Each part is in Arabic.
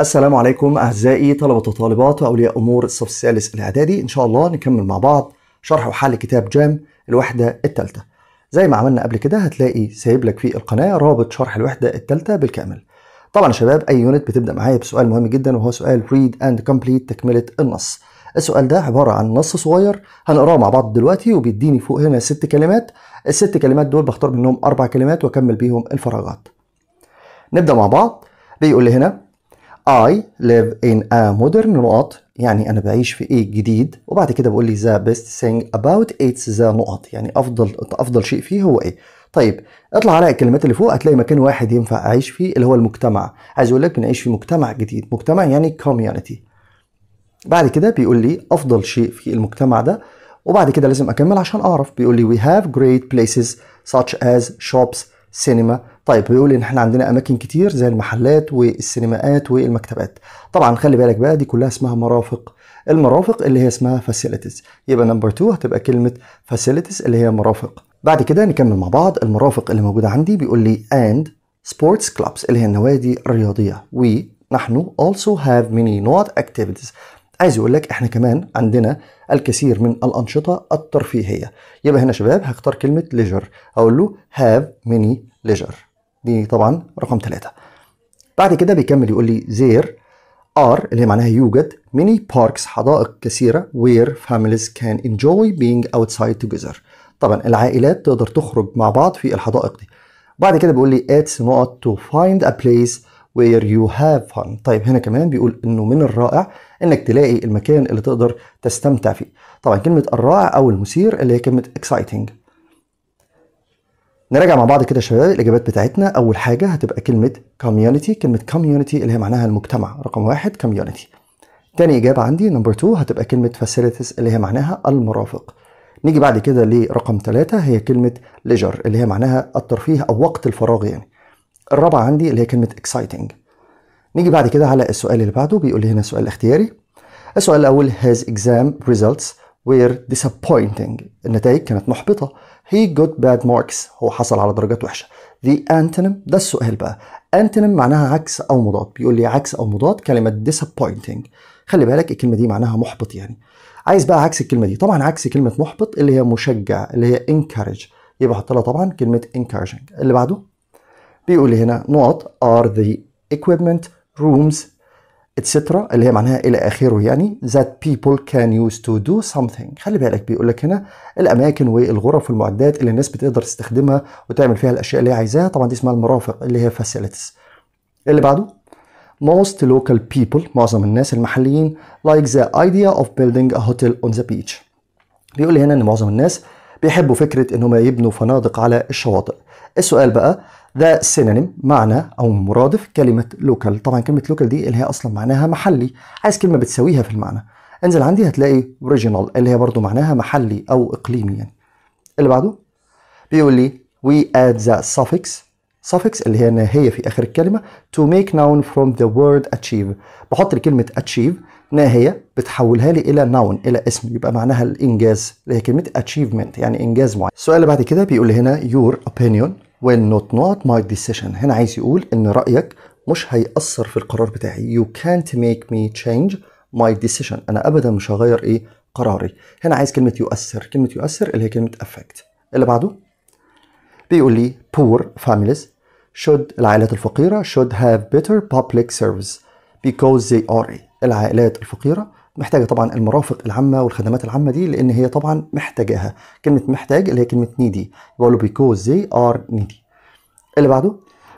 السلام عليكم أعزائي طلبة وطالبات وأولياء أمور الصف الثالث الإعدادي إن شاء الله نكمل مع بعض شرح وحل كتاب جام الوحدة الثالثة زي ما عملنا قبل كده هتلاقي سايب لك في القناة رابط شرح الوحدة الثالثة بالكامل طبعا يا شباب أي يونت بتبدأ معايا بسؤال مهم جدا وهو سؤال read and complete تكملة النص السؤال ده عبارة عن نص صغير هنقراه مع بعض دلوقتي وبيديني فوق هنا ست كلمات الست كلمات دول بختار منهم أربع كلمات وأكمل بيهم الفراغات نبدأ مع بعض بيقول لي هنا I live in a modern نقط يعني أنا بعيش في إيه جديد وبعد كده بقول لي the best thing about it's the نقط يعني أفضل أفضل شيء فيه هو إيه طيب اطلع على الكلمات اللي فوق هتلاقي مكان واحد ينفع أعيش فيه اللي هو المجتمع عايز أقول لك بنعيش في مجتمع جديد مجتمع يعني community بعد كده بيقول لي أفضل شيء في المجتمع ده وبعد كده لازم أكمل عشان أعرف بيقول لي we have great places such as shops cinema طيب بيقول ان احنا عندنا اماكن كتير زي المحلات والسينماات والمكتبات طبعا خلي بالك بقى دي كلها اسمها مرافق المرافق اللي هي اسمها فاسيلتيز يبقى نمبر 2 هتبقى كلمه فاسيلتيز اللي هي مرافق بعد كده نكمل مع بعض المرافق اللي موجوده عندي بيقول لي and sports clubs اللي هي النوادي الرياضيه ونحن also have many not activities عايز يقول لك احنا كمان عندنا الكثير من الانشطه الترفيهيه يبقى هنا شباب هختار كلمه leisure أقول له have many leisure دي طبعا رقم ثلاثة بعد كده بيكمل يقول لي زير ار اللي هي معناها يوجد many باركس حدائق كثيرة where families can enjoy being outside together طبعا العائلات تقدر تخرج مع بعض في الحدائق دي بعد كده بيقول لي اتس not to find a place where you have fun طيب هنا كمان بيقول انه من الرائع انك تلاقي المكان اللي تقدر تستمتع فيه طبعا كلمة الرائع او المثير اللي هي كلمة exciting نراجع مع بعض كده شباب الاجابات بتاعتنا اول حاجه هتبقى كلمه كوميونتي كلمه كوميونتي اللي هي معناها المجتمع رقم واحد كوميونتي تاني اجابه عندي نمبر 2 هتبقى كلمه فاسيلتيز اللي هي معناها المرافق نيجي بعد كده لرقم ثلاثة هي كلمة ليجر اللي هي معناها الترفيه أو وقت الفراغ يعني الرابعة عندي اللي هي كلمة اكسايتنج. نيجي بعد كده على السؤال اللي بعده بيقول لي هنا سؤال اختياري السؤال الأول has exam results were disappointing النتائج كانت محبطة he got bad marks هو حصل على درجات وحشه the antonym ده السؤال بقى antonym معناها عكس او مضاد بيقول لي عكس او مضاد كلمه disappointing خلي بالك الكلمه دي معناها محبط يعني عايز بقى عكس الكلمه دي طبعا عكس كلمه محبط اللي هي مشجع اللي هي encourage يبقى حط لها طبعا كلمه encouraging اللي بعده بيقول لي هنا نقط are the equipment rooms اتسترا اللي هي معناها الى اخره يعني that people can use to do something خلي بالك بيقول لك هنا الاماكن والغرف والمعدات اللي الناس بتقدر تستخدمها وتعمل فيها الاشياء اللي هي عايزاها طبعا دي اسمها المرافق اللي هي facilities اللي بعده most local people معظم الناس المحليين like the idea of building a hotel on the beach بيقول لي هنا ان معظم الناس بيحبوا فكرة انهم يبنوا فنادق على الشواطئ السؤال بقى ذا سينونيم معنى او مرادف كلمة لوكال طبعا كلمة لوكال دي اللي هي اصلا معناها محلي عايز كلمة بتساويها في المعنى انزل عندي هتلاقي ريجيونال اللي هي برضو معناها محلي او اقليمي يعني اللي بعده بيقول لي we add the suffix suffix اللي هي ناهية في آخر الكلمة to make noun from the word achieve بحط لكلمة achieve ناهيه بتحولها لي الى نون الى اسم يبقى معناها الانجاز اللي هي كلمه achievement يعني انجاز معين السؤال اللي بعد كده بيقول هنا your opinion will not not my decision هنا عايز يقول ان رايك مش هيأثر في القرار بتاعي you can't make me change my decision انا ابدا مش هغير ايه قراري هنا عايز كلمه يؤثر كلمه يؤثر اللي هي كلمه affect اللي بعده بيقول لي poor families should العائلات الفقيره should have better public service because they are العائلات الفقيرة محتاجة طبعا المرافق العامة والخدمات العامة دي لأن هي طبعا محتاجاها كلمة محتاج اللي هي كلمة نيدي بقول because they are needy اللي بعده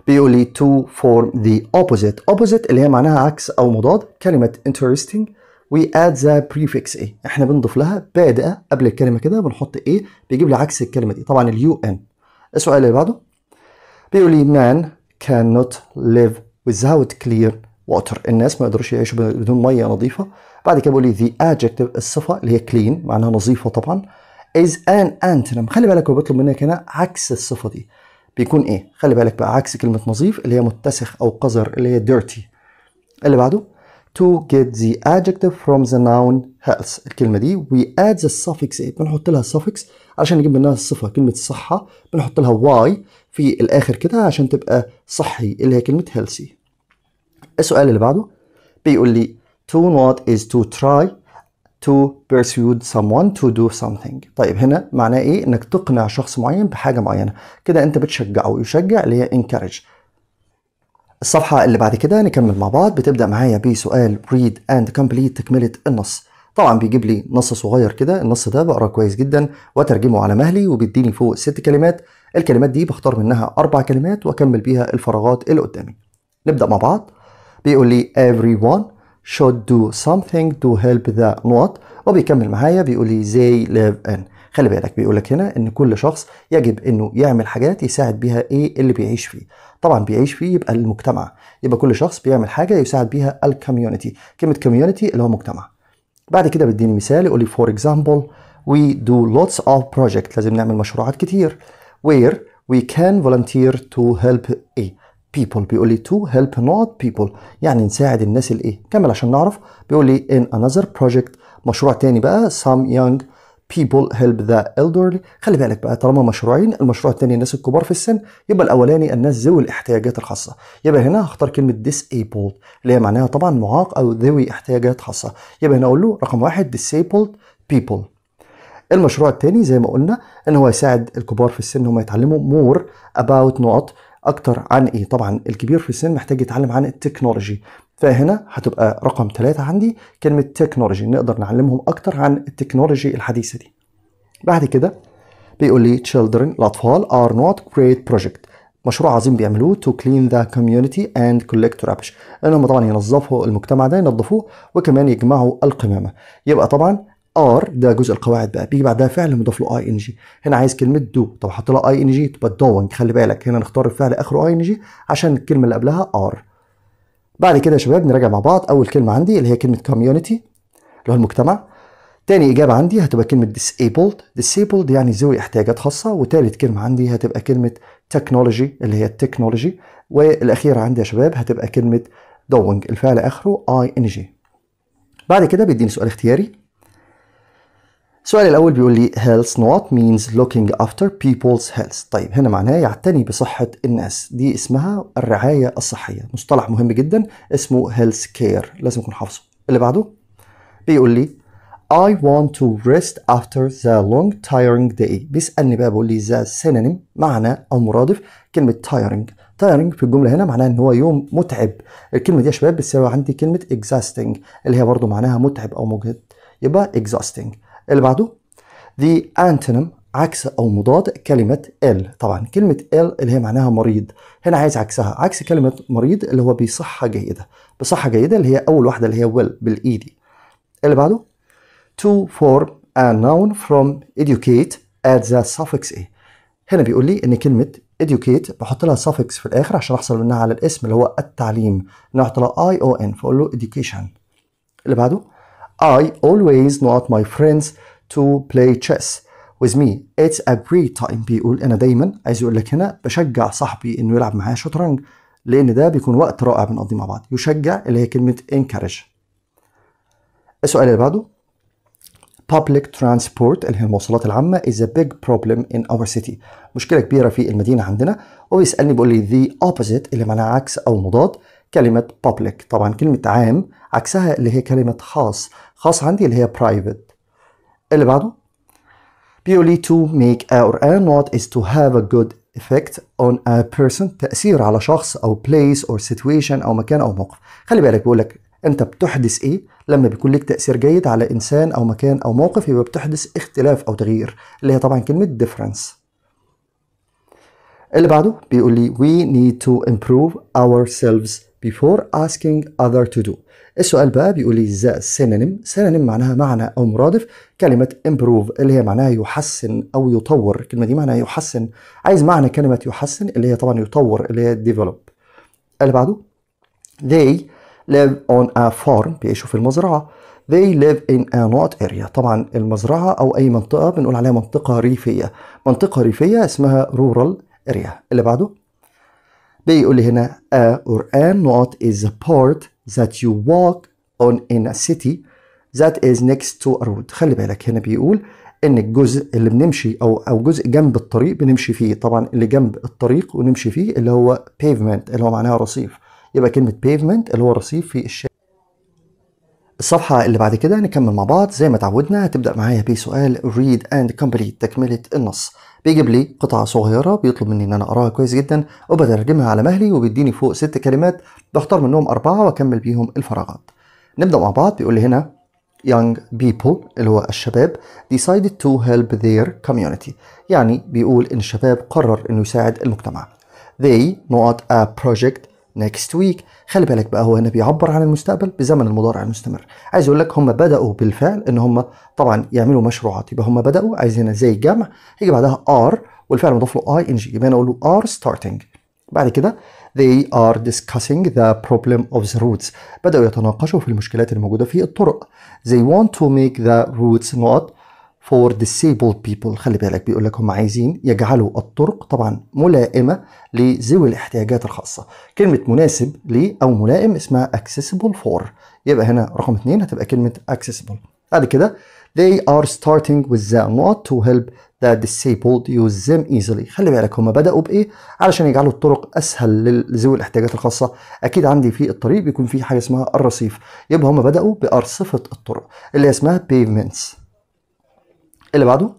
بيقول لي to form the opposite opposite اللي هي معناها عكس أو مضاد كلمة interesting we add the prefix a احنا بنضيف لها بادئة قبل الكلمة كده بنحط a بيجيب لي عكس الكلمة دي طبعا اليو ان السؤال اللي بعده بيقول لي man cannot live without clear ووتر الناس ما يقدروش يعيشوا بدون ميه نظيفه بعد كده بيقول لي ذا adjective الصفه اللي هي كلين معناها نظيفه طبعا is an antonym خلي بالك هو بيطلب منك هنا عكس الصفه دي بيكون ايه خلي بالك بقى عكس كلمه نظيف اللي هي متسخ او قذر اللي هي dirty اللي بعده to get the adjective from the noun health الكلمة دي we add the suffix ايه بنحط لها suffix عشان نجيب منها الصفة كلمة صحة بنحط لها y في الآخر كده عشان تبقى صحي اللي هي كلمة healthy السؤال اللي بعده بيقول لي to not is to try to persuade someone to do something طيب هنا معناه ايه انك تقنع شخص معين بحاجه معينه كده انت بتشجعه يشجع اللي هي encourage الصفحه اللي بعد كده نكمل مع بعض بتبدا معايا بسؤال read and complete تكمله النص طبعا بيجيب لي نص صغير كده النص ده بقراه كويس جدا وترجمه على مهلي وبيديني فوق ست كلمات الكلمات دي بختار منها اربع كلمات واكمل بيها الفراغات اللي قدامي نبدا مع بعض بيقول لي everyone should do something to help the not وبيكمل معايا بيقول لي they live in خلي بالك بيقول لك هنا ان كل شخص يجب انه يعمل حاجات يساعد بيها ايه اللي بيعيش فيه طبعا بيعيش فيه يبقى المجتمع يبقى كل شخص بيعمل حاجه يساعد بيها الكوميونتي كلمه كوميونتي اللي هو مجتمع بعد كده بيديني مثال يقول لي فور اكزامبل we do lots of projects لازم نعمل مشروعات كتير where we can volunteer to help people بيقول لي to help not people يعني نساعد الناس الايه كمل عشان نعرف بيقول لي in another project مشروع تاني بقى some young people help the elderly خلي بالك بقى طالما مشروعين المشروع التاني الناس الكبار في السن يبقى الاولاني الناس ذوي الاحتياجات الخاصه يبقى هنا هختار كلمه disabled اللي هي معناها طبعا معاق او ذوي احتياجات خاصه يبقى هنا اقول له رقم واحد disabled people المشروع التاني زي ما قلنا ان هو يساعد الكبار في السن هم يتعلموا مور اباوت نقط اكتر عن ايه طبعا الكبير في السن محتاج يتعلم عن التكنولوجي فهنا هتبقى رقم ثلاثة عندي كلمة تكنولوجي نقدر نعلمهم أكتر عن التكنولوجي الحديثة دي بعد كده بيقول لي children الأطفال are not great project مشروع عظيم بيعملوه to clean the community and collect rubbish انهم طبعا ينظفوا المجتمع ده ينظفوه وكمان يجمعوا القمامه يبقى طبعا ار ده جزء القواعد بقى بيجي بعدها فعل مضاف له اي ان جي هنا عايز كلمه دو طب حط لها اي ان جي تبقى دوينج خلي بالك هنا نختار الفعل اخره اي ان جي عشان الكلمه اللي قبلها ار بعد كده يا شباب نراجع مع بعض اول كلمه عندي اللي هي كلمه كوميونتي اللي هو المجتمع تاني إجابة عندي هتبقى كلمة disabled disabled يعني ذوي احتياجات خاصة وتالت كلمة عندي هتبقى كلمة تكنولوجي اللي هي التكنولوجي والأخيرة عندي يا شباب هتبقى كلمة دوينج الفعل آخره ing بعد كده بيديني سؤال اختياري السؤال الأول بيقول لي health not means looking after people's health طيب هنا معناه يعتني بصحة الناس دي اسمها الرعاية الصحية مصطلح مهم جدا اسمه health care لازم أكون حافظه اللي بعده بيقول لي I want to rest after the long tiring day بيسألني بقى بيقول لي the synonym معنى أو مرادف كلمة tiring tiring في الجملة هنا معناها إن هو يوم متعب الكلمة دي يا شباب بتساوي عندي كلمة exhausting اللي هي برضو معناها متعب أو مجهد يبقى exhausting اللي بعده the antonym عكس او مضاد كلمه ال طبعا كلمه ال اللي هي معناها مريض هنا عايز عكسها عكس كلمه مريض اللي هو بصحه جيده بصحه جيده اللي هي اول واحده اللي هي will بالاي دي اللي بعده to form a noun from educate at the suffix a هنا بيقول لي ان كلمه educate بحط لها suffix في الاخر عشان احصل منها على الاسم اللي هو التعليم نحط لها i o n فاقول له education اللي بعده I always want my friends to play chess with me it's a great time بيقول انا دايما عايز يقول لك هنا بشجع صاحبي انه يلعب معايا شطرنج لان ده بيكون وقت رائع بنقضيه مع بعض يشجع اللي هي كلمه encourage السؤال اللي بعده public transport اللي هي المواصلات العامة is a big problem in our city مشكلة كبيرة في المدينة عندنا وبيسألني بيقول لي the opposite اللي معناها عكس أو مضاد كلمة public طبعا كلمة عام عكسها اللي هي كلمة خاص خاص عندي اللي هي private اللي بعده بيقول لي to make a or a not is to have a good effect on a person تأثير على شخص أو place or situation أو مكان أو موقف خلي بالك بيقول لك أنت بتحدث إيه لما بيكون لك تأثير جيد على إنسان أو مكان أو موقف يبقى بتحدث اختلاف أو تغيير اللي هي طبعا كلمة difference اللي بعده بيقول لي we need to improve ourselves before asking other to do السؤال بقى بيقول لي ذا سينونيم سينونيم معناها معنى او مرادف كلمه امبروف اللي هي معناها يحسن او يطور الكلمه دي معناها يحسن عايز معنى كلمه يحسن اللي هي طبعا يطور اللي هي ديفلوب اللي بعده they live on a farm بيعيشوا في المزرعه they live in a not area طبعا المزرعه او اي منطقه بنقول عليها منطقه ريفيه منطقه ريفيه اسمها rural area اللي بعده بيقول لي هنا a or a not is a part that you walk on in a city that is next to a road خلي بالك هنا بيقول ان الجزء اللي بنمشي او او جزء جنب الطريق بنمشي فيه طبعا اللي جنب الطريق ونمشي فيه اللي هو pavement اللي هو معناها رصيف يبقى كلمه pavement اللي هو رصيف في الشارع الصفحة اللي بعد كده نكمل مع بعض زي ما تعودنا هتبدأ معايا بسؤال read and complete تكملة النص بيجيب لي قطعه صغيره بيطلب مني ان انا اقراها كويس جدا وبترجمها على مهلي وبيديني فوق ست كلمات بختار منهم اربعه واكمل بيهم الفراغات نبدا مع بعض بيقول لي هنا young people اللي هو الشباب decided to help their community يعني بيقول ان الشباب قرر انه يساعد المجتمع they نقط a project نيكست ويك خلي بالك بقى هو هنا بيعبر عن المستقبل بزمن المضارع المستمر عايز اقول لك هم بداوا بالفعل ان هم طبعا يعملوا مشروعات يبقى هم بداوا عايز هنا زي جمع هيجي بعدها ار والفعل مضاف له اي ان جي يبقى انا اقول له ار ستارتنج بعد كده they are discussing the problem of the routes بدأوا يتناقشوا في المشكلات الموجودة في الطرق they want to make the routes not for disabled people خلي بالك بيقول لك هم عايزين يجعلوا الطرق طبعا ملائمه لذوي الاحتياجات الخاصه كلمه مناسب ل او ملائم اسمها accessible for يبقى هنا رقم اثنين هتبقى كلمه accessible بعد كده they are starting with the not to help the disabled use them easily خلي بالك هم بدأوا بإيه علشان يجعلوا الطرق أسهل لذوي الاحتياجات الخاصة أكيد عندي في الطريق بيكون في حاجة اسمها الرصيف يبقى هم بدأوا بأرصفة الطرق اللي اسمها pavements اللي بعده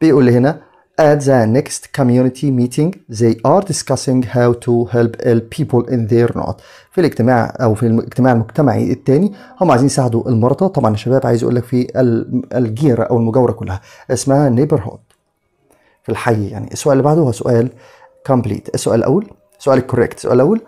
بيقول لي هنا At the next community meeting they are discussing how to help people in their not في الاجتماع او في الاجتماع المجتمعي الثاني هم عايزين يساعدوا المرضى طبعا الشباب عايز يقول لك في الجيره او المجاوره كلها اسمها هود في الحي يعني السؤال اللي بعده هو سؤال كومبليت السؤال الاول سؤال الكوريكت السؤال الاول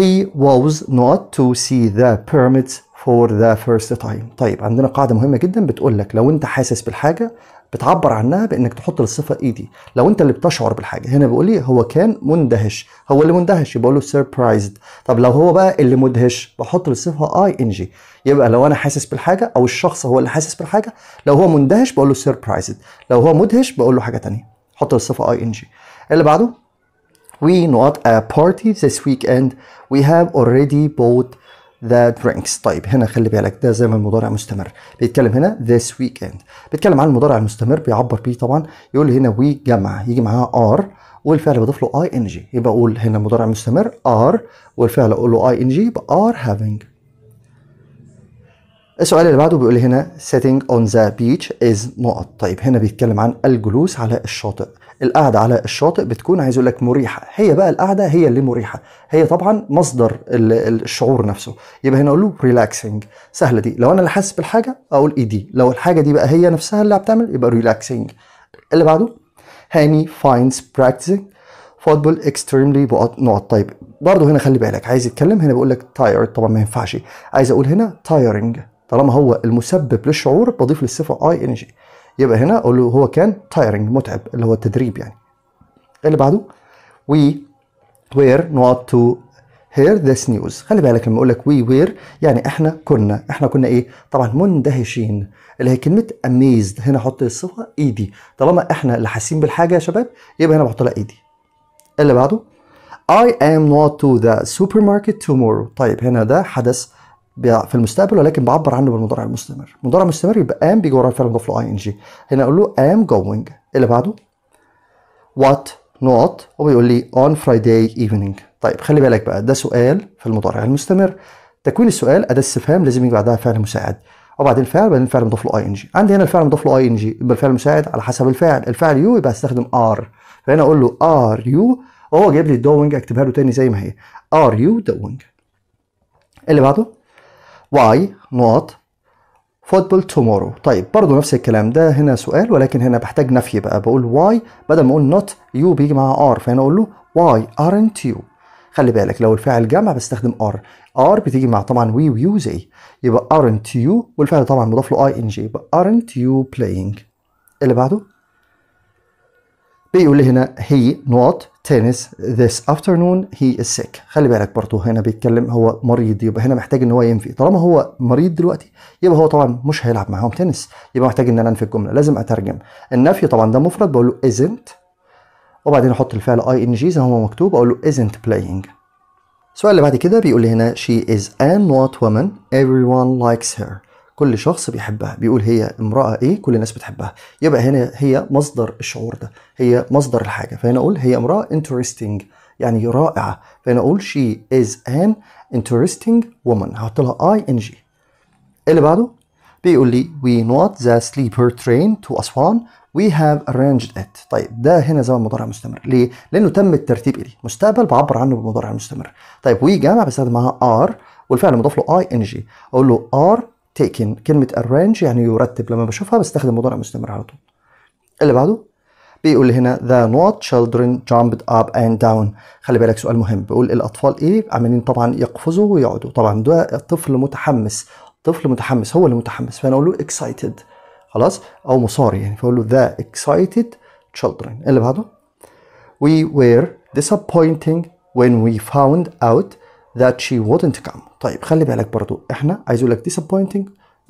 he was not to see the permits for the first time طيب عندنا قاعده مهمه جدا بتقول لك لو انت حاسس بالحاجه بتعبر عنها بانك تحط للصفه اي e دي لو انت اللي بتشعر بالحاجه هنا بيقول لي هو كان مندهش هو اللي مندهش يبقى له surprised طب لو هو بقى اللي مدهش بحط للصفه اي ان جي يبقى لو انا حاسس بالحاجه او الشخص هو اللي حاسس بالحاجه لو هو مندهش بقول له surprised لو هو مدهش بقول له حاجه تانية حط للصفه اي ان جي اللي بعده We not a party this weekend. We have already bought ذا درينكس طيب هنا خلي بالك ده زمن مضارع مستمر بيتكلم هنا this weekend بيتكلم عن المضارع المستمر بيعبر بيه طبعا يقول هنا وي جمع يجي معاها ار والفعل بضيف له اي ان جي يبقى اقول هنا مضارع مستمر ار والفعل اقول له اي ان جي يبقى ار هافينج السؤال اللي بعده بيقول هنا sitting on the beach is نقط طيب هنا بيتكلم عن الجلوس على الشاطئ القعدة على الشاطئ بتكون عايز يقول لك مريحة هي بقى القعدة هي اللي مريحة هي طبعا مصدر الشعور نفسه يبقى هنا اقول له ريلاكسنج سهلة دي لو انا اللي حاسس بالحاجة اقول اي دي لو الحاجة دي بقى هي نفسها اللي بتعمل يبقى ريلاكسنج اللي بعده هاني finds practicing فوتبول اكستريملي نقط طيب برضه هنا خلي بالك عايز يتكلم هنا بقول لك تايرد طبعا ما ينفعش عايز اقول هنا تايرنج طالما هو المسبب للشعور بضيف للصفه اي ان جي يبقى هنا اقول له هو كان تايرنج متعب اللي هو التدريب يعني اللي بعده وي وير نوت تو هير ذس نيوز خلي بالك لما اقول لك وي وير يعني احنا كنا احنا كنا ايه طبعا مندهشين اللي هي كلمه اميزد هنا احط الصفه ايدي طالما احنا اللي حاسين بالحاجه يا شباب يبقى هنا بحط لها ايدي اللي بعده I am not to the supermarket tomorrow طيب هنا ده حدث في المستقبل ولكن بعبر عنه بالمضارع المستمر المضارع المستمر يبقى ام بيجي ورا الفعل المضاف له اي ان جي هنا اقول له ام جوينج اللي بعده وات نوت وبيقول لي اون فرايداي ايفنينج طيب خلي بالك بقى ده سؤال في المضارع المستمر تكوين السؤال اداه استفهام لازم يجي بعدها فعل مساعد وبعدين فعل بعدين فعل مضاف له اي ان جي عندي هنا الفعل مضاف له اي ان جي يبقى الفعل مساعد على حسب الفعل الفعل يو يبقى هستخدم ار فهنا اقول له ار يو وهو جايب لي دوينج اكتبها له تاني زي ما هي ار يو دوينج اللي بعده واي not فوتبول تومورو طيب برضو نفس الكلام ده هنا سؤال ولكن هنا بحتاج نفي بقى بقول واي بدل ما اقول نوت يو بيجي مع ار فهنا اقول له واي ارنت يو خلي بالك لو الفعل جمع بستخدم ار ار بتيجي مع طبعا وي ويو زي يبقى ارنت يو والفعل طبعا مضاف له اي ان جي يبقى ارنت يو بلاينج اللي بعده بيقول لي هنا هي نوت تنس this afternoon he is sick خلي بالك برضه هنا بيتكلم هو مريض يبقى هنا محتاج ان هو ينفي طالما هو مريض دلوقتي يبقى هو طبعا مش هيلعب معاهم تنس يبقى محتاج ان انا انفي الجمله لازم اترجم النفي طبعا ده مفرد بقول له isn't وبعدين احط الفعل اي ان جي زي ما هو مكتوب اقول له isn't playing السؤال اللي بعد كده بيقول لي هنا she is an not woman everyone likes her كل شخص بيحبها بيقول هي امرأة ايه كل الناس بتحبها يبقى هنا هي مصدر الشعور ده هي مصدر الحاجة فهنا اقول هي امرأة interesting يعني رائعة فهنا اقول she is an interesting woman هحط لها اي ان جي اللي بعده بيقول لي we not the sleeper train to أسوان we have arranged it طيب ده هنا زمن مضارع مستمر ليه؟ لأنه تم الترتيب الي مستقبل بعبر عنه بالمضارع المستمر طيب we جامع بستخدم معاها are والفعل مضاف له اي ان جي أقول له are تيكن كلمه arrange يعني يرتب لما بشوفها بستخدم مضارع مستمر على طول اللي بعده بيقول هنا the not children jumped up and down خلي بالك سؤال مهم بيقول الاطفال ايه عمالين طبعا يقفزوا ويقعدوا طبعا ده الطفل متحمس طفل متحمس هو اللي متحمس فانا اقول له excited خلاص او مصاري يعني فاقول له the excited children اللي بعده we were disappointing when we found out that she wouldn't come طيب خلي بالك برضو احنا عايز اقول لك disappointing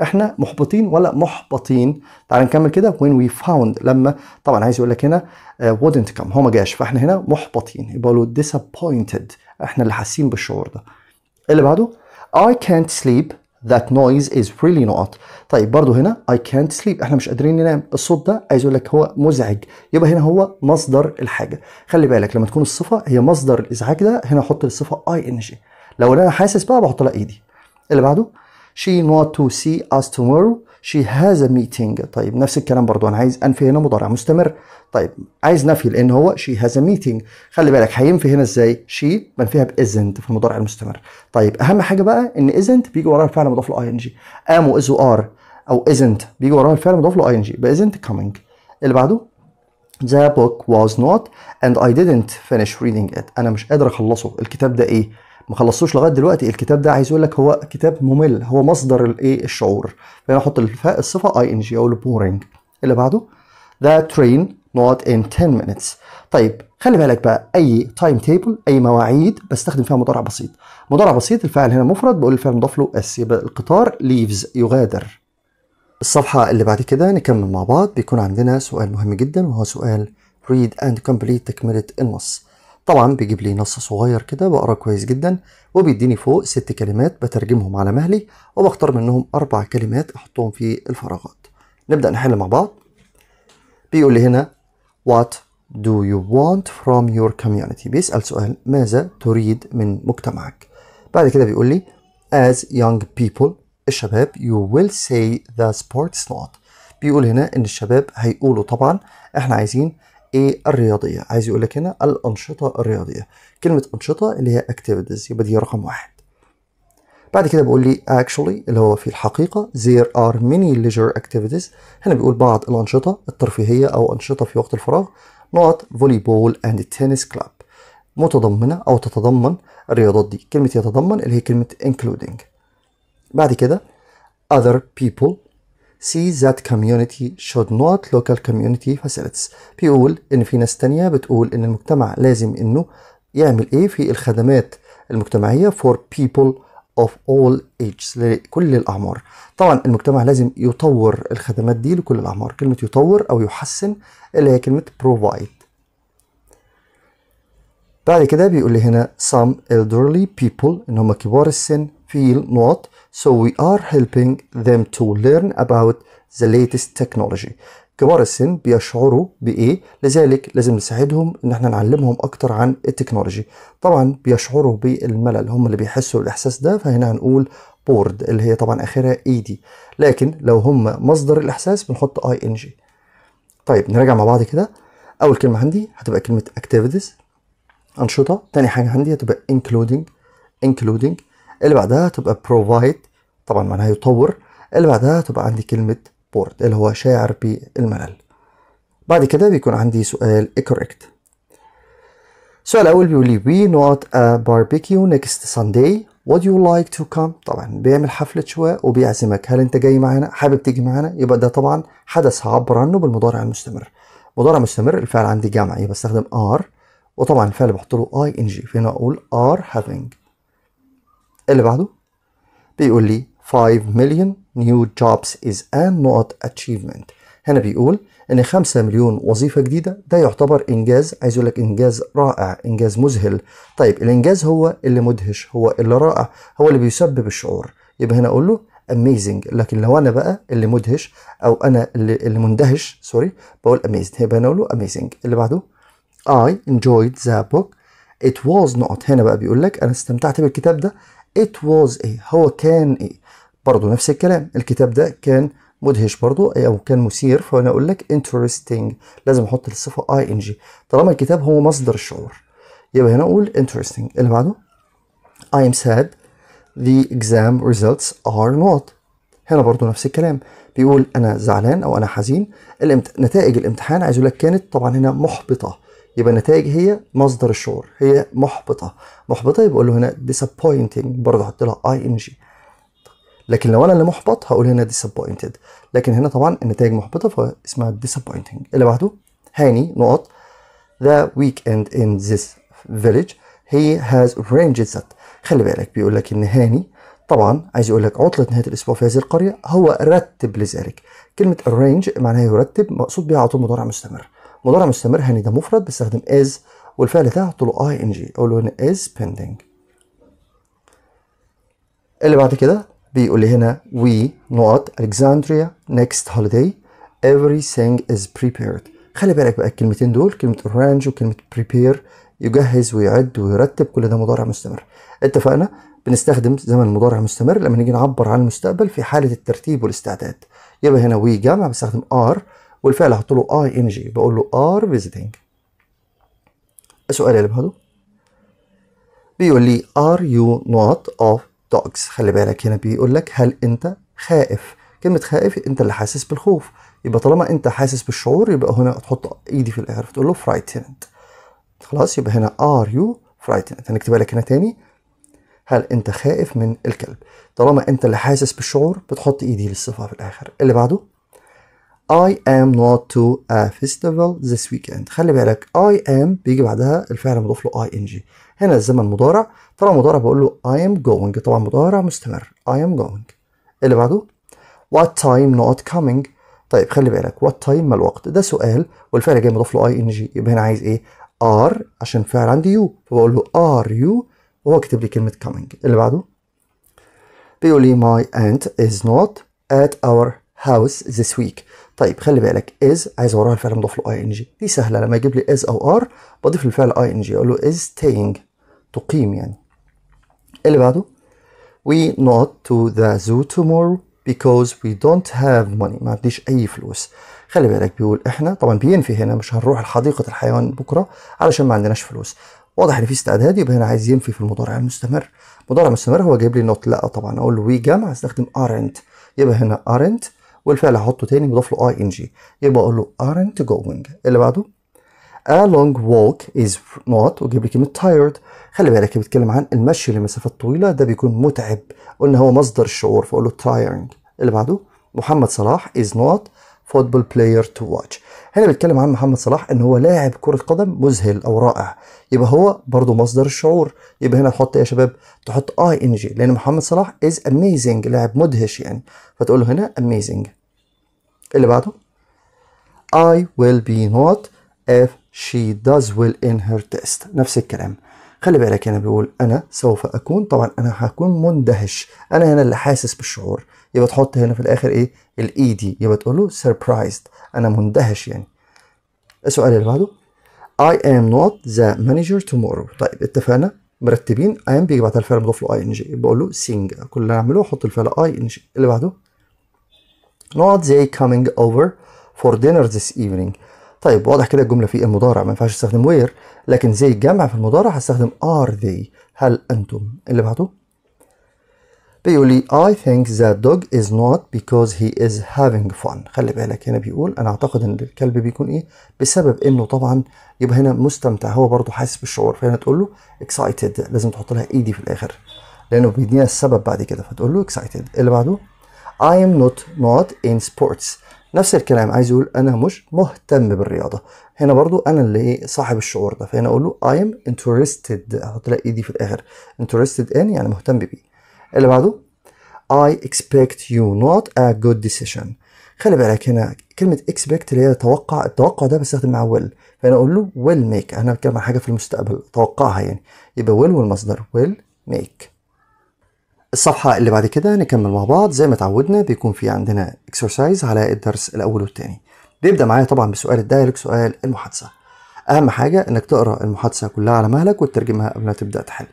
احنا محبطين ولا محبطين تعال نكمل كده when we found لما طبعا عايز يقول لك هنا آه، wouldn't come هو ما جاش فاحنا هنا محبطين يبقى له disappointed احنا اللي حاسين بالشعور ده اللي بعده I can't sleep that noise is really not طيب برضو هنا I can't sleep احنا مش قادرين ننام الصوت ده عايز اقول لك هو مزعج يبقى هنا هو مصدر الحاجه خلي بالك لما تكون الصفه هي مصدر الازعاج ده هنا حط الصفه ing لو انا حاسس بقى بحط لها ايدي اللي بعده she not to see us tomorrow she has a meeting طيب نفس الكلام برضو انا عايز انفي هنا مضارع مستمر طيب عايز نفي لان هو she has a meeting خلي بالك هينفي هنا ازاي she بنفيها ب isn't في المضارع المستمر طيب اهم حاجه بقى ان isn't بيجي وراها الفعل مضاف له ing قاموا is ار او isn't بيجي وراها الفعل مضاف له ing يبقى isn't coming اللي بعده the book was not and I didn't finish reading it انا مش قادر اخلصه الكتاب ده ايه ما خلصتوش لغايه دلوقتي الكتاب ده عايز يقول لك هو كتاب ممل هو مصدر الايه الشعور فهنا احط الفاء الصفه اي ان جي او البورنج اللي بعده ذا ترين نوت ان 10 مينتس طيب خلي بالك بقى اي تايم تيبل اي مواعيد بستخدم فيها مضارع بسيط مضارع بسيط الفاعل هنا مفرد بقول الفعل مضاف له اس يبقى القطار ليفز يغادر الصفحة اللي بعد كده نكمل مع بعض بيكون عندنا سؤال مهم جدا وهو سؤال read and complete تكملة النص طبعا بيجيب لي نص صغير كده بقرا كويس جدا وبيديني فوق ست كلمات بترجمهم على مهلي وبختار منهم اربع كلمات احطهم في الفراغات نبدا نحل مع بعض بيقول لي هنا what do you want from your community بيسال سؤال ماذا تريد من مجتمعك بعد كده بيقول لي as young people الشباب you will say the sports not بيقول هنا ان الشباب هيقولوا طبعا احنا عايزين ايه الرياضيه عايز يقول لك هنا الانشطه الرياضيه كلمه انشطه اللي هي activities يبقى دي رقم واحد بعد كده بقول لي actually اللي هو في الحقيقة there are many leisure activities هنا بيقول بعض الأنشطة الترفيهية أو أنشطة في وقت الفراغ نقط volleyball and tennis club متضمنة أو تتضمن الرياضات دي كلمة يتضمن اللي هي كلمة including بعد كده other people see that community should not local community facilities بيقول ان في ناس تانية بتقول ان المجتمع لازم انه يعمل ايه في الخدمات المجتمعية for people of all ages لكل الأعمار طبعا المجتمع لازم يطور الخدمات دي لكل الأعمار كلمة يطور أو يحسن اللي هي كلمة provide بعد كده بيقول لي هنا some elderly people إن هم كبار السن في not So we are helping them to learn about the latest technology. كبار السن بيشعروا بإيه لذلك لازم نساعدهم إن احنا نعلمهم أكتر عن التكنولوجي طبعا بيشعروا بالملل هم اللي بيحسوا الإحساس ده فهنا هنقول بورد اللي هي طبعا آخرها اي دي لكن لو هم مصدر الإحساس بنحط اي ان جي طيب نراجع مع بعض كده أول كلمة عندي هتبقى كلمة activities أنشطة تاني حاجة عندي هتبقى including including اللي بعدها هتبقى provide طبعا معناها يطور اللي بعدها تبقى عندي كلمة بورد اللي هو شاعر بالملل بعد كده بيكون عندي سؤال correct السؤال الأول بيقول لي we not a barbecue next Sunday what do you like to come طبعا بيعمل حفلة شواء وبيعزمك هل أنت جاي معانا حابب تيجي معانا يبقى ده طبعا حدث هعبر عنه بالمضارع المستمر مضارع مستمر الفعل عندي يبقى بستخدم are وطبعا الفعل بحط له ing ان فهنا اقول are having اللي بعده بيقول لي 5 million new jobs is an not achievement هنا بيقول ان 5 مليون وظيفة جديدة ده يعتبر انجاز عايز اقول لك انجاز رائع انجاز مذهل طيب الانجاز هو اللي مدهش هو اللي رائع هو اللي بيسبب الشعور يبقى هنا اقول له اميزنج لكن لو انا بقى اللي مدهش او انا اللي, اللي مندهش سوري بقول amazing يبقى هنا اقول له اميزنج اللي بعده I enjoyed the book it was not هنا بقى بيقول لك انا استمتعت بالكتاب ده it was ايه هو كان ايه برضو نفس الكلام الكتاب ده كان مدهش برضو او كان مثير فانا اقول لك interesting لازم احط الصفه اي ان جي طالما الكتاب هو مصدر الشعور يبقى هنا اقول interesting اللي بعده I am sad the exam results are not هنا برضو نفس الكلام بيقول انا زعلان او انا حزين الامت... نتائج الامتحان عايز اقول لك كانت طبعا هنا محبطه يبقى النتائج هي مصدر الشعور هي محبطه محبطه يبقى اقول له هنا disappointing برضه احط لها اي ان جي لكن لو انا اللي محبط هقول هنا disappointed لكن هنا طبعا النتائج محبطه فاسمها disappointing اللي بعده هاني نقط the weekend in this village he has arranged that خلي بالك بيقول لك ان هاني طبعا عايز يقول لك عطلة نهاية الأسبوع في هذه القرية هو رتب لذلك كلمة arrange معناها يرتب مقصود بها على طول مضارع مستمر مضارع مستمر هاني ده مفرد بيستخدم is والفعل ده أحط له اي ان جي أقول له هنا is pending اللي بعد كده بيقول لي هنا we نقط Alexandria next holiday everything is prepared خلي بالك بقى الكلمتين دول كلمة arrange وكلمة prepare يجهز ويعد ويرتب كل ده مضارع مستمر اتفقنا بنستخدم زمن مضارع مستمر لما نيجي نعبر عن المستقبل في حالة الترتيب والاستعداد يبقى هنا وي جمع بستخدم ار والفعل احط له اي ان جي بقول له ار فيزيتنج السؤال اللي بعده بيقول لي ار يو نوت اوف dogs خلي بالك هنا بيقول لك هل انت خائف كلمه خائف انت اللي حاسس بالخوف يبقى طالما انت حاسس بالشعور يبقى هنا تحط ايدي في الاخر تقول له frightened خلاص يبقى هنا ار يو frightened هنكتبها لك هنا تاني هل انت خائف من الكلب طالما انت اللي حاسس بالشعور بتحط ايدي للصفه في الاخر اللي بعده I am not to a festival this weekend خلي بالك I am بيجي بعدها الفعل المضاف له ing هنا الزمن مضارع طالما مضارع بقول له I am going طبعا مضارع مستمر I am going اللي بعده what time not coming طيب خلي بالك what time ما الوقت ده سؤال والفعل جاي مضاف له ING يبقى هنا عايز ايه are عشان فعل عندي you فبقول له are you وهو كاتب لي كلمه coming اللي بعده بيقول لي my aunt is not at our house this week طيب خلي بالك از عايز وراها الفعل مضاف له اي ان جي دي سهله لما يجيب لي از او ار بضيف للفعل اي ان جي اقول له از staying تقيم يعني اللي بعده we not to the zoo tomorrow because we don't have money ما عنديش اي فلوس خلي بالك بيقول احنا طبعا بينفي هنا مش هنروح لحديقه الحيوان بكره علشان ما عندناش فلوس واضح ان في استعداد يبقى هنا عايز ينفي في المضارع المستمر المضارع المستمر هو جايب لي نوت لا طبعا اقول له وي جمع استخدم ارنت يبقى هنا ارنت والفعل هحطه تاني مضاف له اي ان جي يبقى اقول له aren't going اللي بعده a long walk is not وجيب لي كلمه tired خلي بالك بيتكلم عن المشي لمسافات طويله ده بيكون متعب قلنا هو مصدر الشعور فاقول له tiring اللي بعده محمد صلاح is not فوتبول بلاير تو واتش هنا بيتكلم عن محمد صلاح ان هو لاعب كره قدم مذهل او رائع يبقى هو برضه مصدر الشعور يبقى هنا تحط ايه يا شباب تحط اي ان جي لان محمد صلاح از اميزنج لاعب مدهش يعني فتقول له هنا اميزنج اللي بعده اي ويل بي نوت اف شي داز ويل ان هير تيست نفس الكلام خلي بالك هنا بيقول انا سوف اكون طبعا انا هكون مندهش انا هنا اللي حاسس بالشعور يبقى تحط هنا في الاخر ايه الاي دي يبقى تقول له سربرايزد انا مندهش يعني السؤال اللي بعده I am not the manager tomorrow طيب اتفقنا مرتبين I am بيجي بعدها الفعل مضاف له ing بقول له sing كل اللي هعمله احط الفعل ing اللي بعده not they coming over for dinner this evening طيب واضح كده الجمله في المضارع ما ينفعش استخدم where لكن زي الجمع في المضارع هستخدم are they هل انتم اللي بعده بيقول لي I think that dog is not because he is having fun خلي بالك هنا بيقول أنا أعتقد إن الكلب بيكون إيه بسبب إنه طبعا يبقى هنا مستمتع هو برضو حاسس بالشعور فهنا تقول له excited لازم تحط لها إيدي e في الآخر لأنه بيدينا السبب بعد كده فتقول له excited اللي بعده I am not not in sports نفس الكلام عايز يقول أنا مش مهتم بالرياضة هنا برضو أنا اللي إيه صاحب الشعور ده فهنا أقول له I am interested أحط لها إيدي e في الآخر interested in يعني مهتم بيه اللي بعده I expect you not a good decision خلي بالك هنا كلمة expect اللي هي توقع التوقع ده بستخدم معاه will فأنا أقول له will make أنا بتكلم عن حاجة في المستقبل توقعها يعني يبقى will والمصدر will make الصفحة اللي بعد كده نكمل مع بعض زي ما اتعودنا بيكون في عندنا exercise على الدرس الأول والتاني بيبدا معايا طبعا بسؤال الدايركت سؤال المحادثة أهم حاجة إنك تقرأ المحادثة كلها على مهلك وتترجمها قبل ما تبدأ تحل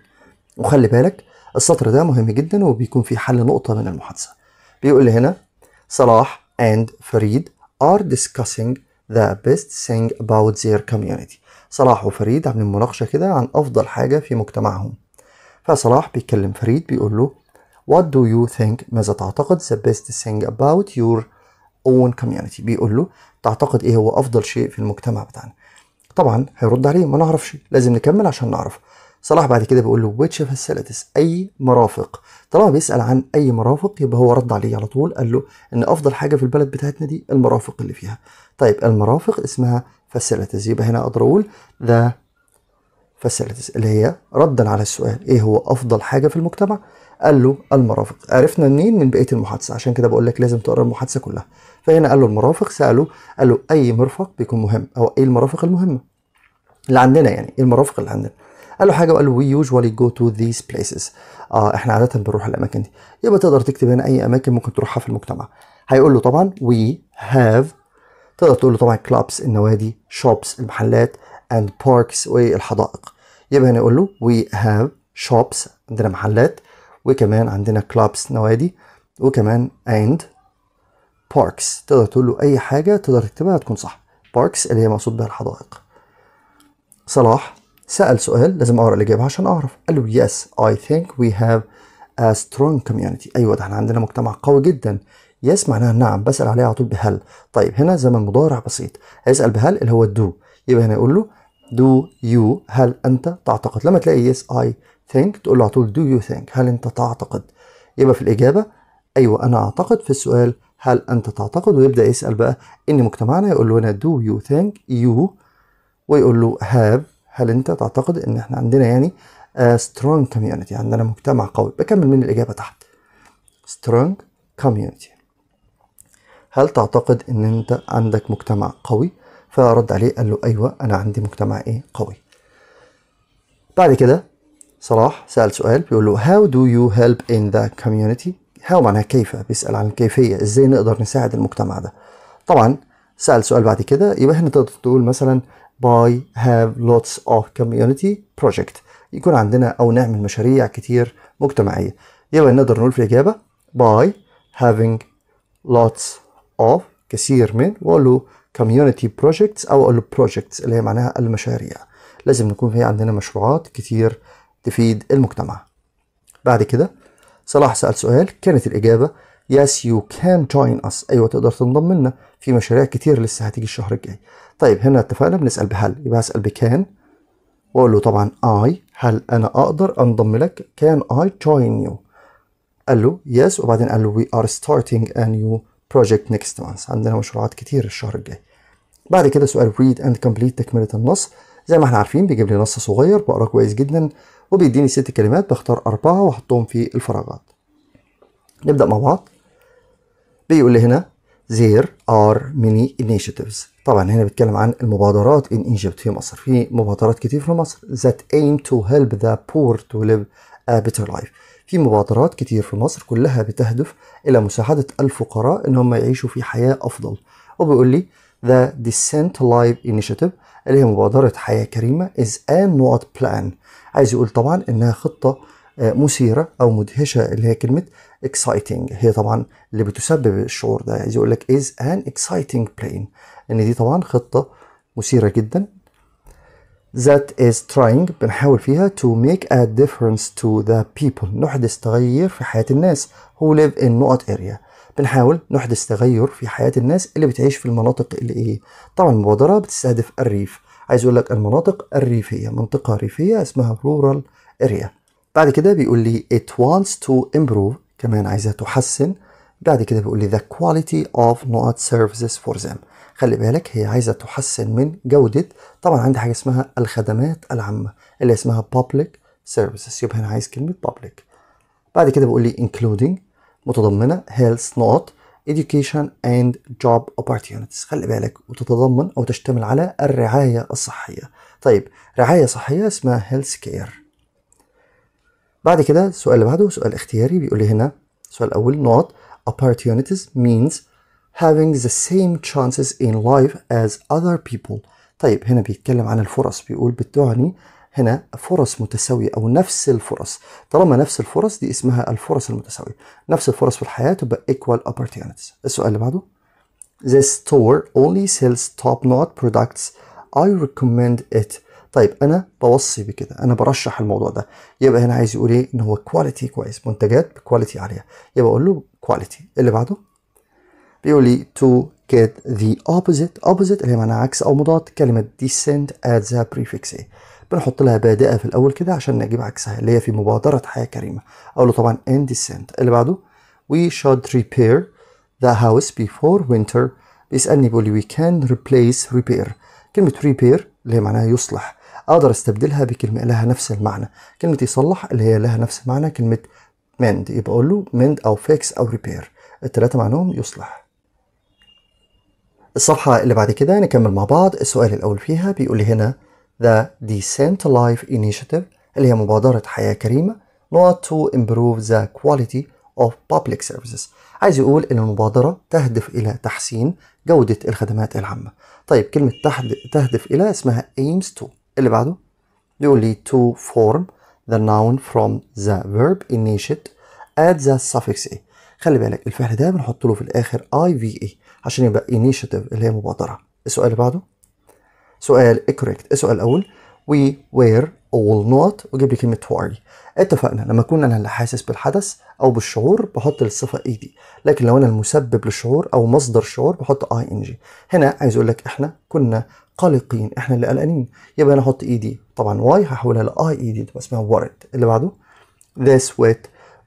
وخلي بالك السطر ده مهم جدا وبيكون فيه حل نقطة من المحادثة بيقول هنا صلاح and فريد are discussing the best thing about their community صلاح وفريد عاملين مناقشة كده عن أفضل حاجة في مجتمعهم فصلاح بيكلم فريد بيقول له What do you think ماذا تعتقد the best thing about your own community بيقول له تعتقد ايه هو افضل شيء في المجتمع بتاعنا طبعا هيرد عليه ما نعرفش لازم نكمل عشان نعرف صلاح بعد كده بيقول له ويتش facilities اي مرافق طالما بيسال عن اي مرافق يبقى هو رد عليه على طول قال له ان افضل حاجه في البلد بتاعتنا دي المرافق اللي فيها طيب المرافق اسمها فاسيلتيز يبقى هنا اقدر اقول ذا فاسيلتيز اللي هي ردا على السؤال ايه هو افضل حاجه في المجتمع قال له المرافق عرفنا منين من بقيه المحادثه عشان كده بقول لك لازم تقرا المحادثه كلها فهنا قال له المرافق ساله قال له اي مرفق بيكون مهم او ايه المرافق المهمه اللي عندنا يعني ايه المرافق اللي عندنا قال له حاجه وقال له وي يوجوالي جو تو ذيس بليسز اه احنا عاده بنروح الاماكن دي يبقى تقدر تكتب هنا اي اماكن ممكن تروحها في المجتمع هيقول له طبعا وي هاف تقدر تقول له طبعا كلابس النوادي شوبس المحلات اند باركس والحدائق يبقى هنا يقول له وي هاف شوبس عندنا محلات وكمان عندنا كلابس نوادي وكمان اند باركس تقدر تقول له اي حاجه تقدر تكتبها هتكون صح باركس اللي هي مقصود بها الحدائق صلاح سأل سؤال لازم أقرأ الإجابة عشان أعرف قال له yes I think we have a strong community أيوة ده احنا عندنا مجتمع قوي جدا yes معناها نعم بسأل عليها على طول بهل طيب هنا زمن مضارع بسيط هيسأل بهل اللي هو do يبقى هنا يقول له do you هل أنت تعتقد لما تلاقي yes I think تقول له على طول do you think هل أنت تعتقد يبقى في الإجابة أيوة أنا أعتقد في السؤال هل أنت تعتقد ويبدأ يسأل بقى إن مجتمعنا يقول له هنا do you think you ويقول له have هل انت تعتقد ان احنا عندنا يعني سترونج آه، كوميونتي عندنا مجتمع قوي بكمل من الاجابه تحت سترونج كوميونتي هل تعتقد ان انت عندك مجتمع قوي فرد عليه قال له ايوه انا عندي مجتمع ايه قوي بعد كده صلاح سأل سؤال بيقول له how do you help in ذا community هاو معناها كيف بيسأل عن الكيفية ازاي نقدر نساعد المجتمع ده طبعا سأل سؤال بعد كده يبقى هنا تقدر تقول مثلا by have lots of community بروجكت يكون عندنا أو نعمل مشاريع كتير مجتمعية يبقى نقدر نقول في الإجابة by having lots of كثير من وأقول له community projects أو أقول له اللي هي معناها المشاريع لازم نكون في عندنا مشروعات كتير تفيد المجتمع بعد كده صلاح سأل سؤال كانت الإجابة yes you can join us أيوة تقدر تنضم لنا في مشاريع كتير لسه هتيجي الشهر الجاي طيب هنا اتفقنا بنسأل بهل يبقى هسأل بكان واقول له طبعا اي هل انا اقدر انضم لك كان اي join you قال له يس yes. وبعدين قال له we are starting a new project next month عندنا مشروعات كتير الشهر الجاي بعد كده سؤال read and complete تكملة النص زي ما احنا عارفين بيجيب لي نص صغير بقراه كويس جدا وبيديني ست كلمات بختار أربعة وأحطهم في الفراغات نبدأ مع بعض بيقول لي هنا there are many initiatives طبعا هنا بيتكلم عن المبادرات in Egypt في مصر في مبادرات كتير في مصر that aim to help the poor to live a better life في مبادرات كتير في مصر كلها بتهدف إلى مساعدة الفقراء إن هم يعيشوا في حياة أفضل وبيقول لي The Descent لايف Initiative اللي هي مبادرة حياة كريمة is ان not plan عايز يقول طبعا إنها خطة آه، مثيرة أو مدهشة اللي هي كلمة exciting هي طبعا اللي بتسبب الشعور ده عايز يقول لك is an exciting plane ان دي طبعا خطه مثيره جدا that is trying بنحاول فيها to make a difference to the people نحدث تغير في حياة الناس who live in نقط area بنحاول نحدث تغير في حياة الناس اللي بتعيش في المناطق اللي ايه طبعا المبادرة بتستهدف الريف عايز اقول لك المناطق الريفية منطقة ريفية اسمها rural area بعد كده بيقول لي it wants to improve كمان عايزة تحسن بعد كده بيقول لي the quality of not services for them خلي بالك هي عايزة تحسن من جودة طبعا عندي حاجة اسمها الخدمات العامة اللي اسمها public services يبقى هنا عايز كلمة public بعد كده بيقول لي including متضمنة health not education and job opportunities خلي بالك وتتضمن أو تشتمل على الرعاية الصحية طيب رعاية صحية اسمها health care بعد كده السؤال اللي بعده سؤال اختياري بيقول لي هنا السؤال الأول not opportunities means having the same chances in life as other people طيب هنا بيتكلم عن الفرص بيقول بتعني هنا فرص متساوية أو نفس الفرص طالما نفس الفرص دي اسمها الفرص المتساوية نفس الفرص في الحياة تبقى equal opportunities السؤال اللي بعده This store only sells top-notch products I recommend it طيب انا بوصي بكده انا برشح الموضوع ده يبقى هنا عايز يقول ايه ان هو كواليتي كويس منتجات بكواليتي عاليه يبقى اقول له كواليتي اللي بعده بيقول لي تو get the opposite opposite اللي هي معناها عكس او مضاد كلمه ديسنت ادز the prefix a بنحط لها بادئه في الاول كده عشان نجيب عكسها اللي هي في مبادره حياه كريمه اقول له طبعا in descent اللي بعده we should repair the house before winter بيسالني بيقول لي we can replace repair كلمه repair اللي هي معناها يصلح اقدر استبدلها بكلمه لها نفس المعنى كلمه يصلح اللي هي لها نفس معنى كلمه mend يبقى اقول له mend او fix او repair الثلاثه معناهم يصلح الصفحه اللي بعد كده نكمل مع بعض السؤال الاول فيها بيقول لي هنا the decent life initiative اللي هي مبادره حياه كريمه not to improve the quality of public services عايز يقول ان المبادره تهدف الى تحسين جوده الخدمات العامه طيب كلمه تهدف الى اسمها aims to اللي بعده بيقول لي to form the noun from the verb initiate at the suffix a خلي بالك الفعل ده بنحط له في الاخر اي في اي عشان يبقى initiative اللي هي مبادره السؤال اللي بعده سؤال correct السؤال الاول we were all not وجيب لي كلمه were اتفقنا لما اكون انا اللي حاسس بالحدث او بالشعور بحط الصفه اي دي لكن لو انا المسبب للشعور او مصدر الشعور بحط اي ان جي هنا عايز اقول لك احنا كنا قلقين احنا اللي قلقانين يبقى انا احط اي دي طبعا واي هحولها لاي اي دي تبقى اسمها worried اللي بعده this wet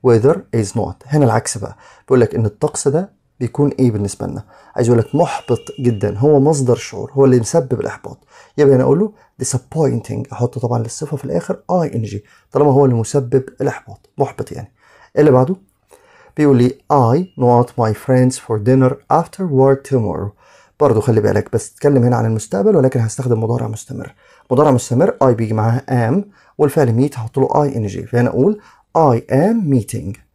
weather is not هنا العكس بقى بيقول لك ان الطقس ده بيكون ايه بالنسبه لنا عايز اقول لك محبط جدا هو مصدر الشعور هو اللي مسبب الاحباط يبقى انا اقول له disappointing احط طبعا للصفه في الاخر اي ان جي طالما هو اللي مسبب الاحباط محبط يعني اللي بعده بيقول لي I know my friends for dinner after work tomorrow برضه خلي بالك بس اتكلم هنا عن المستقبل ولكن هستخدم مضارع مستمر مضارع مستمر I بيجي معاها am والفعل meet هحط له I ان جي فهنا اقول I am meeting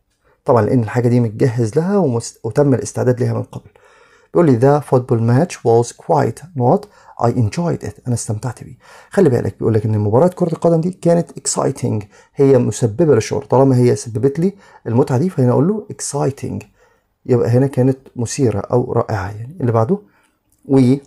طبعا لان الحاجه دي متجهز لها وتم الاستعداد لها من قبل بيقول لي ذا فوتبول ماتش واز كوايت نوت اي انجويد ات أنا استمتعت بيه خلي بالك بيقول لك إن مباراة كرة القدم دي كانت اكسايتنج هي مسببة للشعور طالما هي سببت لي المتعة دي فهنا أقول له اكسايتنج يبقى هنا كانت مثيرة أو رائعة يعني اللي بعده وي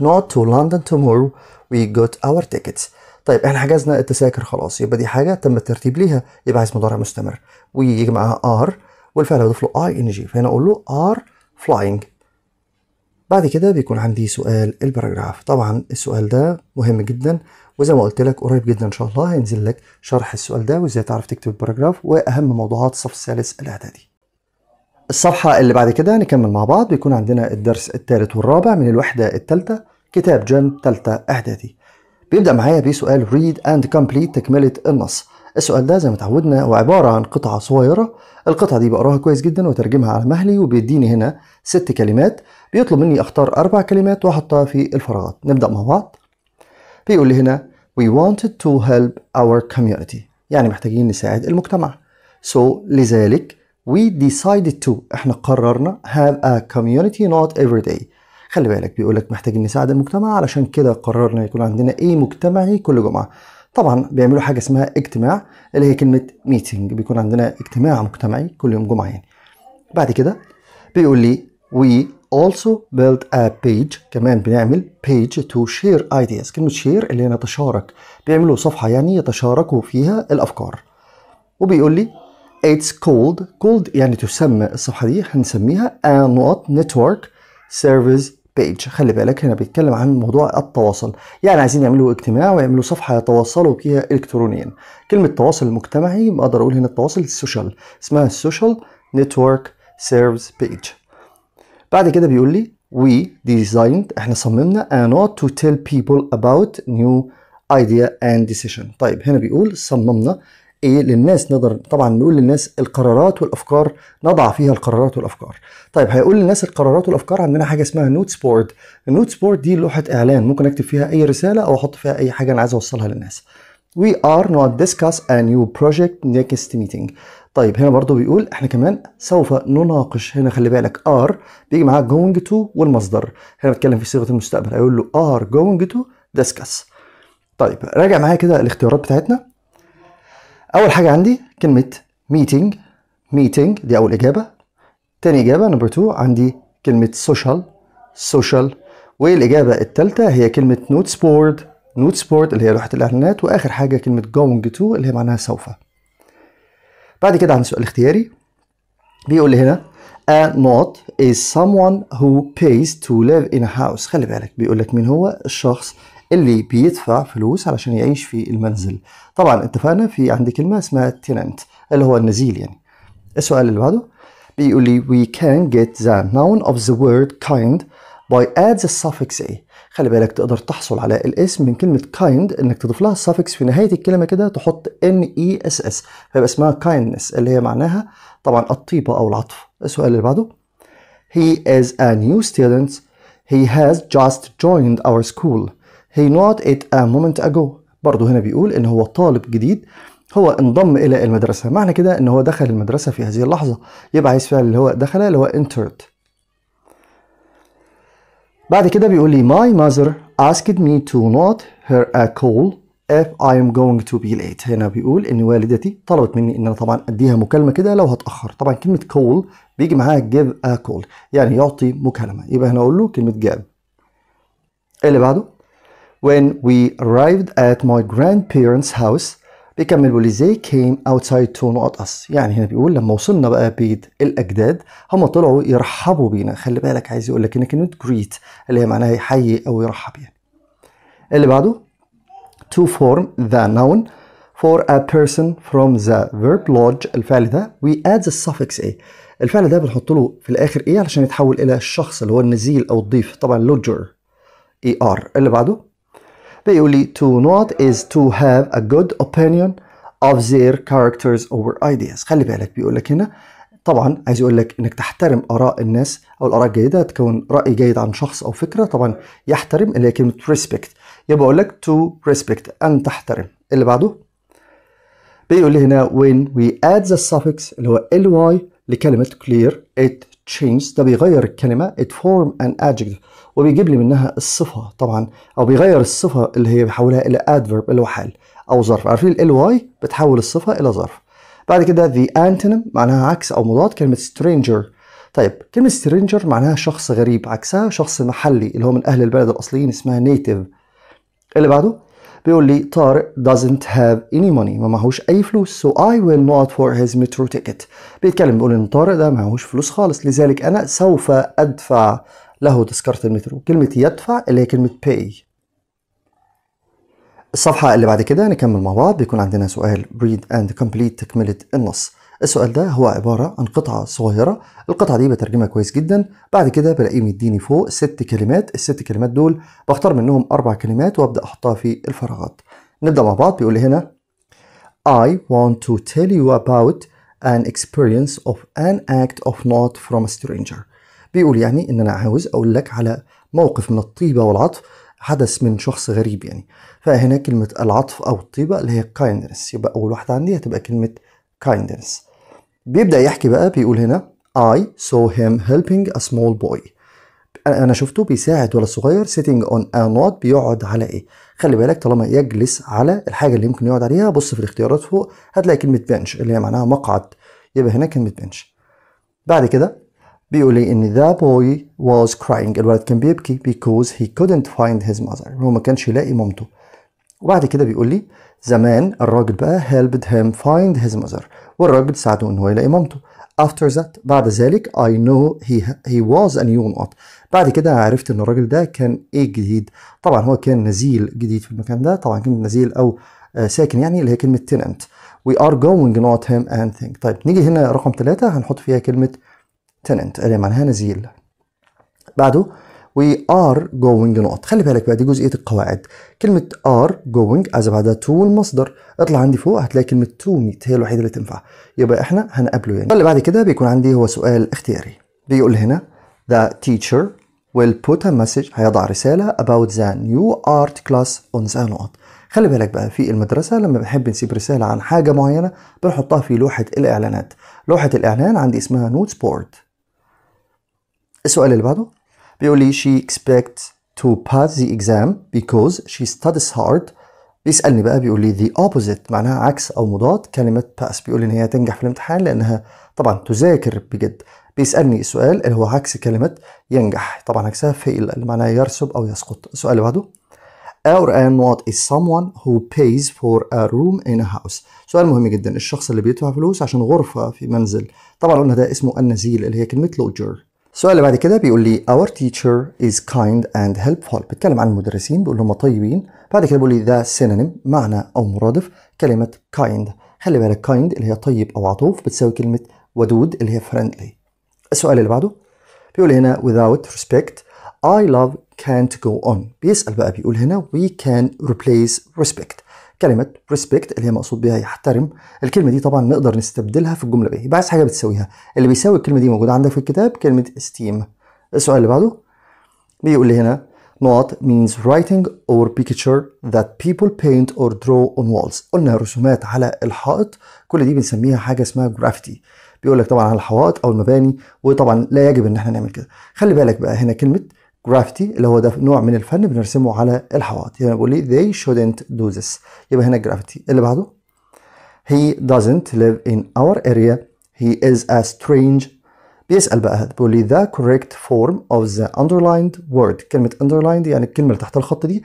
نوت تو لندن tomorrow وي جوت اور تيكتس طيب احنا حجزنا التذاكر خلاص يبقى دي حاجه تم الترتيب ليها يبقى عايز مضارع مستمر ويجي معاها ار والفعل هضيف له اي ان جي فهنا اقول له ار فلاينج بعد كده بيكون عندي سؤال الباراجراف طبعا السؤال ده مهم جدا وزي ما قلت لك قريب جدا ان شاء الله هينزل لك شرح السؤال ده وازاي تعرف تكتب الباراجراف واهم موضوعات الصف الثالث الاعدادي الصفحة اللي بعد كده نكمل مع بعض بيكون عندنا الدرس الثالث والرابع من الوحدة الثالثة كتاب جن ثالثة إعدادي بيبدأ معايا بسؤال read and complete تكملة النص السؤال ده زي ما اتعودنا هو عبارة عن قطعة صغيرة القطعة دي بقراها كويس جدا وترجمها على مهلي وبيديني هنا ست كلمات بيطلب مني اختار أربع كلمات وأحطها في الفراغات نبدأ مع بعض بيقول لي هنا we wanted to help our community يعني محتاجين نساعد المجتمع so لذلك we decided to احنا قررنا have a community not every day خلي بالك بيقول لك محتاجين نساعد المجتمع علشان كده قررنا يكون عندنا ايه مجتمعي كل جمعه طبعا بيعملوا حاجه اسمها اجتماع اللي هي كلمه ميتنج بيكون عندنا اجتماع مجتمعي كل يوم جمعه يعني بعد كده بيقول لي we also build a page كمان بنعمل page to share ideas كلمة share اللي هي نتشارك بيعملوا صفحة يعني يتشاركوا فيها الأفكار وبيقول لي it's called called يعني تسمى الصفحة دي هنسميها a not network service بيج خلي بالك هنا بيتكلم عن موضوع التواصل يعني عايزين يعملوا اجتماع ويعملوا صفحه يتواصلوا فيها الكترونيا كلمه تواصل مجتمعي اقدر اقول هنا التواصل السوشيال اسمها السوشيال نتورك سيرفز بيج بعد كده بيقول لي we designed احنا صممنا a اوت to tell people about new idea and decision طيب هنا بيقول صممنا ايه للناس نقدر طبعا نقول للناس القرارات والافكار نضع فيها القرارات والافكار طيب هيقول للناس القرارات والافكار عندنا حاجه اسمها نوتس بورد النوتس بورد دي لوحه اعلان ممكن اكتب فيها اي رساله او احط فيها اي حاجه انا عايز اوصلها للناس we are not discuss a new project next meeting طيب هنا برضو بيقول احنا كمان سوف نناقش هنا خلي بالك ار بيجي معاه going to والمصدر هنا بتكلم في صيغه المستقبل هيقول له ار going to discuss طيب راجع معايا كده الاختيارات بتاعتنا اول حاجه عندي كلمه ميتينج ميتينج دي اول اجابه تاني اجابه نمبر 2 عندي كلمه سوشيال سوشيال والاجابه الثالثه هي كلمه نوت سبورت نوت سبورت اللي هي لوحه الاعلانات واخر حاجه كلمه جوينج تو اللي هي معناها سوف بعد كده عندي سؤال اختياري بيقول لي هنا a not is someone who pays to live in a house خلي بالك بيقول لك مين هو الشخص اللي بيدفع فلوس علشان يعيش في المنزل طبعا اتفقنا في عندي كلمة اسمها تيننت اللي هو النزيل يعني السؤال اللي بعده بيقول لي we can get the noun of the word kind by adds the suffix a خلي بالك تقدر تحصل على الاسم من كلمة kind انك تضيف لها suffix في نهاية الكلمة كده تحط n e s s فيبقى اسمها kindness اللي هي معناها طبعا الطيبة او العطف السؤال اللي بعده he is a new student he has just joined our school he not it a moment ago برضه هنا بيقول ان هو طالب جديد هو انضم الى المدرسه معنى كده ان هو دخل المدرسه في هذه اللحظه يبقى عايز فعل اللي هو دخل اللي هو entered بعد كده بيقول لي my mother asked me to not her a call if I am going to be late هنا بيقول ان والدتي طلبت مني ان انا طبعا اديها مكالمه كده لو هتاخر طبعا كلمه call بيجي معاها give a call يعني يعطي مكالمه يبقى هنا اقول له كلمه جاب إيه اللي بعده When we arrived at my grandparents' house بيكمل بيقول they came outside to not us يعني هنا بيقول لما وصلنا بقى بيت الأجداد هم طلعوا يرحبوا بينا خلي بالك عايز يقول لك انك كلمة greet اللي هي معناها يحيي أو يرحب يعني اللي بعده to form the noun for a person from the verb lodge الفعل ده we add the suffix a الفعل ده بنحط له في الاخر ايه علشان يتحول الى الشخص اللي هو النزيل او الضيف طبعا lodger er اللي بعده بيقول لي to not is to have a good opinion of their characters over ideas خلي بالك بيقول لك هنا طبعا عايز يقول لك انك تحترم اراء الناس او الاراء الجيده تكون راي جيد عن شخص او فكره طبعا يحترم اللي هي كلمه respect يبقى اقول لك to respect ان تحترم اللي بعده بيقول لي هنا when we add the suffix اللي هو ly لكلمه clear it changes ده بيغير الكلمه it form an adjective وبيجيب لي منها الصفه طبعا او بيغير الصفه اللي هي بيحولها الى adverb اللي هو حال او ظرف عارفين ال y بتحول الصفه الى ظرف بعد كده the antonym معناها عكس او مضاد كلمه stranger طيب كلمه stranger معناها شخص غريب عكسها شخص محلي اللي هو من اهل البلد الاصليين اسمها native اللي بعده بيقول لي طارق doesn't have any money ما معهوش اي فلوس so I will not for his metro ticket بيتكلم بيقول ان طارق ده معهوش فلوس خالص لذلك انا سوف ادفع له تذكرة المترو كلمة يدفع اللي هي كلمة pay الصفحة اللي بعد كده نكمل مع بعض بيكون عندنا سؤال read and complete تكملة النص السؤال ده هو عبارة عن قطعة صغيرة القطعة دي بترجمها كويس جدا بعد كده بلاقيه مديني فوق ست كلمات الست كلمات دول بختار منهم أربع كلمات وأبدأ أحطها في الفراغات نبدأ مع بعض بيقول لي هنا I want to tell you about an experience of an act of not from a stranger بيقول يعني إن أنا عاوز أقول لك على موقف من الطيبة والعطف حدث من شخص غريب يعني فهنا كلمة العطف أو الطيبة اللي هي kindness يبقى أول واحدة عندي هتبقى كلمة kindness بيبدأ يحكي بقى بيقول هنا I saw him helping a small boy أنا شفته بيساعد ولد صغير sitting on a not بيقعد على إيه خلي بالك طالما يجلس على الحاجة اللي ممكن يقعد عليها بص في الاختيارات فوق هتلاقي كلمة bench اللي هي معناها مقعد يبقى هنا كلمة bench بعد كده بيقول لي ان ذا boy was crying الولد كان بيبكي because he couldn't find his mother هو ما كانش يلاقي مامته وبعد كده بيقول لي زمان الراجل بقى helped him find his mother والراجل ساعده ان هو يلاقي مامته after that بعد ذلك I know he, he was a new not بعد كده عرفت ان الراجل ده كان ايه جديد طبعا هو كان نزيل جديد في المكان ده طبعا كلمة نزيل او آه، ساكن يعني اللي هي كلمة tenant we are going not him and طيب نيجي هنا رقم ثلاثة هنحط فيها كلمة tenant اللي معناها نزيل بعده وي ار جوينج نقط خلي بالك بقى دي جزئيه القواعد كلمه ار جوينج عايز بعدها تو المصدر اطلع عندي فوق هتلاقي كلمه تو ميت هي الوحيده اللي تنفع يبقى احنا هنقابله يعني اللي بعد كده بيكون عندي هو سؤال اختياري بيقول هنا the teacher will put a message هيضع رساله about the new art class on the نوت خلي بالك بقى في المدرسه لما بنحب نسيب رساله عن حاجه معينه بنحطها في لوحه الاعلانات لوحه الاعلان عندي اسمها نوت بورد السؤال اللي بعده بيقول لي she expects to pass the exam because she studies hard بيسألني بقى بيقول لي the opposite معناها عكس أو مضاد كلمة pass بيقول لي إن هي تنجح في الامتحان لأنها طبعا تذاكر بجد بيسألني السؤال اللي هو عكس كلمة ينجح طبعا عكسها فيل اللي معناها يرسب أو يسقط السؤال اللي بعده or and what is someone who pays for a room in a house سؤال مهم جدا الشخص اللي بيدفع فلوس عشان غرفة في منزل طبعا قلنا ده اسمه النزيل اللي هي كلمة لوجر السؤال اللي بعد كده بيقول لي our teacher is kind and helpful بتكلم عن المدرسين بيقول هم طيبين بعد كده بيقول لي ذا synonym معنى او مرادف كلمه kind خلي بالك kind اللي هي طيب او عطوف بتساوي كلمه ودود اللي هي friendly السؤال اللي بعده بيقول هنا without respect I love can't go on بيسأل بقى بيقول هنا we can replace respect كلمه ريسبكت اللي هي مقصود بها يحترم الكلمه دي طبعا نقدر نستبدلها في الجمله بايه يبقى عايز حاجه بتساويها اللي بيساوي الكلمه دي موجوده عندك في الكتاب كلمه esteem السؤال اللي بعده بيقول لي هنا not means writing or picture that people paint or draw on walls قلنا رسومات على الحائط كل دي بنسميها حاجه اسمها جرافيتي بيقول لك طبعا على الحوائط او المباني وطبعا لا يجب ان احنا نعمل كده خلي بالك بقى هنا كلمه جرافيتي اللي هو ده نوع من الفن بنرسمه على الحوائط يبقى يعني بقول لي they shouldn't do this يبقى هنا جرافيتي اللي بعده he doesn't live in our area he is a strange بيسأل بقى بيقول لي the correct form of the underlined word كلمة underlined يعني الكلمة اللي تحت الخط دي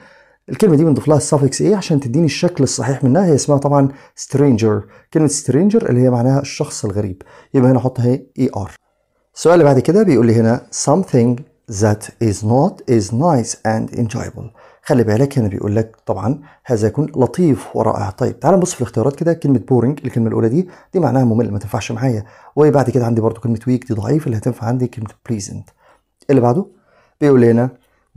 الكلمة دي بنضيف لها suffix ايه عشان تديني الشكل الصحيح منها هي اسمها طبعا stranger كلمة stranger اللي هي معناها الشخص الغريب يبقى هنا احط اهي er ار السؤال اللي بعد كده بيقول لي هنا something that is not is nice and enjoyable خلي بالك هنا بيقول لك طبعا هذا يكون لطيف ورائع طيب تعال نبص في الاختيارات كده كلمه بورنج الكلمه الاولى دي دي معناها ممل ما تنفعش معايا وبعد كده عندي برضو كلمه ويك دي ضعيف اللي هتنفع عندي كلمه بليزنت اللي بعده بيقول لنا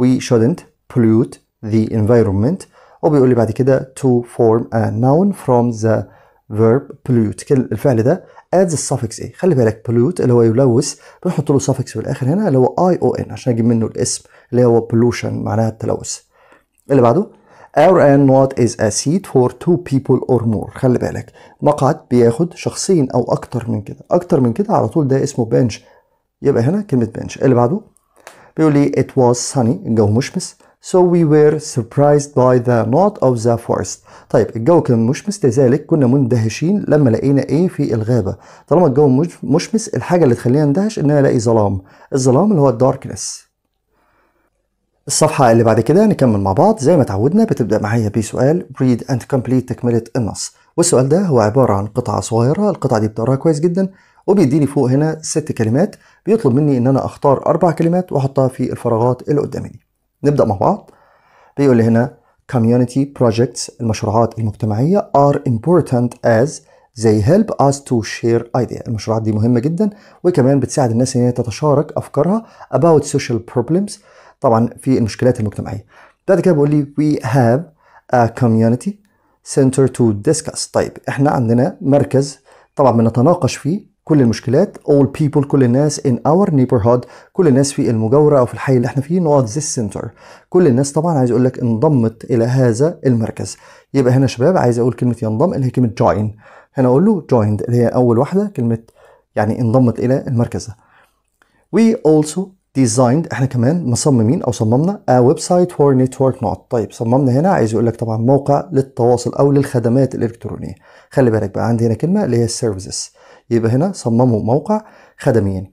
we shouldn't pollute the environment وبيقول لي بعد كده to form a noun from the verb pollute الفعل ده adds suffix a خلي بالك pollute اللي هو يلوث بنحط له suffix في الاخر هنا اللي هو i o n عشان اجيب منه الاسم اللي هو pollution معناها التلوث اللي بعده our and not is a seat for two people or more خلي بالك مقعد بياخد شخصين او اكتر من كده اكتر من كده على طول ده اسمه bench يبقى هنا كلمه bench اللي بعده بيقول لي it was sunny الجو مشمس So we were surprised by the not of the forest. طيب الجو كان مشمس لذلك كنا مندهشين لما لقينا ايه في الغابة. طالما الجو مشمس الحاجة اللي تخلينا ندهش ان انا الاقي ظلام. الظلام اللي هو الداركنس. الصفحة اللي بعد كده نكمل مع بعض زي ما تعودنا بتبدأ معايا بسؤال read and complete تكملة النص. والسؤال ده هو عبارة عن قطعة صغيرة، القطعة دي بتقراها كويس جدا وبيديني فوق هنا ست كلمات بيطلب مني ان انا اختار اربع كلمات واحطها في الفراغات اللي قدامي نبدأ مع بعض بيقول لي هنا community projects المشروعات المجتمعية are important as they help us to share ideas المشروعات دي مهمة جدا وكمان بتساعد الناس ان هي تتشارك افكارها about social problems طبعا في المشكلات المجتمعية بعد كده بيقول لي we have a community center to discuss طيب احنا عندنا مركز طبعا بنتناقش فيه كل المشكلات all people كل الناس in our neighborhood كل الناس في المجاورة أو في الحي اللي احنا فيه نقط آه، this center كل الناس طبعا عايز أقول لك انضمت إلى هذا المركز يبقى هنا شباب عايز أقول كلمة ينضم اللي هي كلمة join هنا أقول له joined اللي هي أول واحدة كلمة يعني انضمت إلى المركز ده we also designed احنا كمان مصممين او صممنا a website for network not طيب صممنا هنا عايز أقول لك طبعا موقع للتواصل او للخدمات الالكترونيه خلي بالك بقى عندي هنا كلمه اللي هي services يبقى هنا صمموا موقع خدمي يعني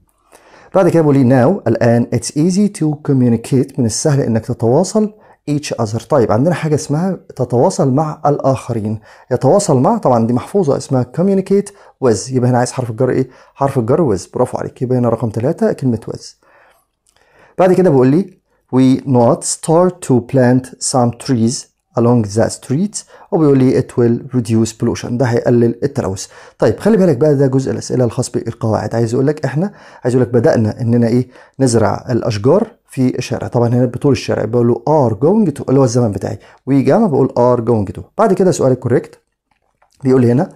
بعد كده بيقول لي ناو الان اتس ايزي تو communicate من السهل انك تتواصل each other طيب عندنا حاجة اسمها تتواصل مع الآخرين يتواصل مع طبعا دي محفوظة اسمها communicate with يبقى هنا عايز حرف الجر ايه حرف الجر with برافو عليك يبقى هنا رقم ثلاثة كلمة with بعد كده بيقول لي we not start to plant some trees along the streets وبيقول لي it will reduce pollution ده هيقلل التلوث طيب خلي بالك بقى ده جزء الاسئله الخاص بالقواعد عايز اقول لك احنا عايز اقول لك بدانا اننا ايه نزرع الاشجار في الشارع طبعا هنا بطول الشارع بقول له are going to اللي هو الزمن بتاعي انا بقول are going to بعد كده سؤالك كوريكت بيقول لي هنا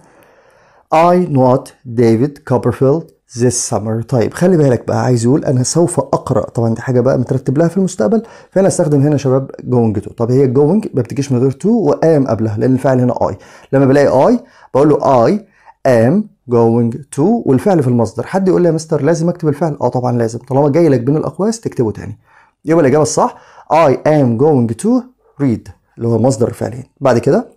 I not David Copperfield this summer طيب خلي بالك بقى عايز يقول انا سوف اقرا طبعا دي حاجه بقى مترتب لها في المستقبل فانا استخدم هنا شباب going to طب هي going ما بتجيش من غير to وام قبلها لان الفعل هنا I لما بلاقي I بقول له I am going to والفعل في المصدر حد يقول لي يا مستر لازم اكتب الفعل اه طبعا لازم طالما جاي لك بين الاقواس تكتبه تاني يبقى الاجابه الصح I am going to read اللي هو مصدر الفعلين بعد كده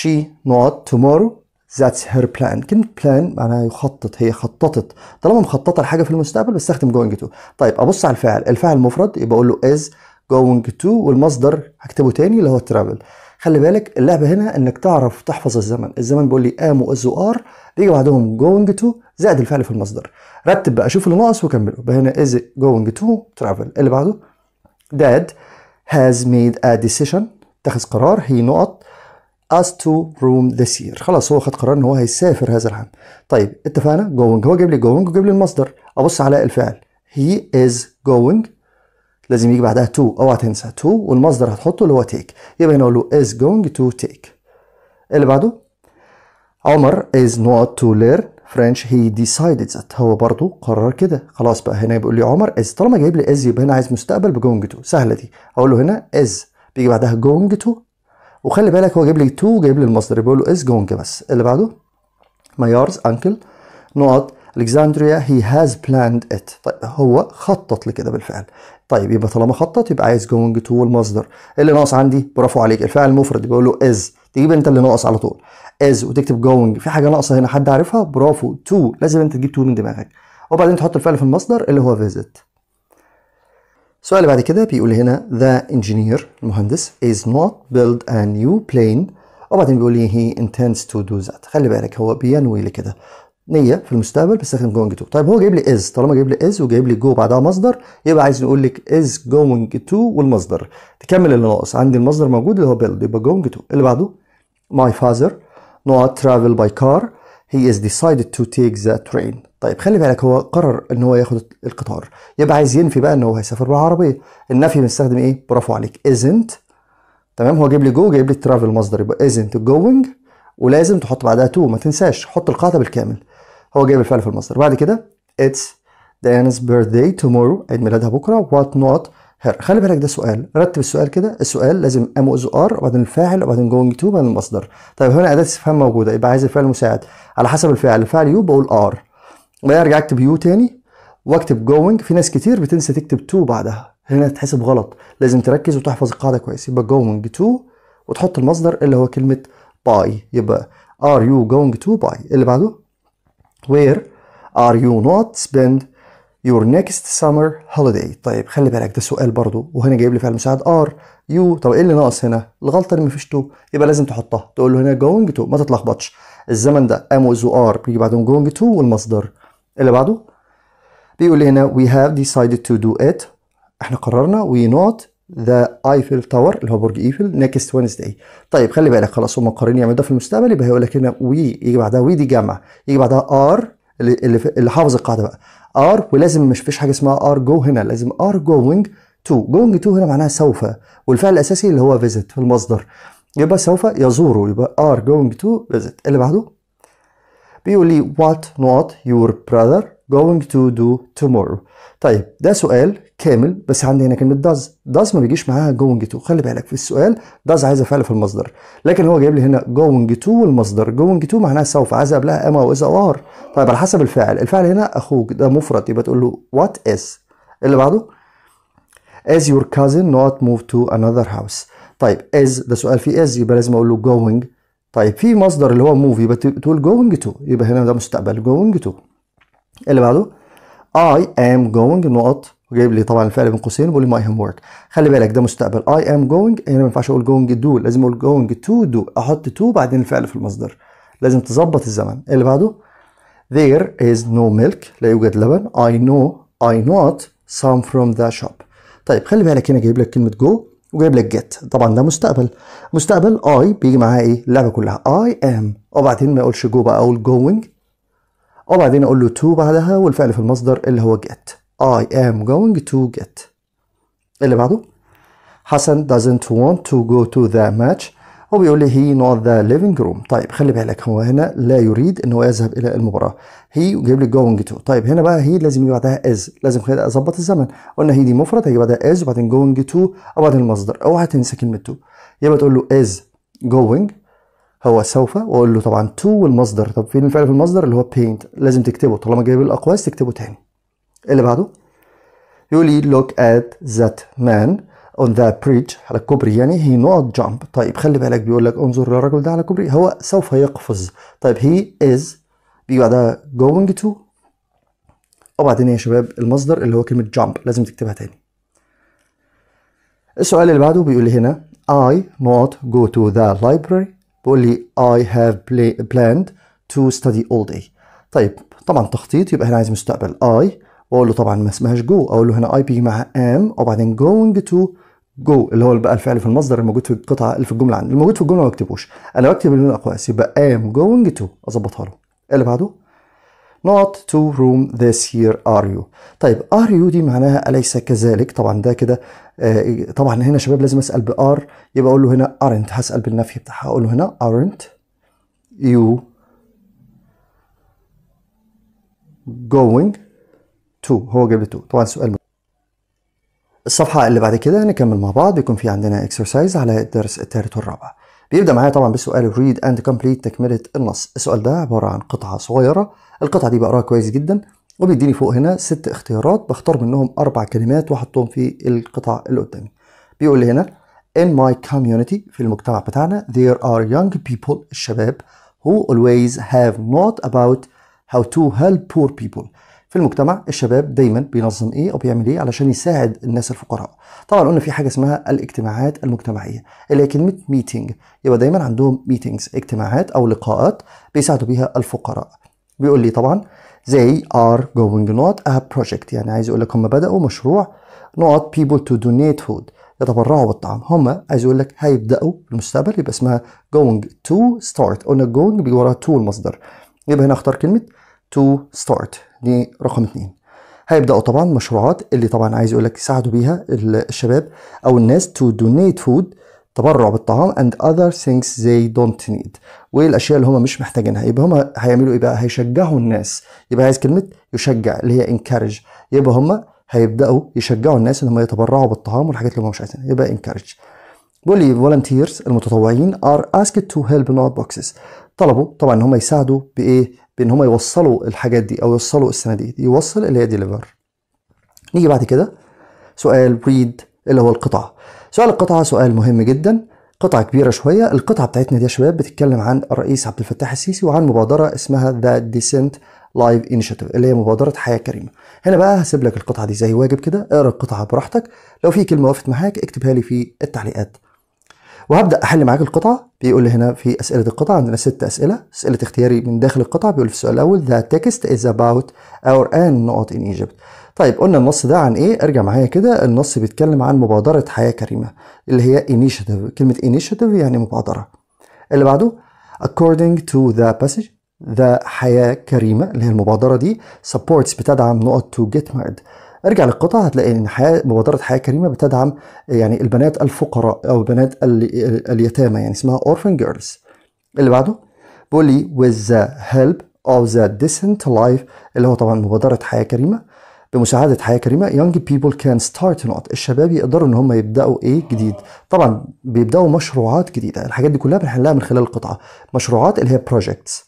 she not tomorrow ذاتس هير بلان كلمة بلان معناها يخطط هي خططت طالما مخططة لحاجة في المستقبل بستخدم going to طيب أبص على الفعل الفعل مفرد يبقى أقول له is going to والمصدر هكتبه تاني اللي هو travel خلي بالك اللعبة هنا إنك تعرف تحفظ الزمن الزمن بيقول لي am واز وار بيجي بعدهم going to زائد الفعل في المصدر رتب بقى شوف اللي ناقص وكمله يبقى هنا is going to travel اللي بعده dad has made a decision اتخذ قرار هي نقط us to room this year خلاص هو خد قرار ان هو هيسافر هذا العام طيب اتفقنا جوينج هو جاب لي جوينج وجاب لي المصدر ابص على الفعل هي از جوينج لازم يجي بعدها تو اوعى تنسى تو والمصدر هتحطه اللي هو تيك يبقى هنا اقول له از جوينج تو تيك اللي بعده عمر از نوت تو ليرن فرنش هي ديسايدد ذات هو برضه قرر كده خلاص بقى هنا بيقول لي عمر از طالما جايب لي از يبقى هنا عايز مستقبل بجونج تو سهله دي اقول له هنا از بيجي بعدها جونج تو وخلي بالك هو جايب لي تو جايب لي المصدر بيقول له از جونج بس اللي بعده مايارز انكل نقط الكساندريا هي هاز بلاند ات طيب هو خطط لكده بالفعل طيب يبقى طالما خطط يبقى عايز جوينج تو المصدر اللي ناقص عندي برافو عليك الفعل المفرد بيقول له از تجيب انت اللي ناقص على طول از وتكتب جوينج في حاجه ناقصه هنا حد عارفها برافو تو لازم انت تجيب تو من دماغك وبعدين تحط الفعل في المصدر اللي هو فيزيت السؤال بعد كده بيقول هنا the engineer المهندس is not build a new plane وبعدين بيقول لي he intends to do that خلي بالك هو بينوي لكده نيه في المستقبل بيستخدم going to طيب هو جايب لي is طالما جايب لي is وجايب لي go بعدها مصدر يبقى عايز نقول لك is going to والمصدر تكمل اللي ناقص عندي المصدر موجود اللي هو build يبقى going to اللي بعده my father not travel by car he is decided to take the train طيب خلي بالك هو قرر ان هو ياخد القطار يبقى عايز ينفي بقى ان هو هيسافر بالعربيه النفي بنستخدم ايه برافو عليك ازنت تمام هو جايب لي جو جايب لي الترافل مصدر يبقى ازنت جوينج ولازم تحط بعدها تو ما تنساش حط القاعده بالكامل هو جايب الفعل في المصدر بعد كده اتس Diana's birthday tomorrow عيد ميلادها بكره وات نوت هير خلي بالك ده سؤال رتب السؤال كده السؤال لازم ام از ار وبعدين الفاعل وبعدين جوينج تو وبعدين المصدر طيب هنا اداه استفهام موجوده يبقى عايز الفعل المساعد على حسب الفعل الفعل يو بقول ار ارجع اكتب يو تاني واكتب جوينج في ناس كتير بتنسى تكتب تو بعدها هنا تحسب غلط لازم تركز وتحفظ القاعده كويس يبقى جوينج تو وتحط المصدر اللي هو كلمه باي يبقى ار يو جوينج تو باي اللي بعده وير ار يو نوت سبيند your next summer holiday طيب خلي بالك ده سؤال برضو وهنا جايب لي فعل مساعد ار يو طب ايه اللي ناقص هنا الغلطه اللي مفيش تو يبقى لازم تحطها تقول له هنا جوينج تو ما تتلخبطش الزمن ده ام و وار بيجي بعدهم جوينج تو والمصدر اللي بعده بيقول هنا we have decided to do it احنا قررنا we not ذا ايفل تاور اللي هو برج ايفل نيكست وينزداي طيب خلي بالك خلاص هم قررين يعملوا ده في المستقبل يبقى هيقول لك هنا وي يجي بعدها وي دي جامعه يجي بعدها ار اللي اللي حافظ القاعده بقى ار ولازم مش فيش حاجه اسمها ار جو هنا لازم ار جوينج تو جوينج تو هنا معناها سوف والفعل الاساسي اللي هو فيزيت في المصدر يبقى سوف يزوروا يبقى ار جوينج تو فيزيت اللي بعده بيقول لي what not your brother going to do tomorrow طيب ده سؤال كامل بس عندي هنا كلمه does does ما بيجيش معاها going to خلي بالك في السؤال does عايزه فعل في المصدر لكن هو جايب لي هنا going to والمصدر going to معناها سوف عايزه قبلها اما واذا ار طيب على حسب الفاعل الفاعل هنا اخوك ده مفرد يبقى تقول له what is اللي بعده as your cousin not move to another house طيب as ده سؤال فيه as يبقى لازم اقول له going طيب في مصدر اللي هو موفي بتقول جوينج تو يبقى هنا ده مستقبل جوينج تو اللي بعده اي ام جوينج نقط وجايب لي طبعا الفعل بين قوسين وبقول لي ماي هوم ورك خلي بالك ده مستقبل اي ام جوينج هنا ما ينفعش اقول جوينج دو لازم اقول جوينج تو دو احط تو بعدين الفعل في المصدر لازم تظبط الزمن اللي بعده there is no milk لا يوجد لبن I know I not some from the shop طيب خلي بالك هنا جايب لك كلمه جو وجايب لك جيت طبعا ده مستقبل مستقبل اي بيجي معاها ايه اللعبه كلها اي ام وبعدين ما اقولش جو بقى اقول جوينج وبعدين اقول له تو بعدها والفعل في المصدر اللي هو جيت اي ام جوينج تو جيت اللي بعده حسن doesn't want to go to the match وبيقول لي هي نوت ذا ليفنج روم طيب خلي بالك هو هنا لا يريد ان هو يذهب الى المباراه هي وجايب لي جوينج تو طيب هنا بقى هي لازم يجي بعدها از لازم كده اظبط الزمن قلنا هي دي مفرد هيجي بعدها از وبعدين جوينج تو وبعدين المصدر اوعى تنسى كلمه تو يا اما تقول له از جوينج هو سوف واقول له طبعا تو والمصدر طب فين الفعل في المصدر اللي هو بينت لازم تكتبه طالما جايب الاقواس تكتبه تاني اللي بعده يقول لي لوك ات ذات مان on the bridge على الكوبري يعني he not jump طيب خلي بالك بيقول لك انظر للرجل ده على الكوبري هو سوف يقفز طيب هي از بيجي بعدها going to وبعدين يا شباب المصدر اللي هو كلمه jump لازم تكتبها تاني السؤال اللي بعده بيقول لي هنا I not go to the library بيقول لي I have play, planned to study all day طيب طبعا تخطيط يبقى هنا عايز مستقبل I واقول له طبعا ما اسمهاش جو اقول له هنا I بيجي معاها am وبعدين going to جو اللي هو بقى الفعل في المصدر الموجود في القطعه اللي في الجمله عندي الموجود في الجمله ما بكتبوش انا بكتب اللون الاقواس يبقى ام جوينج تو اظبطها له إيه اللي بعده not to room this year are you طيب are you دي معناها أليس كذلك طبعا ده كده آه، طبعا هنا شباب لازم أسأل بار يبقى أقول له هنا aren't هسأل بالنفي بتاعها أقول له هنا aren't you going to هو جاب لي طبعا السؤال الصفحه اللي بعد كده نكمل مع بعض بيكون في عندنا اكسرسايز على الدرس الثالث والرابع بيبدا معايا طبعا بسؤال read and complete تكمله النص السؤال ده عباره عن قطعه صغيره القطعه دي بقراها كويس جدا وبيديني فوق هنا ست اختيارات بختار منهم اربع كلمات واحطهم في القطعه اللي قدامي بيقول لي هنا in my community في المجتمع بتاعنا there are young people الشباب who always have not about how to help poor people في المجتمع الشباب دايما بينظم ايه او بيعمل ايه علشان يساعد الناس الفقراء طبعا قلنا في حاجه اسمها الاجتماعات المجتمعيه اللي هي كلمه ميتنج يبقى دايما عندهم ميتنجز اجتماعات او لقاءات بيساعدوا بيها الفقراء بيقول لي طبعا they are going not a project يعني عايز يقول لك هم بدأوا مشروع not people to donate food يتبرعوا بالطعام هم عايز يقول لك هيبدأوا في المستقبل يبقى اسمها going to start قلنا going بيجي وراها to المصدر يبقى هنا اختار كلمة to start دي رقم اتنين هيبداوا طبعا مشروعات اللي طبعا عايز يقول لك يساعدوا بيها الشباب او الناس تو دونيت فود تبرع بالطعام اند other things they don't need الاشياء اللي هم مش محتاجينها يبقى هم هيعملوا ايه بقى هيشجعوا الناس يبقى عايز كلمه يشجع اللي هي انكارج يبقى هم هيبداوا يشجعوا الناس ان هم يتبرعوا بالطعام والحاجات اللي هم مش عايزينها يبقى انكارج بيقول لي volunteers المتطوعين are asked to help not boxes طلبوا طبعا ان هم يساعدوا بايه بان هم يوصلوا الحاجات دي او يوصلوا الصناديق يوصل اللي هي ديليفر نيجي بعد كده سؤال ريد اللي هو القطعه سؤال القطعه سؤال مهم جدا قطعة كبيرة شوية القطعة بتاعتنا دي يا شباب بتتكلم عن الرئيس عبد الفتاح السيسي وعن مبادرة اسمها ذا ديسنت لايف انيشيتيف اللي هي مبادرة حياة كريمة هنا بقى هسيب لك القطعة دي زي واجب كده اقرا القطعة براحتك لو في كلمة وقفت معاك اكتبها لي في التعليقات وهبدا احل معاك القطعه بيقول لي هنا في اسئله القطعه عندنا ست اسئله اسئله اختياري من داخل القطعه بيقول في السؤال الاول ذا تكست از اباوت اور ان نقط ان ايجيبت طيب قلنا النص ده عن ايه ارجع معايا كده النص بيتكلم عن مبادره حياه كريمه اللي هي انيشيتيف كلمه انيشيتيف يعني مبادره اللي بعده according to the passage ذا حياة كريمة اللي هي المبادرة دي supports بتدعم نقط to get married ارجع للقطع هتلاقي ان حياه مبادره حياه كريمه بتدعم يعني البنات الفقراء او بنات اليتامى يعني اسمها اورفن جيرلز اللي بعده بيقول لي with the help of the decent life اللي هو طبعا مبادره حياه كريمه بمساعدة حياة كريمة young people can start not الشباب يقدروا ان هم يبدأوا ايه جديد طبعا بيبدأوا مشروعات جديدة الحاجات دي كلها بنحلها من خلال القطعة مشروعات اللي هي projects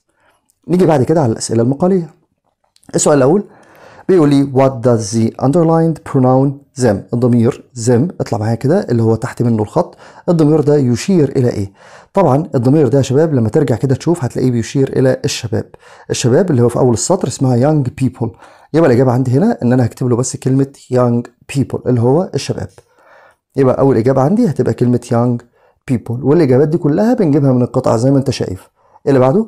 نيجي بعد كده على الأسئلة المقالية السؤال الأول بيقول لي what does the underlined pronoun them الضمير them اطلع معايا كده اللي هو تحت منه الخط الضمير ده يشير الى ايه طبعا الضمير ده يا شباب لما ترجع كده تشوف هتلاقيه بيشير الى الشباب الشباب اللي هو في اول السطر اسمها young people يبقى الاجابه عندي هنا ان انا هكتب له بس كلمه young people اللي هو الشباب يبقى اول اجابه عندي هتبقى كلمه young people والاجابات دي كلها بنجيبها من القطعه زي ما انت شايف اللي بعده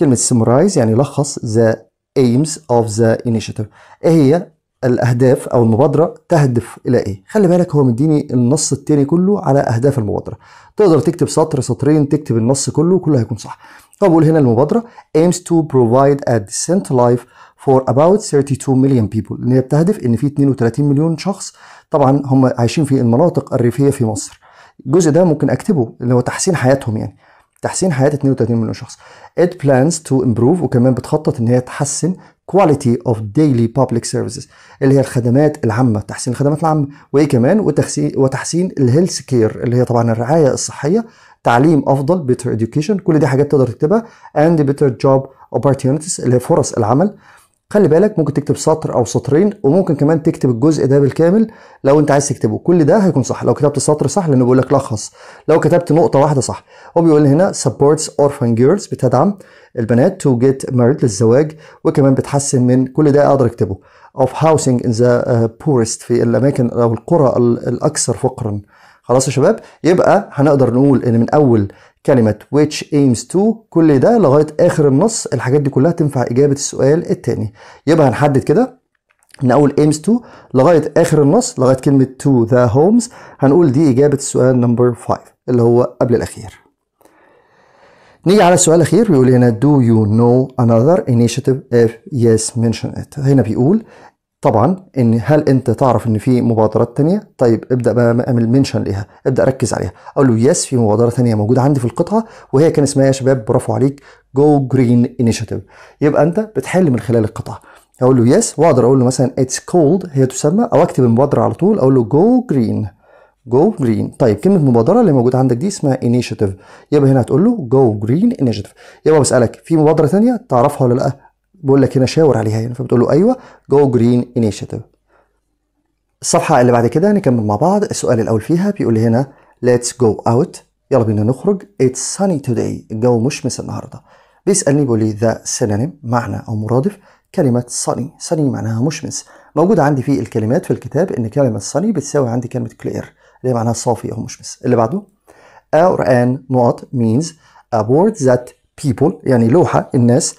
كلمه summarize يعني لخص ذا aims of the initiative ايه هي الاهداف او المبادره تهدف الى ايه خلي بالك هو مديني النص التاني كله على اهداف المبادره تقدر تكتب سطر سطرين تكتب النص كله كله هيكون صح هو بيقول هنا المبادره aims to provide a decent life for about 32 million people اللي هي بتهدف ان في 32 مليون شخص طبعا هم عايشين في المناطق الريفيه في مصر الجزء ده ممكن اكتبه اللي هو تحسين حياتهم يعني تحسين حياه 32 مليون شخص it plans to improve وكمان بتخطط ان هي تحسن quality of daily public services اللي هي الخدمات العامه تحسين الخدمات العامه وايه كمان وتحسين وتحسين الهيلث كير اللي هي طبعا الرعايه الصحيه تعليم افضل better education كل دي حاجات تقدر تكتبها and better job opportunities اللي هي فرص العمل خلي بالك ممكن تكتب سطر او سطرين وممكن كمان تكتب الجزء ده بالكامل لو انت عايز تكتبه كل ده هيكون صح لو كتبت سطر صح لانه بيقول لك لخص لو كتبت نقطه واحده صح هو بيقول هنا supports orphan girls بتدعم البنات to get married للزواج وكمان بتحسن من كل ده اقدر اكتبه of housing in the uh, poorest في الاماكن او القرى الاكثر فقرا خلاص يا شباب يبقى هنقدر نقول ان من اول كلمة which aims to كل ده لغاية آخر النص الحاجات دي كلها تنفع إجابة السؤال التاني يبقى هنحدد كده نقول aims to لغاية آخر النص لغاية كلمة to the homes هنقول دي إجابة السؤال نمبر 5 اللي هو قبل الأخير نيجي على السؤال الأخير بيقول هنا do you know another initiative if yes mention it هنا بيقول طبعا ان هل انت تعرف ان في مبادرات تانية طيب ابدا بقى اعمل منشن ليها ابدا ركز عليها اقول له يس في مبادره تانية موجوده عندي في القطعه وهي كان اسمها يا شباب برافو عليك جو جرين انيشيتيف يبقى انت بتحل من خلال القطعه اقول له يس واقدر اقول له مثلا اتس كولد هي تسمى او اكتب المبادره على طول اقول له جو جرين جو جرين طيب كلمه مبادره اللي موجوده عندك دي اسمها انيشيتيف يبقى هنا هتقول له جو جرين انيشيتيف يبقى بسالك في مبادره تانية تعرفها ولا لا بقول لك هنا شاور عليها هنا يعني. فبتقول له ايوه جو جرين انيشيتيف الصفحه اللي بعد كده نكمل مع بعض السؤال الاول فيها بيقول لي هنا ليتس جو اوت يلا بينا نخرج اتس sunny توداي الجو مشمس النهارده بيسالني بيقول لي ذا سينونيم معنى او مرادف كلمة صني صني معناها مشمس موجود عندي في الكلمات في الكتاب إن كلمة صني بتساوي عندي كلمة كلير اللي هي معناها صافي أو مشمس اللي بعده or an نوت means a board that people يعني لوحة الناس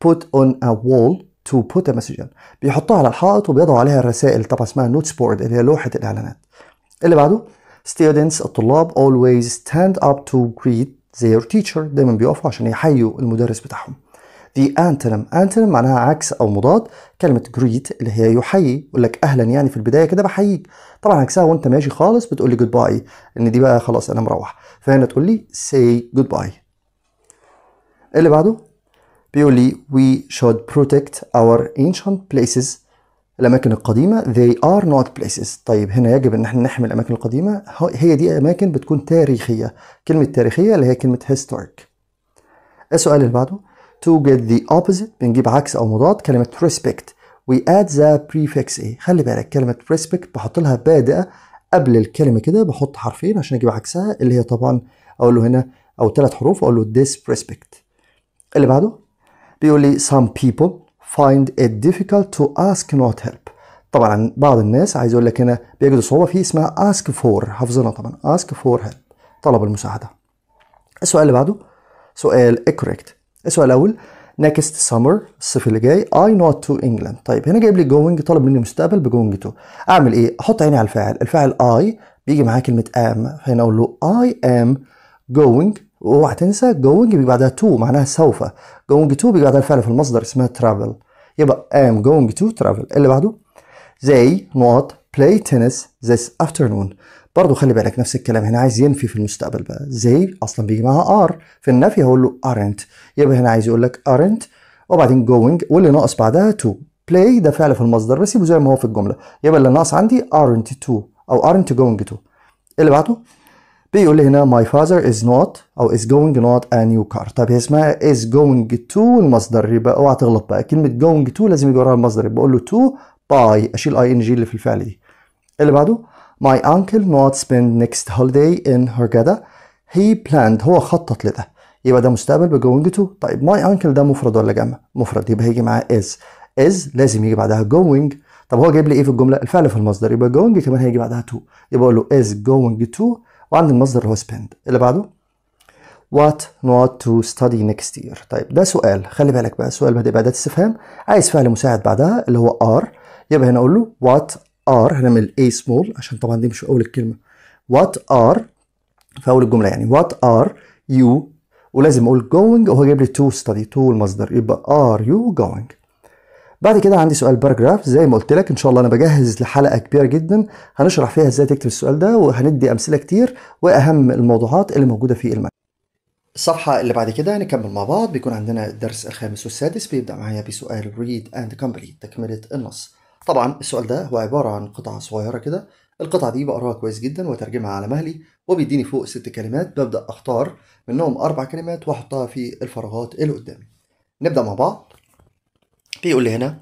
put on a wall to put a message in بيحطوها على الحائط وبيضعوا عليها الرسائل طبعا اسمها نوتس بورد اللي هي لوحة الإعلانات اللي بعده students الطلاب always stand up to greet their teacher دايما بيقفوا عشان يحيوا المدرس بتاعهم The antonym antonym معناها عكس أو مضاد كلمة greet اللي هي يحيي يقول لك أهلا يعني في البداية كده بحييك طبعا عكسها وأنت ماشي خالص بتقول لي جود باي إن دي بقى خلاص أنا مروح فهنا تقول لي say goodbye اللي بعده بيقول لي we should protect our ancient places الأماكن القديمة they are not places طيب هنا يجب إن احنا نحمي الأماكن القديمة هي دي أماكن بتكون تاريخية كلمة تاريخية اللي هي كلمة historic السؤال اللي بعده to get the opposite بنجيب عكس أو مضاد كلمة respect we add the prefix a خلي بالك كلمة respect بحط لها بادئة قبل الكلمة كده بحط حرفين عشان أجيب عكسها اللي هي طبعا أقول له هنا أو ثلاث حروف أقول له disrespect اللي بعده بيقول لي some people find it difficult to ask not help طبعا بعض الناس عايز اقول لك هنا بيجدوا صعوبه في اسمها ask for حافظينها طبعا ask for help طلب المساعده السؤال اللي بعده سؤال correct السؤال الاول next summer الصيف اللي جاي I not to England طيب هنا جايب لي going طلب مني مستقبل بجوينج تو اعمل ايه احط عيني على الفاعل الفاعل I بيجي معاه كلمه am فهنا اقول له I am going اوعى تنسى جوينج بيجي بعدها تو معناها سوف جوينج تو بيجي بعدها الفعل في المصدر اسمها ترافل يبقى ام جوينج تو ترافل اللي بعده they not play tennis this afternoon برضه خلي بالك نفس الكلام هنا عايز ينفي في المستقبل بقى زي اصلا بيجي معاها ار في النفي هقول له ارنت يبقى هنا عايز يقول لك ارنت وبعدين جوينج واللي ناقص بعدها تو بلاي ده فعل في المصدر بسيبه زي ما هو في الجمله يبقى اللي ناقص عندي ارنت تو او ارنت جوينج تو اللي بعده بيقول لي هنا my father is not او is going not a new car طب هي اسمها is going to المصدر يبقى اوعى تغلط بقى كلمه going to لازم يجي وراها المصدر بقول له to buy اشيل اي ان جي اللي في الفعل دي اللي بعده my uncle not spend next holiday in Hurghada he planned هو خطط لده يبقى ده مستقبل بجوينج تو طيب my uncle ده مفرد ولا جمع مفرد يبقى هيجي معاه is is لازم يجي بعدها going طب هو جايب لي ايه في الجمله الفعل في المصدر يبقى going كمان هيجي بعدها to يبقى اقول له is going to وعندي المصدر هو spend اللي بعده what not to study next year طيب ده سؤال خلي بالك بقى السؤال بدأ بعد استفهام عايز فعل مساعد بعدها اللي هو are يبقى هنا اقول له what are هنعمل a small عشان طبعا دي مش اول الكلمه what are في اول الجمله يعني what are you ولازم اقول going وهو جايب لي to study to المصدر يبقى are you going بعد كده عندي سؤال باراجراف زي ما قلت لك ان شاء الله انا بجهز لحلقه كبيره جدا هنشرح فيها ازاي تكتب السؤال ده وهندي امثله كتير واهم الموضوعات اللي موجوده في المنهج الصفحة اللي بعد كده هنكمل مع بعض بيكون عندنا الدرس الخامس والسادس بيبدأ معايا بسؤال read and complete تكملة النص طبعا السؤال ده هو عبارة عن قطعة صغيرة كده القطعة دي بقراها كويس جدا وترجمها على مهلي وبيديني فوق ست كلمات ببدأ أختار منهم أربع كلمات وأحطها في الفراغات اللي قدامي نبدأ مع بعض بيقول لي هنا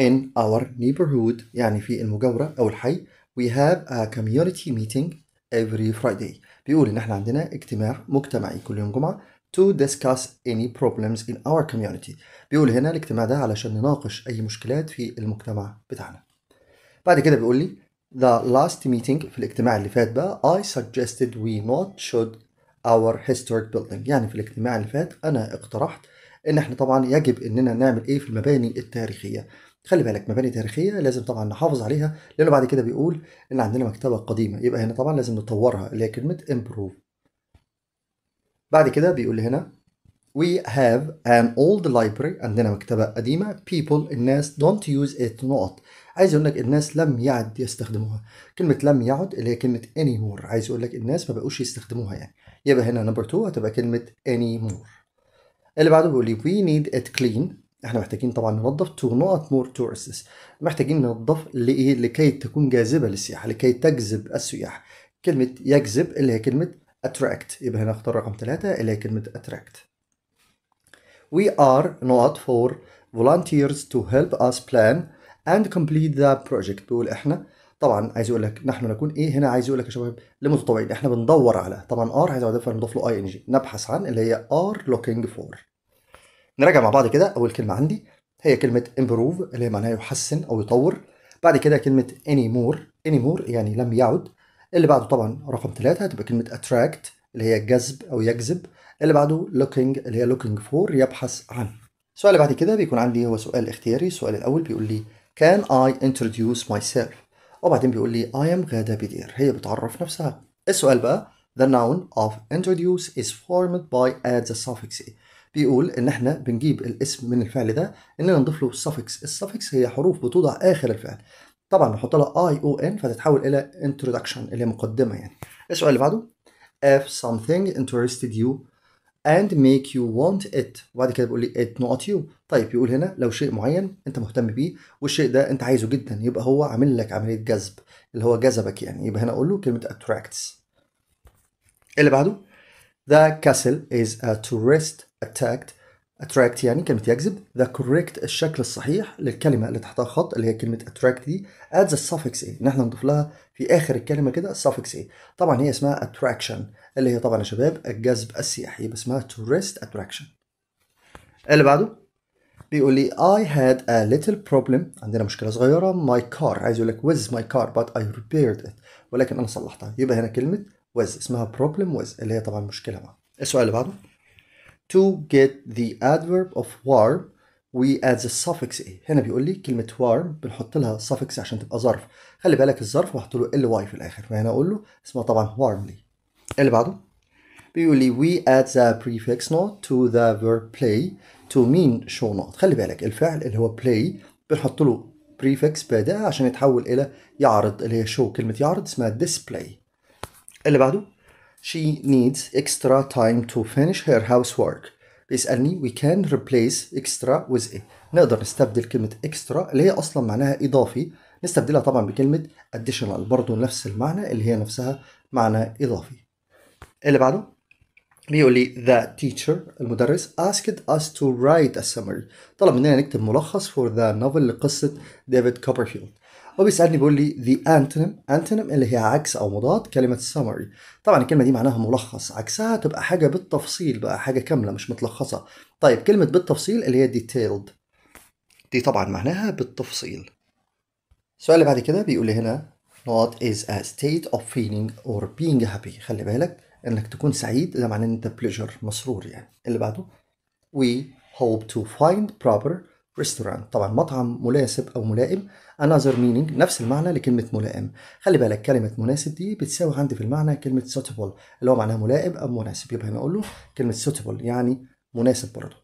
in our neighborhood يعني في المجاورة أو الحي we have a community meeting every Friday بيقول إن إحنا عندنا اجتماع مجتمعي كل يوم جمعة to discuss any problems in our community بيقول هنا الاجتماع ده علشان نناقش أي مشكلات في المجتمع بتاعنا بعد كده بيقول لي the last meeting في الاجتماع اللي فات بقى I suggested we not should our historic building يعني في الاجتماع اللي فات أنا اقترحت ان احنا طبعا يجب اننا نعمل ايه في المباني التاريخيه خلي بالك مباني تاريخيه لازم طبعا نحافظ عليها لانه بعد كده بيقول ان عندنا مكتبه قديمه يبقى هنا طبعا لازم نطورها اللي هي كلمه improve بعد كده بيقول هنا We have an old library عندنا مكتبة قديمة people الناس don't use it not عايز يقول لك الناس لم يعد يستخدموها كلمة لم يعد اللي هي كلمة anymore عايز يقول لك الناس ما بقوش يستخدموها يعني يبقى هنا نمبر 2 هتبقى كلمة anymore اللي بعده بيقول لي we need it clean احنا محتاجين طبعا ننظف to not more tourists محتاجين ننظف لايه لكي تكون جاذبه للسياحه لكي تجذب السياح كلمه يجذب اللي هي كلمه attract يبقى هنا اختار رقم ثلاثة اللي هي كلمه attract we are not for volunteers to help us plan and complete the project بيقول احنا طبعا عايز يقول لك نحن نكون ايه هنا عايز يقول لك يا شباب لمتطوعين احنا بندور على طبعا ار عايز اضيف نضيف له اي ان جي نبحث عن اللي هي ار لوكينج فور نراجع مع بعض كده اول كلمه عندي هي كلمه امبروف اللي هي معناها يحسن او يطور بعد كده كلمه اني مور اني مور يعني لم يعد اللي بعده طبعا رقم ثلاثة هتبقى كلمه اتراكت اللي هي جذب او يجذب اللي بعده لوكينج اللي هي لوكينج فور يبحث عن السؤال اللي بعد كده بيكون عندي هو سؤال اختياري السؤال الاول بيقول لي كان اي انتروديوس ماي سيلف وبعدين بيقول لي I am غادة بدير هي بتعرف نفسها السؤال بقى the noun of introduce is formed by add the suffix a بيقول ان احنا بنجيب الاسم من الفعل ده اننا نضيف له suffix suffix هي حروف بتوضع اخر الفعل طبعا نحط لها اي او ان فتتحول الى introduction اللي هي مقدمه يعني السؤال اللي بعده if something interested you and make you want it وبعد كده بيقول لي it not you طيب يقول هنا لو شيء معين انت مهتم بيه والشيء ده انت عايزه جدا يبقى هو عامل لك عمليه جذب اللي هو جذبك يعني يبقى هنا اقول له كلمه attracts اللي بعده The castle is a tourist attacked attract يعني كلمة يجذب the correct الشكل الصحيح للكلمة اللي تحتها خط اللي هي كلمة attract دي adds a suffix a إن احنا نضيف لها في آخر الكلمة كده suffix a طبعا هي اسمها attraction اللي هي طبعا يا شباب الجذب السياحي يبقى اسمها tourist attraction اللي بعده بيقول لي I had a little problem عندنا مشكلة صغيرة my car عايز يقول لك with my car but I repaired it ولكن أنا صلحتها يبقى هنا كلمة with اسمها problem with اللي هي طبعا مشكلة مع. السؤال اللي بعده to get the adverb of warm we add the suffix a هنا بيقول لي كلمة warm بنحط لها suffix عشان تبقى ظرف خلي بالك الظرف بحط له ly في الآخر فهنا أقول له اسمها طبعا warmly اللي بعده بيقول لي we add the prefix not to the verb play to mean show not خلي بالك الفعل اللي هو play بنحط له prefix بادئة عشان يتحول إلى يعرض اللي هي show كلمة يعرض اسمها display اللي بعده She needs extra time to finish her housework. بيسألني we can replace extra with a. نقدر نستبدل كلمة extra اللي هي أصلا معناها إضافي نستبدلها طبعا بكلمة additional برضه نفس المعنى اللي هي نفسها معنى إضافي. اللي بعده بيقول لي the teacher المدرس asked us to write a summary طلب مننا نكتب ملخص for the novel لقصة ديفيد كوبرفيلد وبيسالني بيقول لي ذا antonym antonym اللي هي عكس او مضاد كلمه summary طبعا الكلمه دي معناها ملخص عكسها تبقى حاجه بالتفصيل بقى حاجه كامله مش متلخصه طيب كلمه بالتفصيل اللي هي detailed دي طبعا معناها بالتفصيل السؤال اللي بعد كده بيقول لي هنا what is a state of feeling or being happy خلي بالك انك تكون سعيد ده معناه ان انت pleasure مسرور يعني اللي بعده we hope to find proper ريستورانت طبعا مطعم مناسب او ملائم another meaning نفس المعنى لكلمه ملائم خلي بالك كلمه مناسب دي بتساوي عندي في المعنى كلمه suitable اللي هو معناها ملائم او مناسب يبقى هنا اقول له كلمه suitable يعني مناسب برضه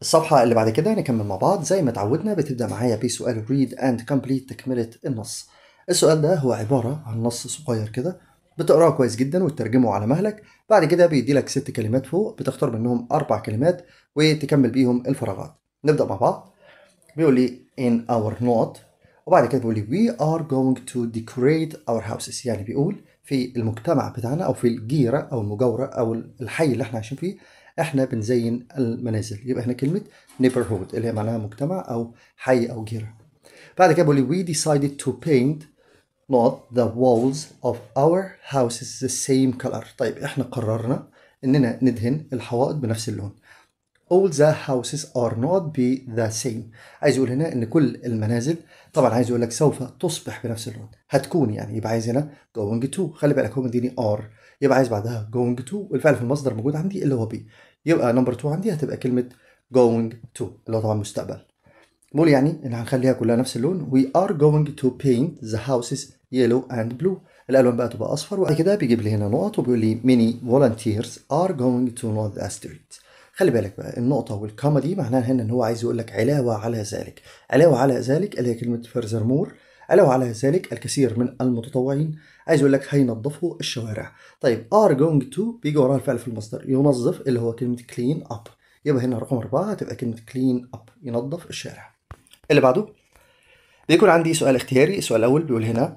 الصفحة اللي بعد كده هنكمل مع بعض زي ما اتعودنا بتبدأ معايا بسؤال read and complete تكملة النص السؤال ده هو عبارة عن نص صغير كده بتقراه كويس جدا وتترجمه على مهلك بعد كده بيديلك ست كلمات فوق بتختار منهم أربع كلمات وتكمل بيهم الفراغات نبدا مع بعض بيقول لي in our note وبعد كده بيقول لي we are going to decorate our houses يعني بيقول في المجتمع بتاعنا او في الجيره او المجاوره او الحي اللي احنا عايشين فيه احنا بنزين المنازل يبقى هنا كلمه neighborhood اللي هي معناها مجتمع او حي او جيره بعد كده بيقول لي we decided to paint not the walls of our houses the same color طيب احنا قررنا اننا ندهن الحوائط بنفس اللون all the houses are not be the same عايز يقول هنا ان كل المنازل طبعا عايز يقول لك سوف تصبح بنفس اللون هتكون يعني يبقى عايز هنا going to خلي بالك هو مديني are يبقى عايز بعدها going to والفعل في المصدر موجود عندي اللي هو be يبقى نمبر 2 عندي هتبقى كلمه going to اللي هو طبعا مستقبل بقول يعني ان هنخليها كلها نفس اللون we are going to paint the houses yellow and blue الالوان بقى تبقى اصفر وبعد كده بيجيب لي هنا نقط وبيقول لي many volunteers are going to know the ستريت خلي بالك بقى النقطة والكاما دي معناها هنا إن هو عايز يقول لك علاوة على ذلك علاوة على ذلك اللي هي كلمة مور، علاوة على ذلك الكثير من المتطوعين عايز يقول لك هينظفوا الشوارع طيب are going to بيجي وراها الفعل في المصدر ينظف اللي هو كلمة كلين أب. يبقى هنا رقم أربعة هتبقى كلمة كلين أب ينظف الشارع اللي بعده بيكون عندي سؤال اختياري السؤال الأول بيقول هنا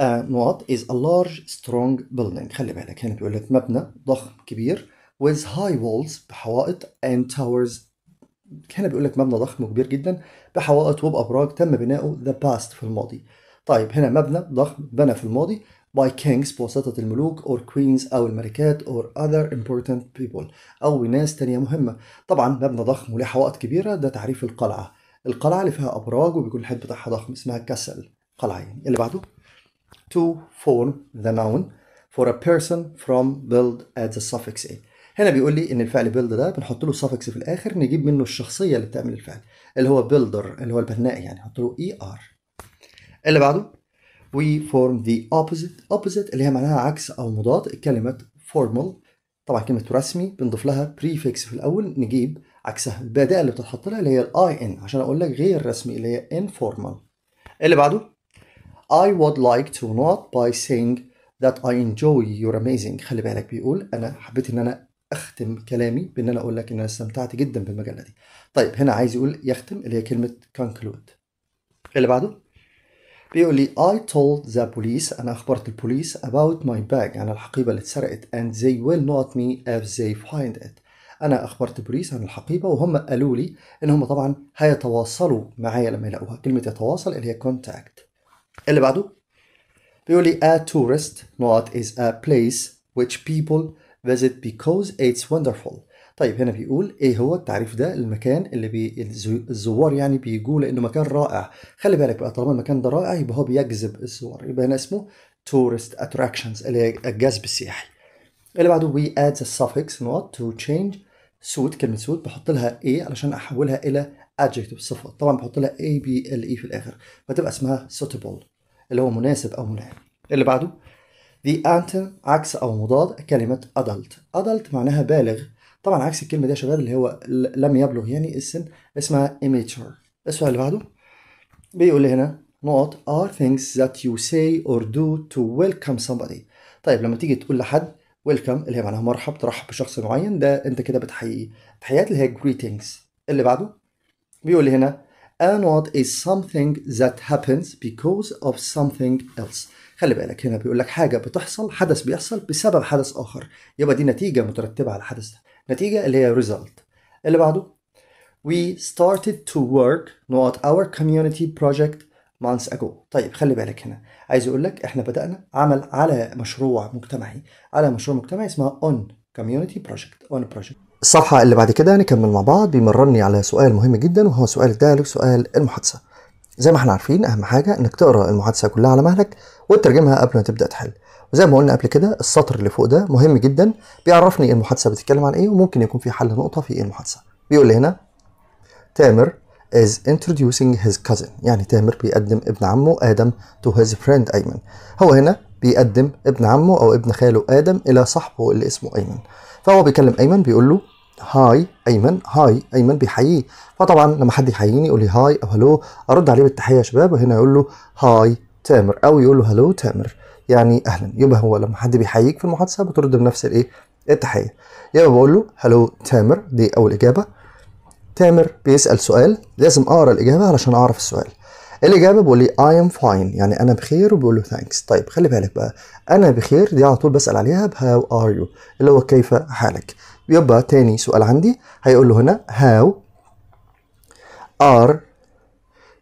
uh, آه، what is a large strong building خلي بالك هنا بيقول لك مبنى ضخم كبير with high walls بحوائط and towers هنا بيقول لك مبنى ضخم وكبير جدا بحوائط وبأبراج تم بناؤه the past في الماضي طيب هنا مبنى ضخم بنى في الماضي by kings بواسطة الملوك or queens أو الملكات or other important people أو ناس تانية مهمة طبعا مبنى ضخم وله حوائط كبيرة ده تعريف القلعة القلعة اللي فيها أبراج وبيكون الحيط بتاعها ضخم اسمها كسل قلعة يعني اللي بعده to form the noun for a person from build at the suffix a هنا بيقول لي ان الفعل بيلد ده بنحط له suffix في الاخر نجيب منه الشخصيه اللي بتعمل الفعل اللي هو builder اللي هو البناء يعني نحط له اي e ER. ار اللي بعده we form the opposite opposite اللي هي معناها عكس او مضاد كلمه formal طبعا كلمه رسمي بنضيف لها prefix في الاول نجيب عكسها البدائل اللي بتتحط لها اللي هي الاي ان عشان اقول لك غير رسمي اللي هي informal اللي بعده I would like to not by saying that I enjoy your amazing خلي بالك بيقول انا حبيت ان انا اختم كلامي بان انا اقول لك ان انا استمتعت جدا بالمجله دي طيب هنا عايز يقول يختم اللي هي كلمه كونكلود اللي بعده بيقول لي I told the police أنا أخبرت البوليس about my bag عن الحقيبة اللي اتسرقت and they will not me if they find it أنا أخبرت البوليس عن الحقيبة وهم قالوا لي إن هم طبعا هيتواصلوا معايا لما يلاقوها كلمة يتواصل اللي هي contact اللي بعده بيقول لي a tourist not is a place which people was it because it's wonderful طيب هنا بيقول ايه هو التعريف ده المكان اللي بي الزوار يعني بيجوا لانه مكان رائع خلي بالك بقى طالما المكان ده رائع يبقى هو بيجذب الزوار يبقى هنا اسمه tourist attractions اللي هي الجذب السياحي اللي بعده we add the suffix not to change suit كلمة suit بحط لها a علشان احولها الى adjective صفة طبعا بحط لها a b l e في الاخر فتبقى اسمها suitable اللي هو مناسب او ملائم اللي بعده The anti عكس أو مضاد كلمة adult adult معناها بالغ طبعا عكس الكلمة دي يا شباب اللي هو لم يبلغ يعني السن اسمها immature السؤال اللي بعده بيقول لي هنا نقط are things that you say or do to welcome somebody طيب لما تيجي تقول لحد ويلكم اللي هي معناها مرحب ترحب بشخص معين ده انت كده بتحييه تحيات اللي هي greetings اللي بعده بيقول لي هنا a not is something that happens because of something else خلي بالك هنا بيقول لك حاجه بتحصل حدث بيحصل بسبب حدث اخر يبقى دي نتيجه مترتبه على الحدث ده نتيجه اللي هي result اللي بعده we started to work not our community project months ago طيب خلي بالك هنا عايز اقول لك احنا بدانا عمل على مشروع مجتمعي على مشروع مجتمعي اسمها on community project on project الصفحه اللي بعد كده نكمل مع بعض بيمرني على سؤال مهم جدا وهو سؤال ده سؤال المحادثه زي ما احنا عارفين اهم حاجه انك تقرا المحادثه كلها على مهلك وتترجمها قبل ما تبدا تحل وزي ما قلنا قبل كده السطر اللي فوق ده مهم جدا بيعرفني ايه المحادثه بتتكلم عن ايه وممكن يكون في حل نقطه في ايه المحادثه بيقول لي هنا تامر is introducing his cousin يعني تامر بيقدم ابن عمه آدم to his friend أيمن هو هنا بيقدم ابن عمه أو ابن خاله آدم إلى صاحبه اللي اسمه أيمن فهو بيكلم أيمن بيقول له هاي ايمن هاي ايمن بيحييه فطبعا لما حد يحييني يقول لي هاي او هلو ارد عليه بالتحيه يا شباب وهنا يقول له هاي تامر او يقول له هلو تامر يعني اهلا يبقى هو لما حد بيحييك في المحادثه بترد بنفس الايه التحيه يبقى بقول له هلو تامر دي اول اجابه تامر بيسال سؤال لازم اقرا الاجابه علشان اعرف السؤال الاجابه بيقول لي اي ام فاين يعني انا بخير وبيقول له ثانكس طيب خلي بالك بقى انا بخير دي على طول بسال عليها بهاو ار يو اللي هو كيف حالك يبقى تاني سؤال عندي هيقول له هنا how are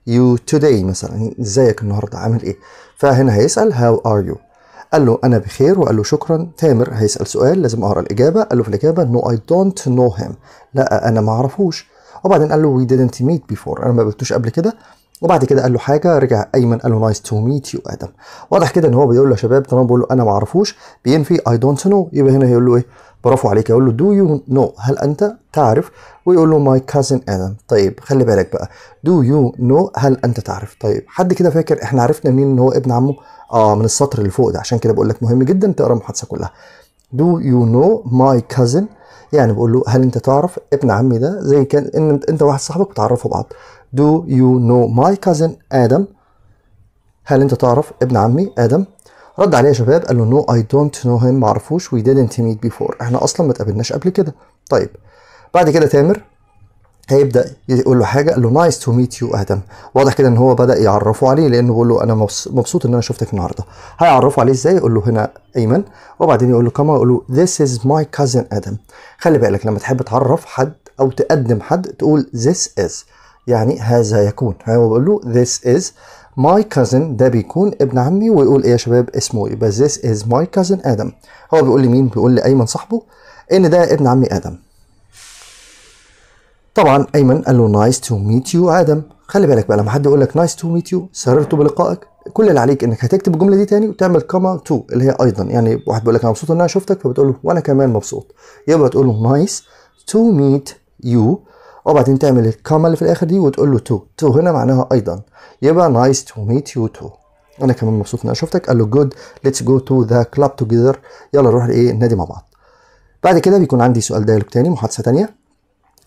you today مثلا ازيك النهارده عامل ايه فهنا هيسال how are you قال له انا بخير وقال له شكرا تامر هيسال سؤال لازم اقرا الاجابه قال له في الاجابه no I don't know him لا انا ما اعرفوش وبعدين قال له we didn't meet before انا ما قابلتوش قبل كده وبعد كده قال له حاجه رجع ايمن قال له نايس تو ميت يو ادم واضح كده ان هو بيقول له يا شباب طالما بقول له انا ما اعرفوش بينفي اي دونت نو يبقى هنا هيقول له ايه برافو عليك يقول له دو يو نو هل انت تعرف ويقول له ماي كازن ادم طيب خلي بالك بقى دو يو نو هل انت تعرف طيب حد كده فاكر احنا عرفنا منين ان هو ابن عمه اه من السطر اللي فوق ده عشان كده بقول لك مهم جدا تقرا المحادثه كلها دو يو نو ماي كازن يعني بقول له هل انت تعرف ابن عمي ده زي كان ان انت واحد صاحبك بتعرفوا بعض دو يو نو ماي كازن ادم هل انت تعرف ابن عمي ادم رد عليه يا شباب قال له نو اي دونت نو هيم معرفوش وي ديدنت ميت بيفور احنا اصلا ما اتقابلناش قبل كده طيب بعد كده تامر هيبدا يقول له حاجه قال له نايس تو ميت يو ادم واضح كده ان هو بدا يعرفه عليه لانه بيقول له انا مبسوط ان انا شفتك النهارده هيعرفه عليه ازاي يقول له هنا ايمن وبعدين يقول له كما يقول له ذيس از ماي كازن ادم خلي بالك لما تحب تعرف حد او تقدم حد تقول ذيس از يعني هذا يكون هو بيقول له ذيس از ماي كازن ده بيكون ابن عمي ويقول ايه يا شباب اسمه ايه يبقى this is ماي كازن ادم هو بيقول لي مين بيقول لي ايمن صاحبه ان ده ابن عمي ادم طبعا ايمن قال له نايس تو ميت يو ادم خلي بالك بقى لما حد يقول لك نايس تو ميت يو سررت بلقائك كل اللي عليك انك هتكتب الجمله دي تاني وتعمل كما تو اللي هي ايضا يعني واحد بيقول لك انا مبسوط ان انا شفتك فبتقول له وانا كمان مبسوط يبقى تقول له نايس تو ميت يو وبعدين تعمل الكاما اللي في الاخر دي وتقول له تو تو هنا معناها ايضا يبقى نايس تو ميت يو تو انا كمان مبسوط ان انا شفتك قال له جود ليتس جو تو ذا كلاب توجذر يلا نروح لايه النادي مع بعض بعد كده بيكون عندي سؤال دايلوج تاني محادثه تانيه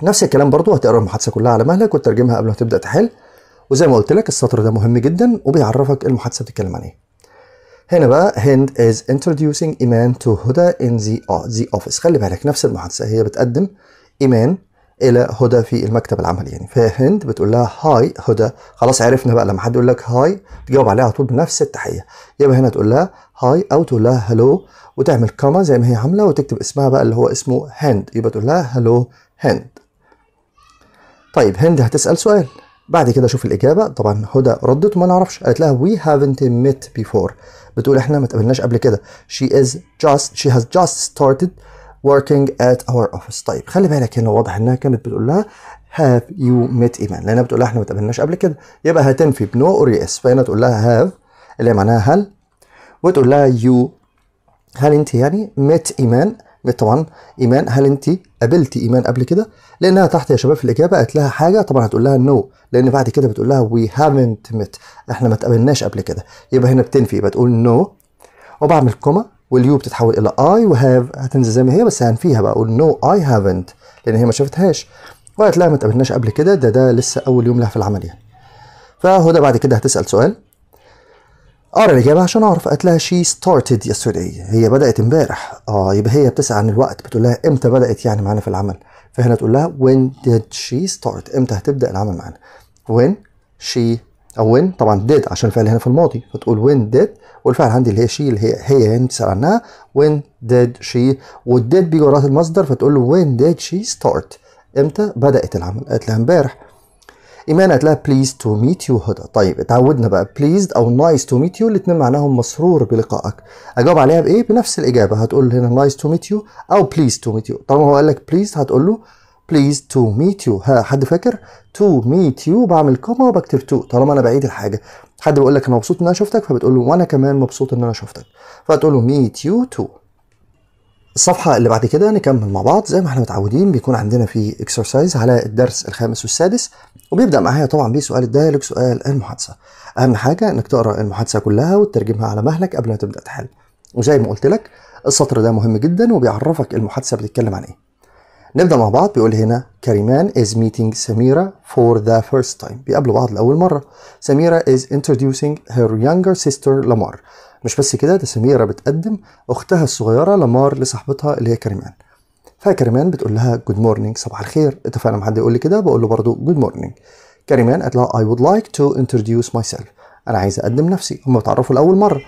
نفس الكلام برضو هتقرا المحادثه كلها على مهلك وتترجمها قبل ما تبدا تحل وزي ما قلت لك السطر ده مهم جدا وبيعرفك المحادثه بتتكلم عن ايه هنا بقى هند از انتروديوسينج إيمان تو هدى ان ذا اوفيس خلي بالك نفس المحادثة هي بتقدم إيمان الى هدى في المكتب العملي يعني فهند بتقول لها هاي هدى خلاص عرفنا بقى لما حد يقول لك هاي تجاوب عليها على طول بنفس التحيه يا اما هنا تقول لها هاي او تقول لها هلو وتعمل كما زي ما هي عامله وتكتب اسمها بقى اللي هو اسمه هند يبقى تقول لها هلو هند طيب هند هتسال سؤال بعد كده شوف الاجابه طبعا هدى ردت وما نعرفش قالت لها وي هافنت ميت بيفور بتقول احنا ما اتقابلناش قبل كده she is just she has just started working at our office طيب خلي بالك هنا واضح انها كانت بتقول لها have you met ايمان لانها بتقول لها احنا ما اتقابلناش قبل كده يبقى هتنفي بنو اور يس فهنا تقول لها have اللي معناها هل وتقول لها you هل انت يعني met ايمان طبعا ايمان هل انت قابلتي ايمان قبل كده لانها تحت يا شباب في الاجابه قالت لها حاجه طبعا هتقول لها نو لان بعد كده بتقول لها we haven't met احنا ما اتقابلناش قبل كده يبقى هنا بتنفي بتقول نو no. وبعمل كومه واليو بتتحول الى اي وهاف هتنزل زي ما هي بس هنفيها بقى اقول نو اي هافنت لان هي ما شافتهاش لها ما اتقابلناش قبل كده ده ده لسه اول يوم لها في العمل يعني فهدى بعد كده هتسال سؤال اقرا الاجابه عشان اعرف قالت لها شي ستارتد يسترداي هي بدات امبارح اه يبقى هي بتسال عن الوقت بتقول لها امتى بدات يعني معانا في العمل فهنا تقول لها when did she start امتى هتبدا العمل معانا when she او وين طبعا ديد عشان الفعل هنا في الماضي فتقول وين ديد والفعل عندي اللي هي شي اللي هي هي هنا بتسال عنها وين ديد شي والديد بيجي وراها المصدر فتقول له وين ديد شي ستارت امتى بدات العمل قالت لها امبارح ايمان قالت لها بليز تو ميت يو هدى طيب اتعودنا بقى بليزد او نايس تو ميت يو الاثنين معناهم مسرور بلقائك اجاوب عليها بايه بنفس الاجابه هتقول هنا نايس تو ميت يو او بليز تو ميت يو طالما هو قال لك بليز هتقول له بليز تو ميت يو ها حد فاكر تو ميت يو بعمل كوما وبكتب تو طالما انا بعيد الحاجه حد بيقول لك انا مبسوط ان انا شفتك فبتقول له وانا كمان مبسوط ان انا شفتك فهتقول له ميت يو تو الصفحة اللي بعد كده نكمل مع بعض زي ما احنا متعودين بيكون عندنا في اكسرسايز على الدرس الخامس والسادس وبيبدأ معايا طبعا بسؤال الدايلوج سؤال المحادثة أهم حاجة إنك تقرأ المحادثة كلها وتترجمها على مهلك قبل ما تبدأ تحل وزي ما قلت لك السطر ده مهم جدا وبيعرفك المحادثة بتتكلم عن إيه نبدأ مع بعض بيقول هنا كريمان is meeting سميرة for the first time بيقابلوا بعض لأول مرة سميرة is introducing her younger sister لامار مش بس كده ده سميرة بتقدم أختها الصغيرة لامار لصاحبتها اللي هي كريمان فكريمان بتقول لها جود مورنينج صباح الخير اتفقنا مع حد يقول لي كده بقول له برضه جود مورنينج كريمان قالت لها I would like to introduce myself أنا عايز أقدم نفسي هم اتعرفوا لأول مرة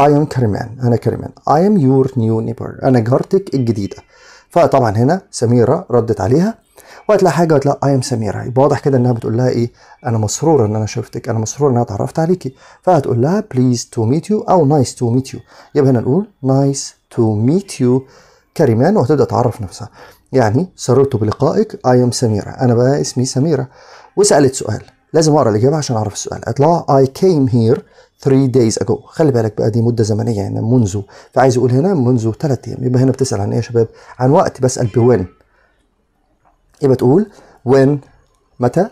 I am كريمان أنا كريمان I am your new neighbor أنا جارتك الجديدة فطبعا هنا سميره ردت عليها وقالت لها حاجه قالت لها اي ام سميره يبقى واضح كده انها بتقول لها ايه انا مسروره ان انا شفتك انا مسروره ان انا اتعرفت عليكي فهتقول لها بليز تو ميت يو او نايس تو ميت يو يبقى هنا نقول نايس تو ميت يو كريمان وهتبدا تعرف نفسها يعني سررت بلقائك اي ام سميره انا بقى اسمي سميره وسالت سؤال لازم اقرا الاجابه عشان اعرف السؤال قالت لها اي كيم هير 3 days ago خلي بالك بقى دي مده زمنيه يعني منذ فعايز اقول هنا منذ ثلاث ايام يبقى هنا بتسال عن ايه يا شباب عن وقت بسال بوين يبقى تقول when متى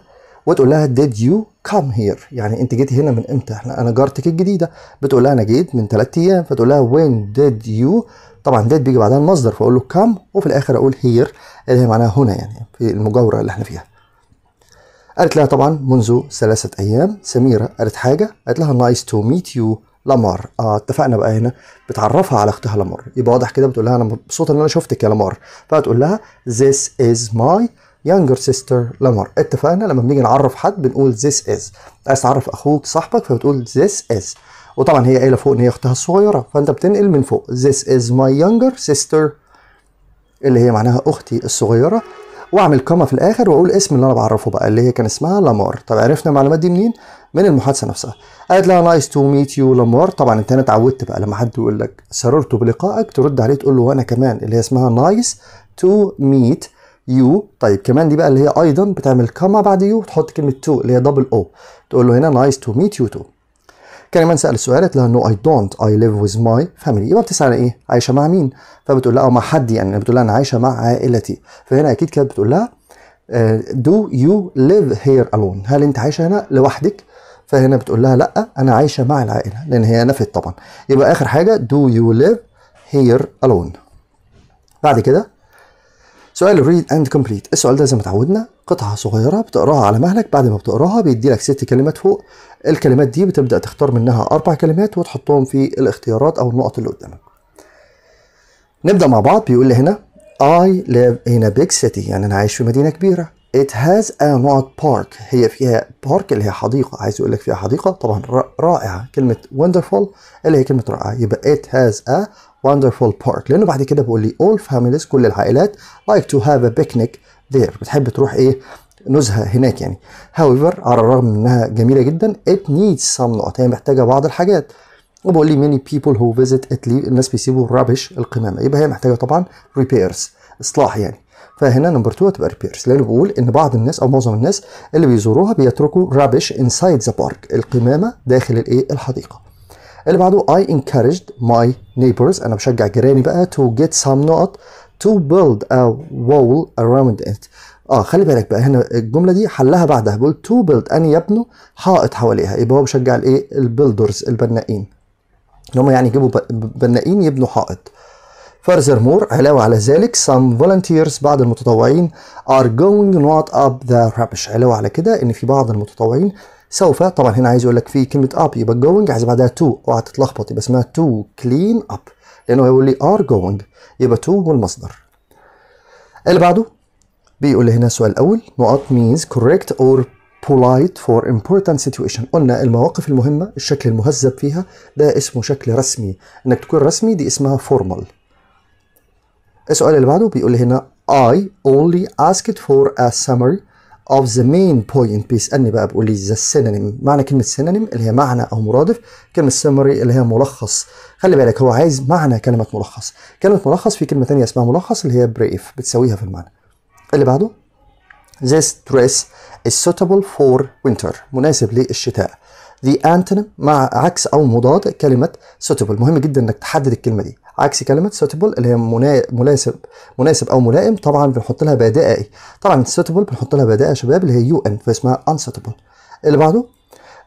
وتقول لها did you come here يعني انت جيت هنا من امتى احنا انا جارتك الجديده بتقول لها انا جيت من ثلاث ايام فتقول لها when did you طبعا did بيجي بعدها المصدر فاقول له come وفي الاخر اقول here اللي هي معناها هنا يعني في المجاوره اللي احنا فيها قالت لها طبعا منذ ثلاثة أيام سميرة قالت حاجة قالت لها نايس تو ميت يو لامار اه اتفقنا بقى هنا بتعرفها على اختها لامار يبقى واضح كده بتقول لها انا مبسوطه ان انا شفتك يا لامار فهتقول لها this is my younger sister لامار اتفقنا لما بنيجي نعرف حد بنقول this is عايز تعرف اخوك صاحبك فبتقول this is وطبعا هي قايله فوق ان هي اختها الصغيره فانت بتنقل من فوق this is my younger sister اللي هي معناها اختي الصغيره واعمل كومه في الاخر واقول اسم اللي انا بعرفه بقى اللي هي كان اسمها لامار طب عرفنا المعلومات دي منين من المحادثه نفسها قالت لها نايس تو ميت يو لامار طبعا انت انا اتعودت بقى لما حد يقول لك سررت بلقائك ترد عليه تقول له وانا كمان اللي هي اسمها نايس تو ميت يو طيب كمان دي بقى اللي هي ايضا بتعمل كما بعد يو تحط كلمه تو اللي هي دبل او تقول له هنا نايس تو ميت يو تو كان من سال السؤال قالت لها نو اي دونت اي ليف ويز ماي فاميلي يبقى بتسال ايه عايشه مع مين فبتقول لها او مع حد يعني بتقول لها انا عايشه مع عائلتي فهنا اكيد كانت بتقول لها دو يو ليف هير الون هل انت عايشه هنا لوحدك فهنا بتقول لها لا انا عايشه مع العائله لان هي نفت طبعا يبقى اخر حاجه دو يو ليف هير الون بعد كده سؤال ريد اند كومبليت السؤال ده زي ما اتعودنا قطعه صغيره بتقراها على مهلك بعد ما بتقراها بيدي لك ست كلمات فوق الكلمات دي بتبدا تختار منها اربع كلمات وتحطهم في الاختيارات او النقط اللي قدامك نبدا مع بعض بيقول لي هنا I live in a big city يعني انا عايش في مدينه كبيره It has a not park هي فيها بارك اللي هي حديقة عايز يقول لك فيها حديقة طبعا رائعة كلمة wonderful اللي هي كلمة رائعة يبقى it has a wonderful park لانه بعد كده بيقول لي all families كل العائلات like to have a picnic there بتحب تروح ايه نزهه هناك يعني however على الرغم انها جميله جدا it needs some نقط هي يعني محتاجه بعض الحاجات وبقول لي many people who visit leave الناس بيسيبوا الرابش القمامه يبقى هي محتاجه طبعا repairs اصلاح يعني فهنا نمبر 2 هتبقى ريبيرز لانه بقول ان بعض الناس او معظم الناس اللي بيزوروها بيتركوا رابش انسايد ذا بارك القمامه داخل الايه الحديقه اللي بعده I encouraged my neighbors أنا بشجع جيراني بقى to get some نقط to build a wall around it اه خلي بالك بقى هنا الجمله دي حلها بعدها بيقول تو بيلد ان يبنوا حائط حواليها يبقى هو بيشجع الايه البيلدرز البنائين اللي هم يعني يجيبوا بنائين يبنوا حائط Furthermore علاوة على ذلك some volunteers بعض المتطوعين are going not up the rubbish علاوة على كده ان في بعض المتطوعين سوف طبعا هنا عايز يقول لك في كلمه اب يبقى جوينج عايز بعدها تو اوعى تتلخبط يبقى اسمها تو كلين اب لانه هيقول لي ار جوينج يبقى تو هو المصدر اللي بعده بيقول لي هنا السؤال الاول نقط means correct or polite for important situation قلنا المواقف المهمه الشكل المهذب فيها ده اسمه شكل رسمي انك تكون رسمي دي اسمها formal السؤال اللي بعده بيقول لي هنا I only asked for a summary of the main point بيسألني بقى بيقول لي the synonym معنى كلمة synonym اللي هي معنى أو مرادف كلمة summary اللي هي ملخص خلي بالك هو عايز معنى كلمة ملخص كلمة ملخص في كلمة تانية اسمها ملخص اللي هي brief بتساويها في المعنى اللي بعده this dress is suitable for winter مناسب للشتاء the antonym مع عكس أو مضاد كلمة suitable مهم جدا إنك تحدد الكلمة دي عكس كلمه سوتبل اللي هي مناسب مناسب او ملائم طبعا بنحط لها ايه طبعا سوتبل بنحط لها بادئه يا شباب اللي هي يو ان فاسمها unsuitable اللي بعده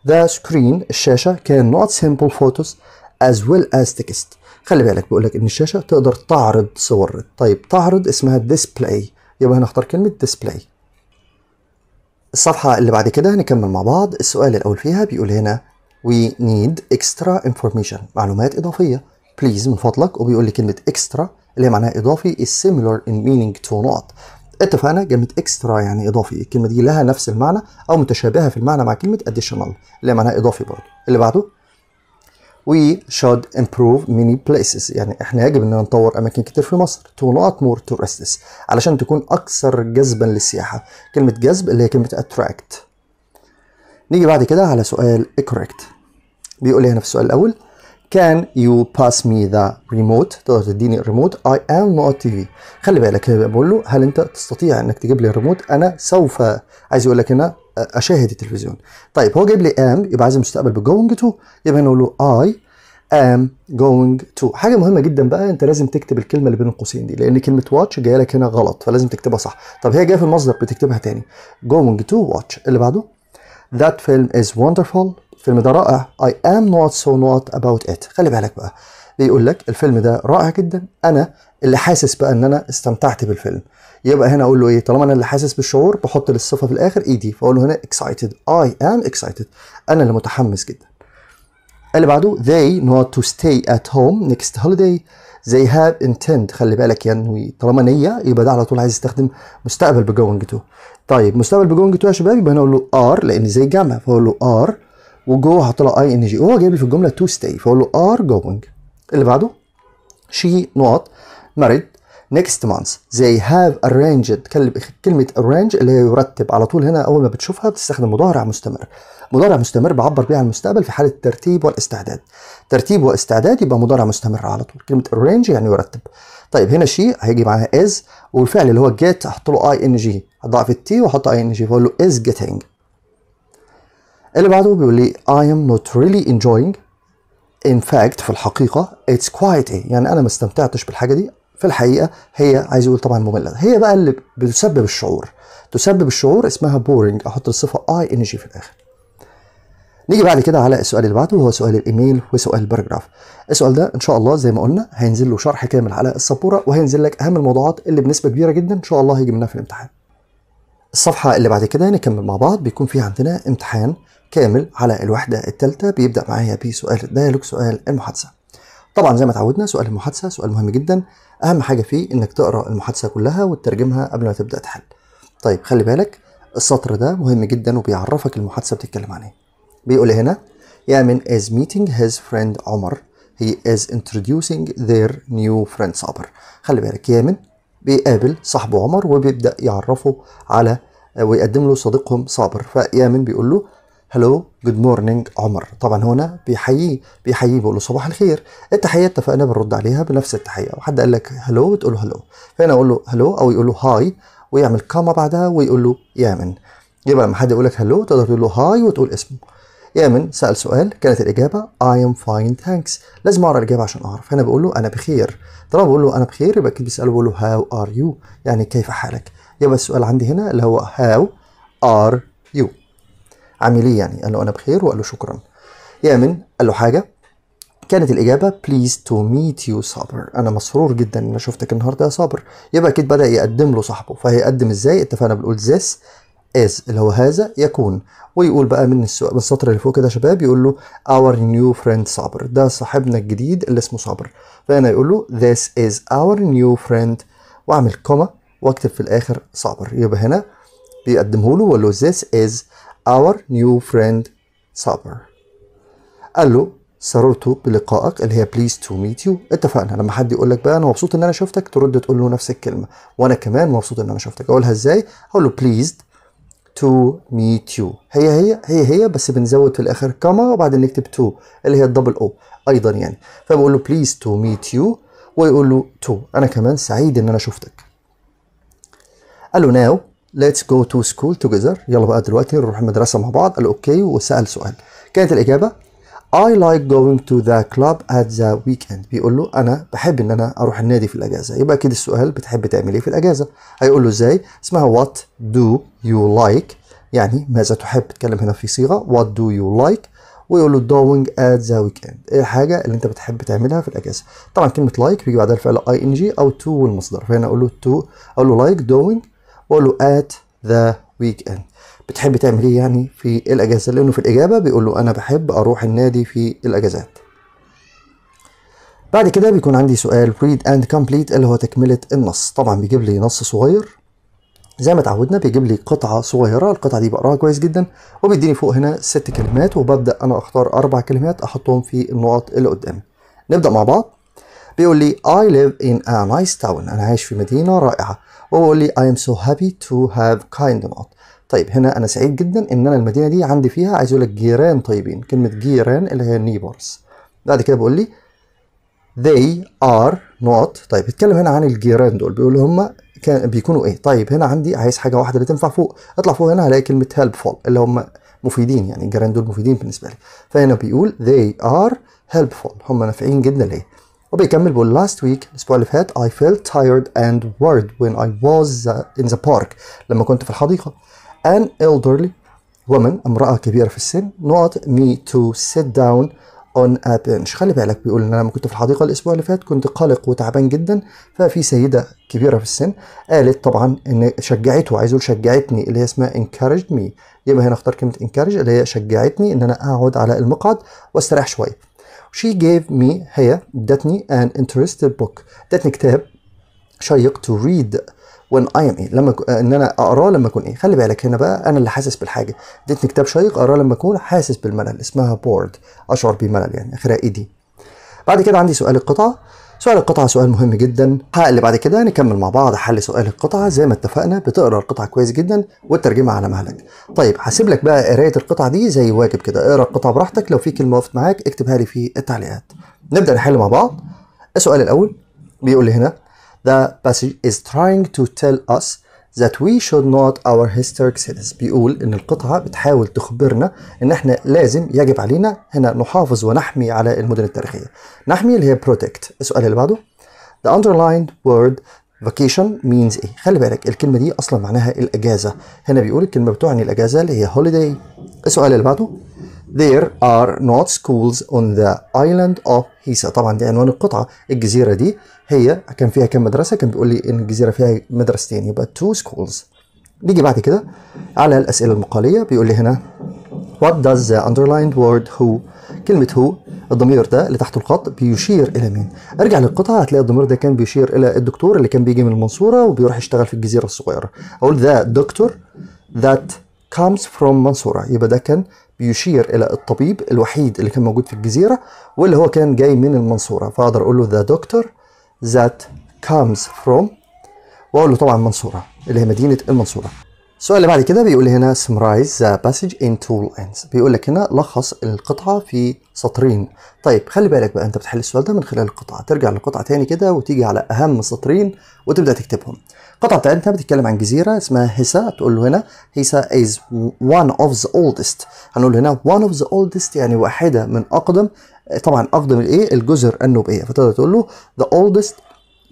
ذا سكرين الشاشه كان نوت سمبل فوتوز از ويل از تكست خلي بالك بيقول لك ان الشاشه تقدر تعرض صور طيب تعرض اسمها ديسبلاي يبقى هنختار كلمه ديسبلاي الصفحه اللي بعد كده هنكمل مع بعض السؤال الاول فيها بيقول هنا we need extra information معلومات اضافيه بليز من فضلك وبيقول لي كلمه اكسترا اللي معناها اضافي is similar in meaning to not اتفقنا كلمة اكسترا يعني اضافي الكلمة دي لها نفس المعنى او متشابهة في المعنى مع كلمة additional اللي معناها اضافي برضه اللي بعده we should improve many places يعني احنا يجب اننا نطور اماكن كتير في مصر to not more tourists علشان تكون اكثر جذبا للسياحة كلمة جذب اللي هي كلمة attract نيجي بعد كده على سؤال correct بيقول لي هنا في السؤال الاول can you pass me the remote تقدر تديني الريموت اي ام not تي في خلي بالك بقول له هل انت تستطيع انك تجيب لي الريموت انا سوف عايز يقول لك هنا اشاهد التلفزيون طيب هو جايب لي ام يبقى عايز المستقبل بجوينج تو يبقى نقول له اي ام جوينج تو حاجه مهمه جدا بقى انت لازم تكتب الكلمه اللي بين القوسين دي لان كلمه واتش جايه لك هنا غلط فلازم تكتبها صح طب هي جايه في المصدر بتكتبها تاني جوينج تو واتش اللي بعده that film is wonderful الفيلم ده رائع I am not so not about it خلي بالك بقى بيقول لك الفيلم ده رائع جدا انا اللي حاسس بقى ان انا استمتعت بالفيلم يبقى هنا اقول له ايه طالما انا اللي حاسس بالشعور بحط للصفه في الاخر اي e دي فاقول له هنا excited I am excited انا اللي متحمس جدا اللي بعده they not to stay at home next holiday they have intend خلي بالك يعني طالما نية يبقى ده على طول عايز يستخدم مستقبل بجونج تو طيب مستقبل بجونج تو يا شباب يبقى هنا اقول له ار لان زي جمع فاقول له ار وجوه حاط اي ان جي وهو جايب لي في الجمله تو ستاي فاقول له ار جوينج اللي بعده شي نقط married next مانث زي هاف arranged كلمة ارينج اللي هي يرتب على طول هنا أول ما بتشوفها بتستخدم مضارع مستمر مضارع مستمر بعبر بيه عن المستقبل في حالة الترتيب والاستعداد ترتيب واستعداد يبقى مضارع مستمر على طول كلمة ارينج يعني يرتب طيب هنا شي هيجي معاها از والفعل اللي هو جيت أحط له اي جي أضعف التي وأحط اي جي فأقول له از جيتنج اللي بعده بيقول لي I am not really enjoying in fact في الحقيقة it's quite a يعني أنا ما استمتعتش بالحاجة دي في الحقيقة هي عايز يقول طبعا مملة هي بقى اللي بتسبب الشعور تسبب الشعور اسمها boring أحط الصفة I energy في الآخر نيجي بعد كده على السؤال اللي بعده وهو سؤال الايميل وسؤال الباراجراف السؤال ده ان شاء الله زي ما قلنا هينزل له شرح كامل على السبوره وهينزل لك اهم الموضوعات اللي بنسبه كبيره جدا ان شاء الله هيجي منها في الامتحان الصفحه اللي بعد كده نكمل مع بعض بيكون فيها عندنا امتحان كامل على الوحدة الثالثة بيبدأ معايا بسؤال الديالوج سؤال المحادثة طبعا زي ما اتعودنا سؤال المحادثة سؤال مهم جدا أهم حاجة فيه إنك تقرأ المحادثة كلها وتترجمها قبل ما تبدأ تحل طيب خلي بالك السطر ده مهم جدا وبيعرفك المحادثة بتتكلم عن ايه بيقول إيه هنا يامن از ميتينج هيز فريند عمر هي از انتروديوسينج ذير نيو فريند صابر خلي بالك يامن بيقابل صاحبه عمر وبيبدأ يعرفه على ويقدم له صديقهم صابر فيامن بيقول له هلو جود مورنينج عمر طبعا هنا بيحييه بيحييه بيقول له صباح الخير التحيه اتفقنا بنرد عليها بنفس التحيه وحد قال لك هلو تقول له هلو فهنا اقول له هلو او يقول له هاي ويعمل كاما بعدها ويقول له يامن يبقى لما حد يقول لك هلو تقدر تقول له هاي وتقول اسمه يامن سال سؤال كانت الاجابه اي ام فاين ثانكس لازم اقرا الاجابه عشان اعرف هنا بقول له انا بخير طالما بقول له انا بخير يبقى اكيد بيساله بقول له هاو ار يو يعني كيف حالك يبقى السؤال عندي هنا اللي هو هاو ار عامل ايه يعني قال له انا بخير وقال له شكرا يامن قال له حاجه كانت الإجابة بليز تو ميت يو صابر أنا مسرور جدا إن شفتك النهاردة يا صابر يبقى أكيد بدأ يقدم له صاحبه فهيقدم إزاي اتفقنا بنقول ذس از اللي هو هذا يكون ويقول بقى من من السطر اللي فوق كده يا شباب يقول له اور نيو فريند صابر ده صاحبنا الجديد اللي اسمه صابر فأنا يقول له ذس از اور نيو فريند وأعمل كوما وأكتب في الآخر صابر يبقى هنا بيقدمه له ويقول له ذس از our new friend سابر قال له سررت بلقائك اللي هي بليز تو ميت يو اتفقنا لما حد يقول لك بقى انا مبسوط ان انا شفتك ترد تقول له نفس الكلمه وانا كمان مبسوط ان انا شفتك اقولها ازاي اقول له بليز تو ميت يو هي هي هي هي بس بنزود في الاخر كما وبعدين نكتب تو اللي هي الدبل او ايضا يعني فبقول له بليز تو ميت يو ويقول له تو انا كمان سعيد ان انا شفتك قال له ناو let's go to school together يلا بقى دلوقتي نروح المدرسة مع بعض قال اوكي وسأل سؤال كانت الإجابة I like going to the club at the weekend بيقول له أنا بحب إن أنا أروح النادي في الأجازة يبقى أكيد السؤال بتحب تعمل إيه في الأجازة هيقول له إزاي اسمها what do you like يعني ماذا تحب تتكلم هنا في صيغة what do you like ويقول له doing at the weekend ايه الحاجه اللي انت بتحب تعملها في الاجازه طبعا كلمه لايك like بيجي بعدها الفعل اي ان جي او تو والمصدر فهنا اقول له تو اقول له لايك like doing بقول له ات ذا ويك اند بتحب تعمل ايه يعني في الاجازه لانه في الاجابه بيقول له انا بحب اروح النادي في الاجازات بعد كده بيكون عندي سؤال read and complete اللي هو تكمله النص طبعا بيجيب لي نص صغير زي ما اتعودنا بيجيب لي قطعة صغيرة القطعة دي بقراها كويس جدا وبيديني فوق هنا ست كلمات وببدأ أنا أختار أربع كلمات أحطهم في النقط اللي قدامي نبدأ مع بعض بيقول لي I live in a nice town أنا عايش في مدينة رائعة وبقول لي I am so happy to have kind not طيب هنا انا سعيد جدا ان انا المدينه دي عندي فيها عايز اقول لك جيران طيبين كلمه جيران اللي هي نيبرز بعد كده بقول لي they are not طيب اتكلم هنا عن الجيران دول بيقول هم كان بيكونوا ايه طيب هنا عندي عايز حاجه واحده اللي تنفع فوق اطلع فوق هنا هلاقي كلمه helpful اللي هم مفيدين يعني الجيران دول مفيدين بالنسبه لي فهنا بيقول they are helpful هم نافعين جدا ليه وبيكمل بيقول last week الأسبوع اللي فات I felt tired and worried when I was uh, in the park لما كنت في الحديقة an elderly woman امرأة كبيرة في السن not me to sit down on a bench خلي بالك بيقول ان انا لما كنت في الحديقه الاسبوع اللي فات كنت قلق وتعبان جدا ففي سيده كبيره في السن قالت طبعا ان شجعته عايز شجعتني اللي هي اسمها encouraged me يبقى هنا اختار كلمه encourage اللي هي شجعتني ان انا اقعد على المقعد واستريح شويه She gave me هي ادتني an interesting book ادتني كتاب شيق to read when I am ايه لما آه، ان انا اقراه لما اكون ايه خلي بالك هنا بقى انا اللي حاسس بالحاجه ادتني كتاب شيق اقراه لما اكون حاسس بالملل اسمها بورد اشعر بملل يعني اخرها ايدي بعد كده عندي سؤال القطعه سؤال القطعة سؤال مهم جدا اللي بعد كده نكمل مع بعض حل سؤال القطعة زي ما اتفقنا بتقرا القطعة كويس جدا والترجمة على مهلك طيب هسيب لك بقى قراية القطعة دي زي واجب كده اقرا القطعة براحتك لو في كلمة وقفت معاك اكتبها لي في التعليقات نبدأ نحل مع بعض السؤال الأول بيقول لي هنا The passage is trying to tell us that we should not our historic cities بيقول ان القطعه بتحاول تخبرنا ان احنا لازم يجب علينا هنا نحافظ ونحمي على المدن التاريخيه نحمي اللي هي protect السؤال اللي بعده the underlined word vacation means ايه خلي بالك الكلمه دي اصلا معناها الاجازه هنا بيقول الكلمه بتعني الاجازه اللي هي holiday السؤال اللي بعده There are not schools on the island of Hisa طبعا دي عنوان القطعة الجزيرة دي هي كان فيها كام مدرسة كان بيقول لي إن الجزيرة فيها مدرستين يبقى two schools نيجي بعد كده على الأسئلة المقالية بيقول لي هنا What does the underlined word who كلمة هو الضمير ده اللي تحت الخط بيشير إلى مين؟ أرجع للقطعة هتلاقي الضمير ده كان بيشير إلى الدكتور اللي كان بيجي من المنصورة وبيروح يشتغل في الجزيرة الصغيرة. أقول ذا دكتور that comes from منصورة يبقى ده كان بيشير الى الطبيب الوحيد اللي كان موجود في الجزيره واللي هو كان جاي من المنصوره فاقدر اقول له ذا دكتور ذات comes from واقول له طبعا منصوره اللي هي مدينه المنصوره السؤال اللي بعد كده بيقول هنا summarize the passage in two lines بيقول لك هنا لخص القطعة في سطرين طيب خلي بالك بقى انت بتحل السؤال ده من خلال القطعة ترجع للقطعة تاني كده وتيجي على اهم سطرين وتبدأ تكتبهم القطعة بتاعتنا بتتكلم عن جزيرة اسمها هيسا تقول له هنا هيسا is one of the oldest هنقول هنا one of the oldest يعني واحدة من أقدم طبعا أقدم الإيه الجزر النوبية فتقدر تقول له the oldest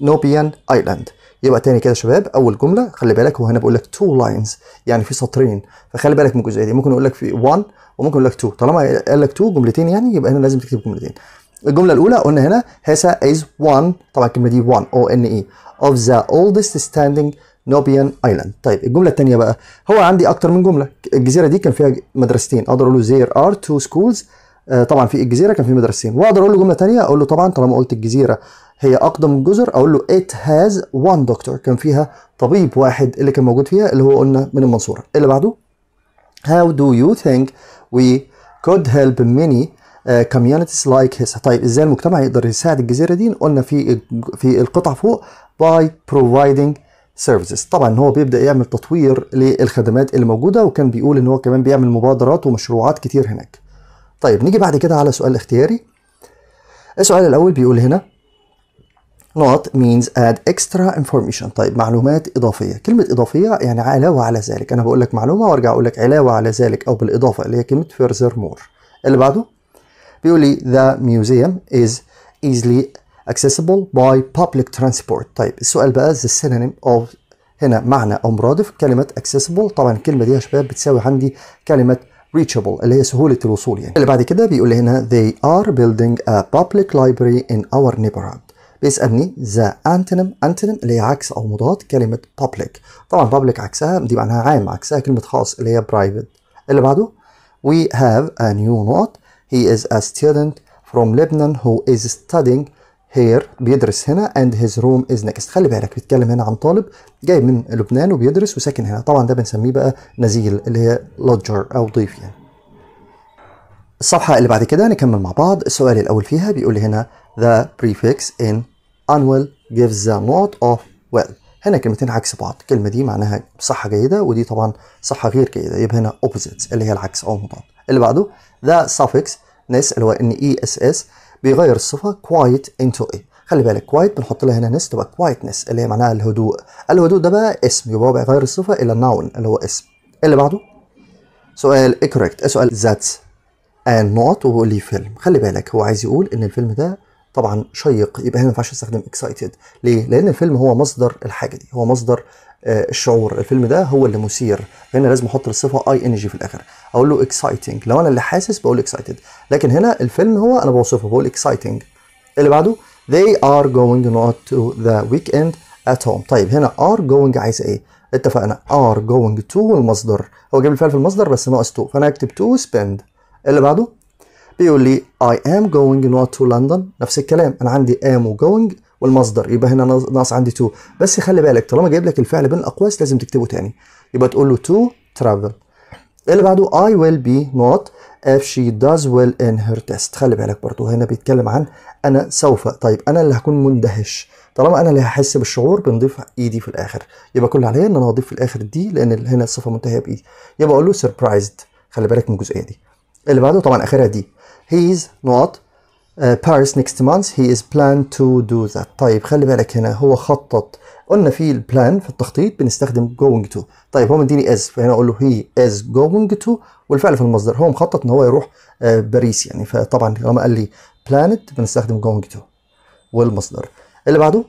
Nubian island يبقى تاني كده شباب اول جمله خلي بالك هو هنا بقول لك تو لاينز يعني في سطرين فخلي بالك من الجزئيه دي ممكن اقول لك في 1 وممكن اقول لك 2 طالما قال لك 2 جملتين يعني يبقى هنا لازم تكتب جملتين الجمله الاولى قلنا هنا هيسا از 1 طبعا الكلمه دي 1 او ان اي اوف ذا اولدست ستاندينج نوبيان ايلاند طيب الجمله الثانيه بقى هو عندي اكتر من جمله الجزيره دي كان فيها مدرستين اقدر اقول له زير ار تو سكولز طبعا في الجزيره كان في مدرستين واقدر اقول له جمله ثانيه اقول له طبعا طالما قلت الجزيره هي اقدم الجزر اقول له it has one doctor كان فيها طبيب واحد اللي كان موجود فيها اللي هو قلنا من المنصوره اللي بعده how do you think we could help many كوميونيتيز لايك هيس طيب ازاي المجتمع يقدر يساعد الجزيره دي قلنا في في القطع فوق باي بروفايدنج سيرفيسز طبعا هو بيبدا يعمل تطوير للخدمات اللي موجوده وكان بيقول ان هو كمان بيعمل مبادرات ومشروعات كتير هناك طيب نيجي بعد كده على سؤال اختياري السؤال الاول بيقول هنا not means add extra information طيب معلومات إضافية كلمة إضافية يعني علاوة على ذلك أنا بقول لك معلومة وأرجع أقول لك علاوة على ذلك أو بالإضافة اللي هي كلمة furthermore اللي بعده بيقول لي the museum is easily accessible by public transport طيب السؤال بقى the synonym of هنا معنى أو مرادف كلمة accessible طبعا الكلمة دي يا شباب بتساوي عندي كلمة reachable اللي هي سهولة الوصول يعني اللي بعد كده بيقول لي هنا they are building a public library in our neighborhood بيسالني ذا أنتنم أنتنم اللي هي عكس او مضاد كلمه بابليك طبعا بابليك عكسها دي معناها عام عكسها كلمه خاص اللي هي private اللي بعده we have a new note he is a student from Lebanon who is studying here بيدرس هنا and his room is next خلي بالك بيتكلم هنا عن طالب جاي من لبنان وبيدرس وساكن هنا طبعا ده بنسميه بقى نزيل اللي هي lodger او ضيف يعني الصفحة اللي بعد كده نكمل مع بعض السؤال الأول فيها بيقول لي هنا the prefix in annual gives the note of well هنا كلمتين عكس بعض الكلمة دي معناها صحة جيدة ودي طبعا صحة غير جيدة يبقى هنا opposites اللي هي العكس أو مضاد اللي بعده the suffix نس اللي هو ان اي اس اس بيغير الصفة quiet into a خلي بالك quiet بنحط لها هنا نس تبقى quietness اللي هي معناها الهدوء الهدوء ده بقى اسم يبقى هو بيغير الصفة إلى noun اللي هو اسم اللي بعده سؤال correct السؤال that's and not لي فيلم خلي بالك هو عايز يقول ان الفيلم ده طبعا شيق يبقى هنا ما ينفعش استخدم اكسايتد ليه لان الفيلم هو مصدر الحاجه دي هو مصدر آه، الشعور الفيلم ده هو اللي مثير هنا لازم احط الصفه اي ان جي في الاخر اقول له اكسايتنج لو انا اللي حاسس بقول اكسايتد لكن هنا الفيلم هو انا بوصفه بقول اكسايتنج اللي بعده they are going not to the weekend at home طيب هنا are going عايز ايه اتفقنا are going to المصدر هو جايب الفعل في المصدر بس ناقص تو فانا هكتب to spend اللي بعده بيقول لي I am going not to London نفس الكلام انا عندي am going والمصدر يبقى هنا ناقص عندي to بس خلي بالك طالما جايب لك الفعل بين الاقواس لازم تكتبه تاني يبقى تقول له to travel اللي بعده I will be not if she does well in her test خلي بالك برضه هنا بيتكلم عن انا سوف طيب انا اللي هكون مندهش طالما انا اللي هحس بالشعور بنضيف ايدي في الاخر يبقى كل اللي عليا ان انا هضيف في الاخر دي لان هنا الصفه منتهيه بايدي يبقى اقول له سربرايزد خلي بالك من الجزئيه دي اللي بعده طبعا اخرها دي هيز نقط باريس نيكست مانث هي از بلان تو دو ذات طيب خلي بالك هنا هو خطط قلنا في البلان في التخطيط بنستخدم جوينج تو طيب هو مديني از فهنا اقول له هي از جوينج تو والفعل في المصدر هو مخطط ان هو يروح uh, باريس يعني فطبعا لما قال لي بلانت بنستخدم جوينج تو والمصدر اللي بعده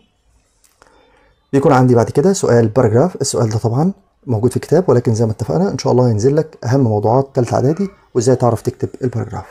بيكون عندي بعد كده سؤال باراجراف السؤال ده طبعا موجود في كتاب ولكن زي ما اتفقنا ان شاء الله هينزل لك اهم موضوعات ثالثه اعدادي وازاي تعرف تكتب الباراجراف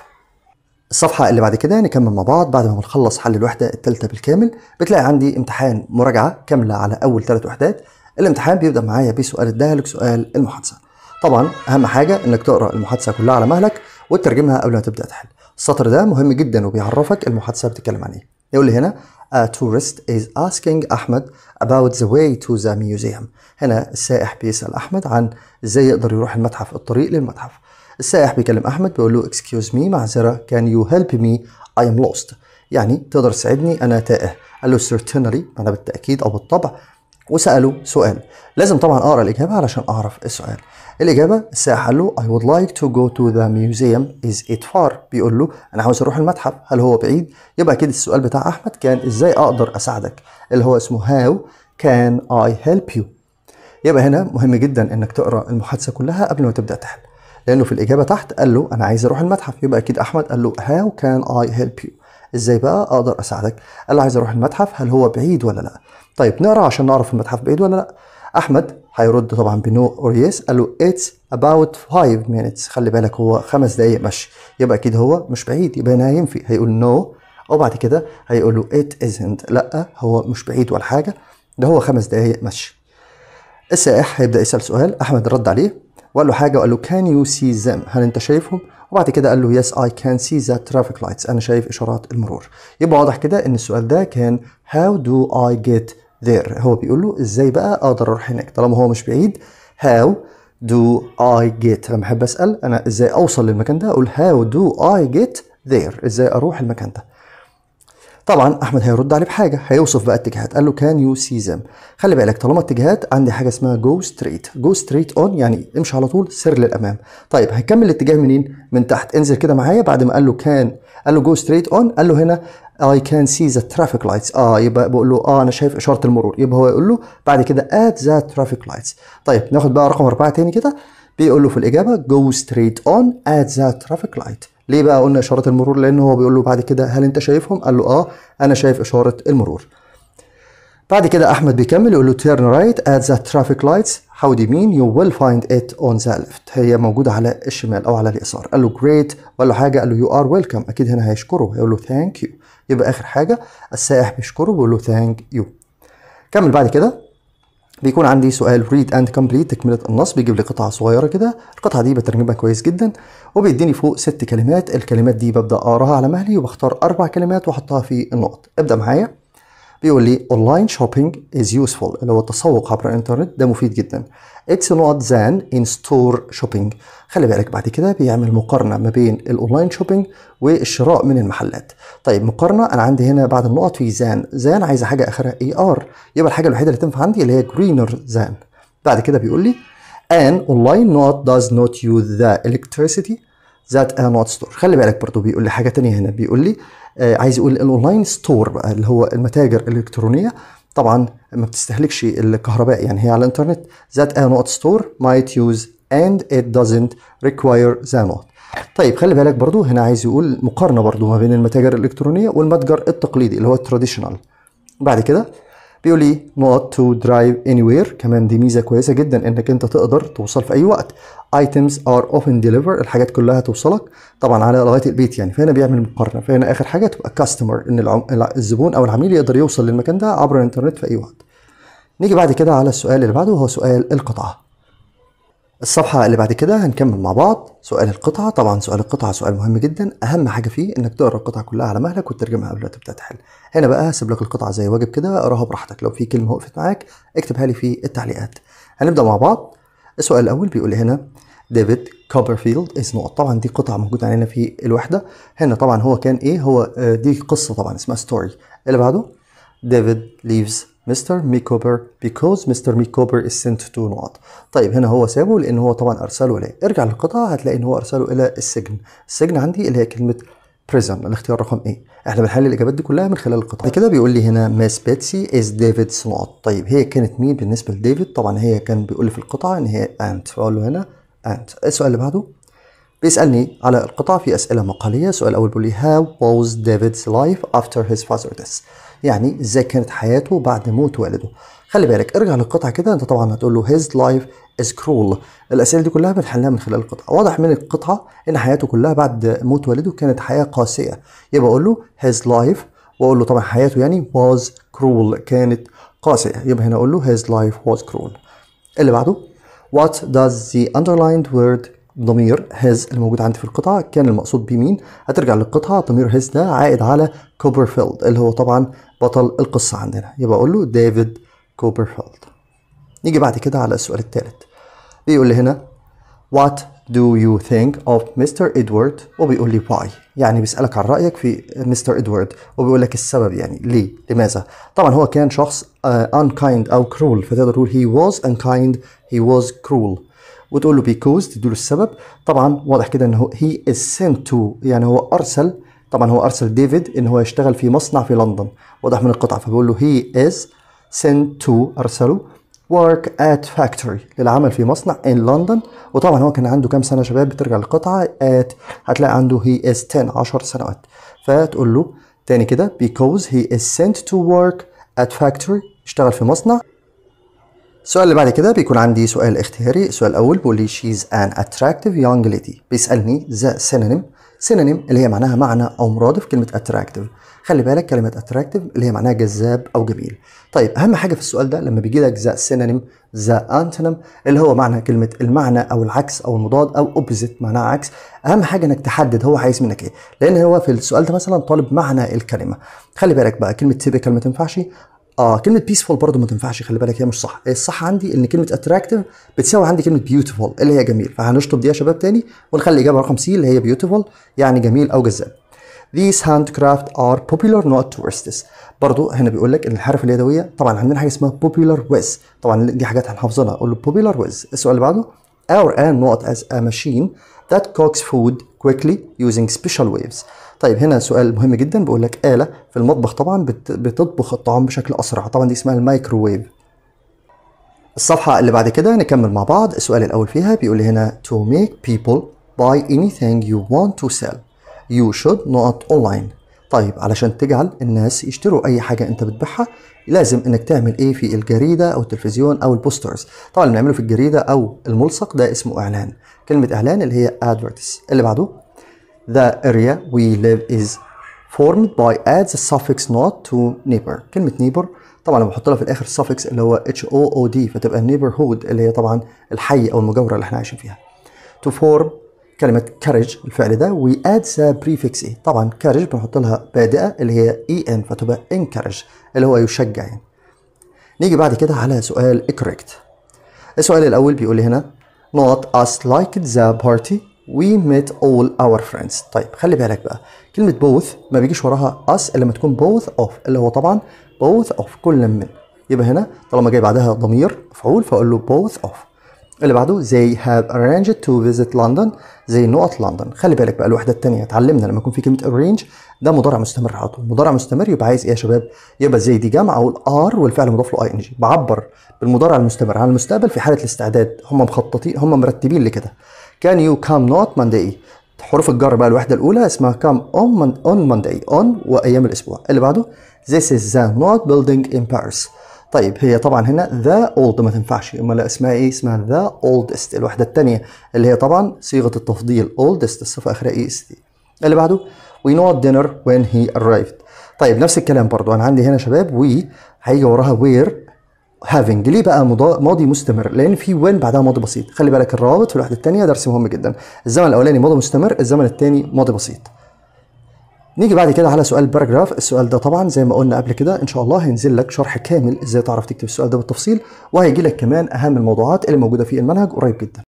الصفحه اللي بعد كده نكمل مع بعض بعد ما بنخلص حل الوحده الثالثه بالكامل بتلاقي عندي امتحان مراجعه كامله على اول ثلاث وحدات الامتحان بيبدا معايا بسؤال الدهلك سؤال المحادثه طبعا اهم حاجه انك تقرا المحادثه كلها على مهلك وتترجمها قبل ما تبدا تحل السطر ده مهم جدا وبيعرفك المحادثه بتتكلم عن ايه يقول لي هنا A tourist is asking Ahmed about the way to the museum هنا السائح بيسأل أحمد عن إزاي يقدر يروح المتحف الطريق للمتحف السائح بيكلم أحمد بيقول له excuse me معذرة can you help me I am lost يعني تقدر تساعدني أنا تائه قال له certainly أنا بالتأكيد أو بالطبع وسأله سؤال لازم طبعا أقرأ الإجابة علشان أعرف السؤال الاجابه السائح قال له I would like to go to the museum is it far بيقول له انا عاوز اروح المتحف هل هو بعيد يبقى اكيد السؤال بتاع احمد كان ازاي اقدر اساعدك اللي هو اسمه how can I help you يبقى هنا مهم جدا انك تقرا المحادثه كلها قبل ما تبدا تحل لانه في الاجابه تحت قال له انا عايز اروح المتحف يبقى اكيد احمد قال له هاو كان اي هيلب يو ازاي بقى اقدر اساعدك قال له عايز اروح المتحف هل هو بعيد ولا لا طيب نقرا عشان نعرف المتحف بعيد ولا لا احمد هيرد طبعا بنو اور يس قال له اتس اباوت 5 مينتس خلي بالك هو خمس دقائق مشي يبقى اكيد هو مش بعيد يبقى هنا هينفي هيقول نو no. وبعد كده هيقول له ات ازنت لا هو مش بعيد ولا حاجه ده هو خمس دقائق مشي السائح هيبدا يسال سؤال احمد رد عليه وقال له حاجه وقال له كان يو سي ذم هل انت شايفهم وبعد كده قال له يس اي كان سي ذا ترافيك لايتس انا شايف اشارات المرور يبقى واضح كده ان السؤال ده كان هاو دو اي جيت there هو بيقول له ازاي بقى اقدر اروح هناك طالما هو مش بعيد how do I get لما احب اسال انا ازاي اوصل للمكان ده اقول how do I get there ازاي اروح المكان ده طبعا احمد هيرد عليه بحاجه هيوصف بقى اتجاهات قال له كان يو سي زم خلي بالك طالما اتجاهات عندي حاجه اسمها جو ستريت جو ستريت اون يعني امشي على طول سر للامام طيب هيكمل الاتجاه منين من تحت انزل كده معايا بعد ما قال له كان قال له جو ستريت اون قال له هنا اي كان سي ذا ترافيك لايتس اه يبقى بقول له اه انا شايف اشاره المرور يبقى هو يقول له بعد كده ات ذا ترافيك لايتس طيب ناخد بقى رقم اربعه تاني كده بيقول له في الاجابه جو ستريت اون ات ذا ترافيك لايت ليه بقى قلنا اشاره المرور لان هو بيقول له بعد كده هل انت شايفهم قال له اه انا شايف اشاره المرور بعد كده احمد بيكمل يقول له turn right at the traffic lights حاول يمين you will find it on the left هي موجوده على الشمال او على اليسار قال له great وقال له حاجه قال له you are welcome اكيد هنا هيشكره هيقول له thank you يبقى اخر حاجه السائح بيشكره بيقول له thank you كمل بعد كده بيكون عندي سؤال read and complete تكملة النص بيجيب لي قطعة صغيرة كده القطعة دي بترجمها كويس جدا وبيديني فوق ست كلمات الكلمات دي ببدأ أقراها على مهلي وبختار أربع كلمات وأحطها في النقط ابدأ معايا بيقول لي اونلاين شوبينج از يوسفول اللي هو التسوق عبر الانترنت ده مفيد جدا اتس نوت زان ان ستور شوبينج خلي بالك بعد كده بيعمل مقارنه ما بين الاونلاين شوبينج والشراء من المحلات طيب مقارنه انا عندي هنا بعد النقط في زان زان عايزه حاجه اخرها اي ار يبقى الحاجه الوحيده اللي تنفع عندي اللي هي جرينر زان بعد كده بيقول لي ان اونلاين نوت داز نوت يوز ذا الكتريسيتي ذات آه، نوت ستور خلي بالك برضه بيقول لي حاجه تانية هنا بيقول لي آه عايز يقول الاونلاين ستور بقى اللي هو المتاجر الالكترونيه طبعا ما بتستهلكش الكهرباء يعني هي على الانترنت ذات آه، نوت ستور مايت يوز اند ات دازنت ريكواير ذا نوت طيب خلي بالك برضه هنا عايز يقول مقارنه برضه ما بين المتاجر الالكترونيه والمتجر التقليدي اللي هو التراديشنال بعد كده بيقول لي not to drive anywhere كمان دي ميزه كويسه جدا انك انت تقدر توصل في اي وقت items are often delivered الحاجات كلها توصلك طبعا على لغايه البيت يعني فهنا بيعمل مقارنه فهنا اخر حاجه تبقى customer ان العم... الزبون او العميل يقدر يوصل للمكان ده عبر الانترنت في اي وقت نيجي بعد كده على السؤال اللي بعده وهو سؤال القطعه الصفحة اللي بعد كده هنكمل مع بعض سؤال القطعة طبعا سؤال القطعة سؤال مهم جدا أهم حاجة فيه إنك تقرأ القطعة كلها على مهلك وترجمها قبل ما تبدأ تحل هنا بقى هسيب لك القطعه زي واجب كده اقراها براحتك لو في كلمه وقفت معاك اكتبها لي في التعليقات هنبدا مع بعض السؤال الاول بيقول هنا ديفيد كوبرفيلد از نوت طبعا دي قطعه موجوده علينا في الوحده هنا طبعا هو كان ايه هو آه، دي قصه طبعا اسمها ستوري اللي بعده ديفيد ليفز مستر ميكوبر بيكوز مستر ميكوبر از سنت تو نقط طيب هنا هو سابه لان هو طبعا ارسله ليه ارجع للقطعه هتلاقي ان هو ارسله الى السجن السجن عندي اللي هي كلمه بريزن الاختيار رقم ايه احنا بنحلل الاجابات دي كلها من خلال القطعه كده بيقول لي هنا ماس بيتسي از ديفيد سنوت طيب هي كانت مين بالنسبه لديفيد طبعا هي كان بيقول لي في القطعه ان هي انت فاقول له هنا انت السؤال اللي بعده بيسالني على القطع في اسئله مقاليه السؤال الاول بيقول لي هاو واز ديفيدز لايف افتر هيز فازر ديث يعني ازاي كانت حياته بعد موت والده خلي بالك ارجع للقطعه كده انت طبعا هتقول له هيز لايف سكرول الاسئله دي كلها بنحلها من خلال القطعه واضح من القطعه ان حياته كلها بعد موت والده كانت حياه قاسيه يبقى اقول له هيز لايف واقول له طبعا حياته يعني واز كرول كانت قاسيه يبقى هنا اقول له هيز لايف واز كرول اللي بعده وات داز ذا اندرلايند وورد ضمير هيز الموجود عندي في القطعة كان المقصود بيه مين هترجع للقطعة ضمير هيز ده عائد على كوبرفيلد اللي هو طبعا بطل القصة عندنا يبقى أقول له ديفيد كوبرفيلد نيجي بعد كده على السؤال الثالث بيقول لي هنا What do you think of Mr. Edward وبيقول لي why يعني بيسألك عن رأيك في مستر إدوارد وبيقول لك السبب يعني ليه لماذا طبعا هو كان شخص uh, unkind أو cruel فتقدر تقول he was unkind he was cruel وتقول له because له السبب طبعا واضح كده ان هو he is sent to يعني هو أرسل طبعا هو أرسل ديفيد ان هو يشتغل في مصنع في لندن واضح من القطعة فبيقول له he is sent to أرسله work at factory للعمل في مصنع in لندن وطبعا هو كان عنده كام سنه شباب بترجع للقطعه at هتلاقي عنده he is 10 10 سنوات فتقول له تاني كده because he is sent to work at factory اشتغل في مصنع السؤال اللي بعد كده بيكون عندي سؤال اختياري السؤال الاول بيقول لي she's an attractive young lady بيسالني the synonym synonym اللي هي معناها معنى او مرادف كلمه attractive خلي بالك كلمه اتراكتيف اللي هي معناها جذاب او جميل طيب اهم حاجه في السؤال ده لما بيجي لك ذا سينونيم ذا انتونيم اللي هو معنى كلمه المعنى او العكس او المضاد او اوبوزيت معناها عكس اهم حاجه انك تحدد هو عايز منك ايه لان هو في السؤال ده مثلا طالب معنى الكلمه خلي بالك بقى كلمه تيبيكال ما تنفعش اه كلمه بيسفول برضه ما تنفعش خلي بالك هي مش صح الصح عندي ان كلمه اتراكتيف بتساوي عندي كلمه بيوتيفول اللي هي جميل فهنشطب دي يا شباب تاني ونخلي الاجابه رقم سي اللي هي بيوتيفول يعني جميل او جذاب These handcraft are popular not tourists برضو هنا بيقول لك ان الحرف اليدويه طبعا عندنا حاجه اسمها popular with طبعا دي حاجات هنحافظها اقول له popular with السؤال اللي بعده our and not as a machine that cooks food quickly using special waves طيب هنا سؤال مهم جدا بيقول لك آلة في المطبخ طبعا بتطبخ الطعام بشكل أسرع طبعا دي اسمها الميكروويف الصفحة اللي بعد كده نكمل مع بعض السؤال الأول فيها بيقول لي هنا to make people buy anything you want to sell يو شود نقط اونلاين طيب علشان تجعل الناس يشتروا اي حاجه انت بتبيعها لازم انك تعمل ايه في الجريده او التلفزيون او البوسترز طبعا اللي بنعمله في الجريده او الملصق ده اسمه اعلان كلمه اعلان اللي هي ادفرتس اللي بعده the area we live is formed by adds a suffix not to neighbor كلمه neighbor طبعا لما بحط لها في الاخر suffix اللي هو h o o d فتبقى neighborhood اللي هي طبعا الحي او المجاوره اللي احنا عايشين فيها to form كلمة كارج الفعل ده وي اد بريفكس اي طبعا كارج بنحط لها بادئة اللي هي اي ان فتبقى انكارج اللي هو يشجع يعني نيجي بعد كده على سؤال كوريكت السؤال الأول بيقول لي هنا not us like the party we met all our friends طيب خلي بالك بقى كلمة both ما بيجيش وراها us إلا لما تكون both of اللي هو طبعا both of كل من يبقى هنا طالما جاي بعدها ضمير مفعول فأقول له both of اللي بعده they have arranged to visit London زي نقط لندن خلي بالك بقى الوحده الثانيه اتعلمنا لما يكون في كلمه arrange ده مضارع مستمر على طول مضارع مستمر يبقى عايز ايه يا شباب يبقى زي دي جمع والار والفعل مضاف له اي ان جي بعبر بالمضارع المستمر عن المستقبل في حاله الاستعداد هم مخططين هم مرتبين لكده كان يو كام نوت Monday حروف الجر بقى الوحده الاولى اسمها كام اون اون مانداي اون وايام الاسبوع اللي بعده this is the not building in Paris طيب هي طبعا هنا ذا اولد ما تنفعش امال اسمها ايه اسمها ذا اولدست الوحده الثانيه اللي هي طبعا صيغه التفضيل اولدست الصفه اخرها اي اس تي اللي بعده وي نو دينر وين هي ارايفد طيب نفس الكلام برضو انا عندي هنا شباب وي هيجي وراها وير هافينج ليه بقى ماضي مستمر لان في وين بعدها ماضي بسيط خلي بالك الروابط في الوحده الثانيه درس مهم جدا الزمن الاولاني ماضي مستمر الزمن الثاني ماضي بسيط نيجي بعد كده على سؤال باراجراف السؤال ده طبعا زي ما قلنا قبل كده ان شاء الله هينزل لك شرح كامل ازاي تعرف تكتب السؤال ده بالتفصيل وهيجي لك كمان اهم الموضوعات اللي موجوده في المنهج قريب جدا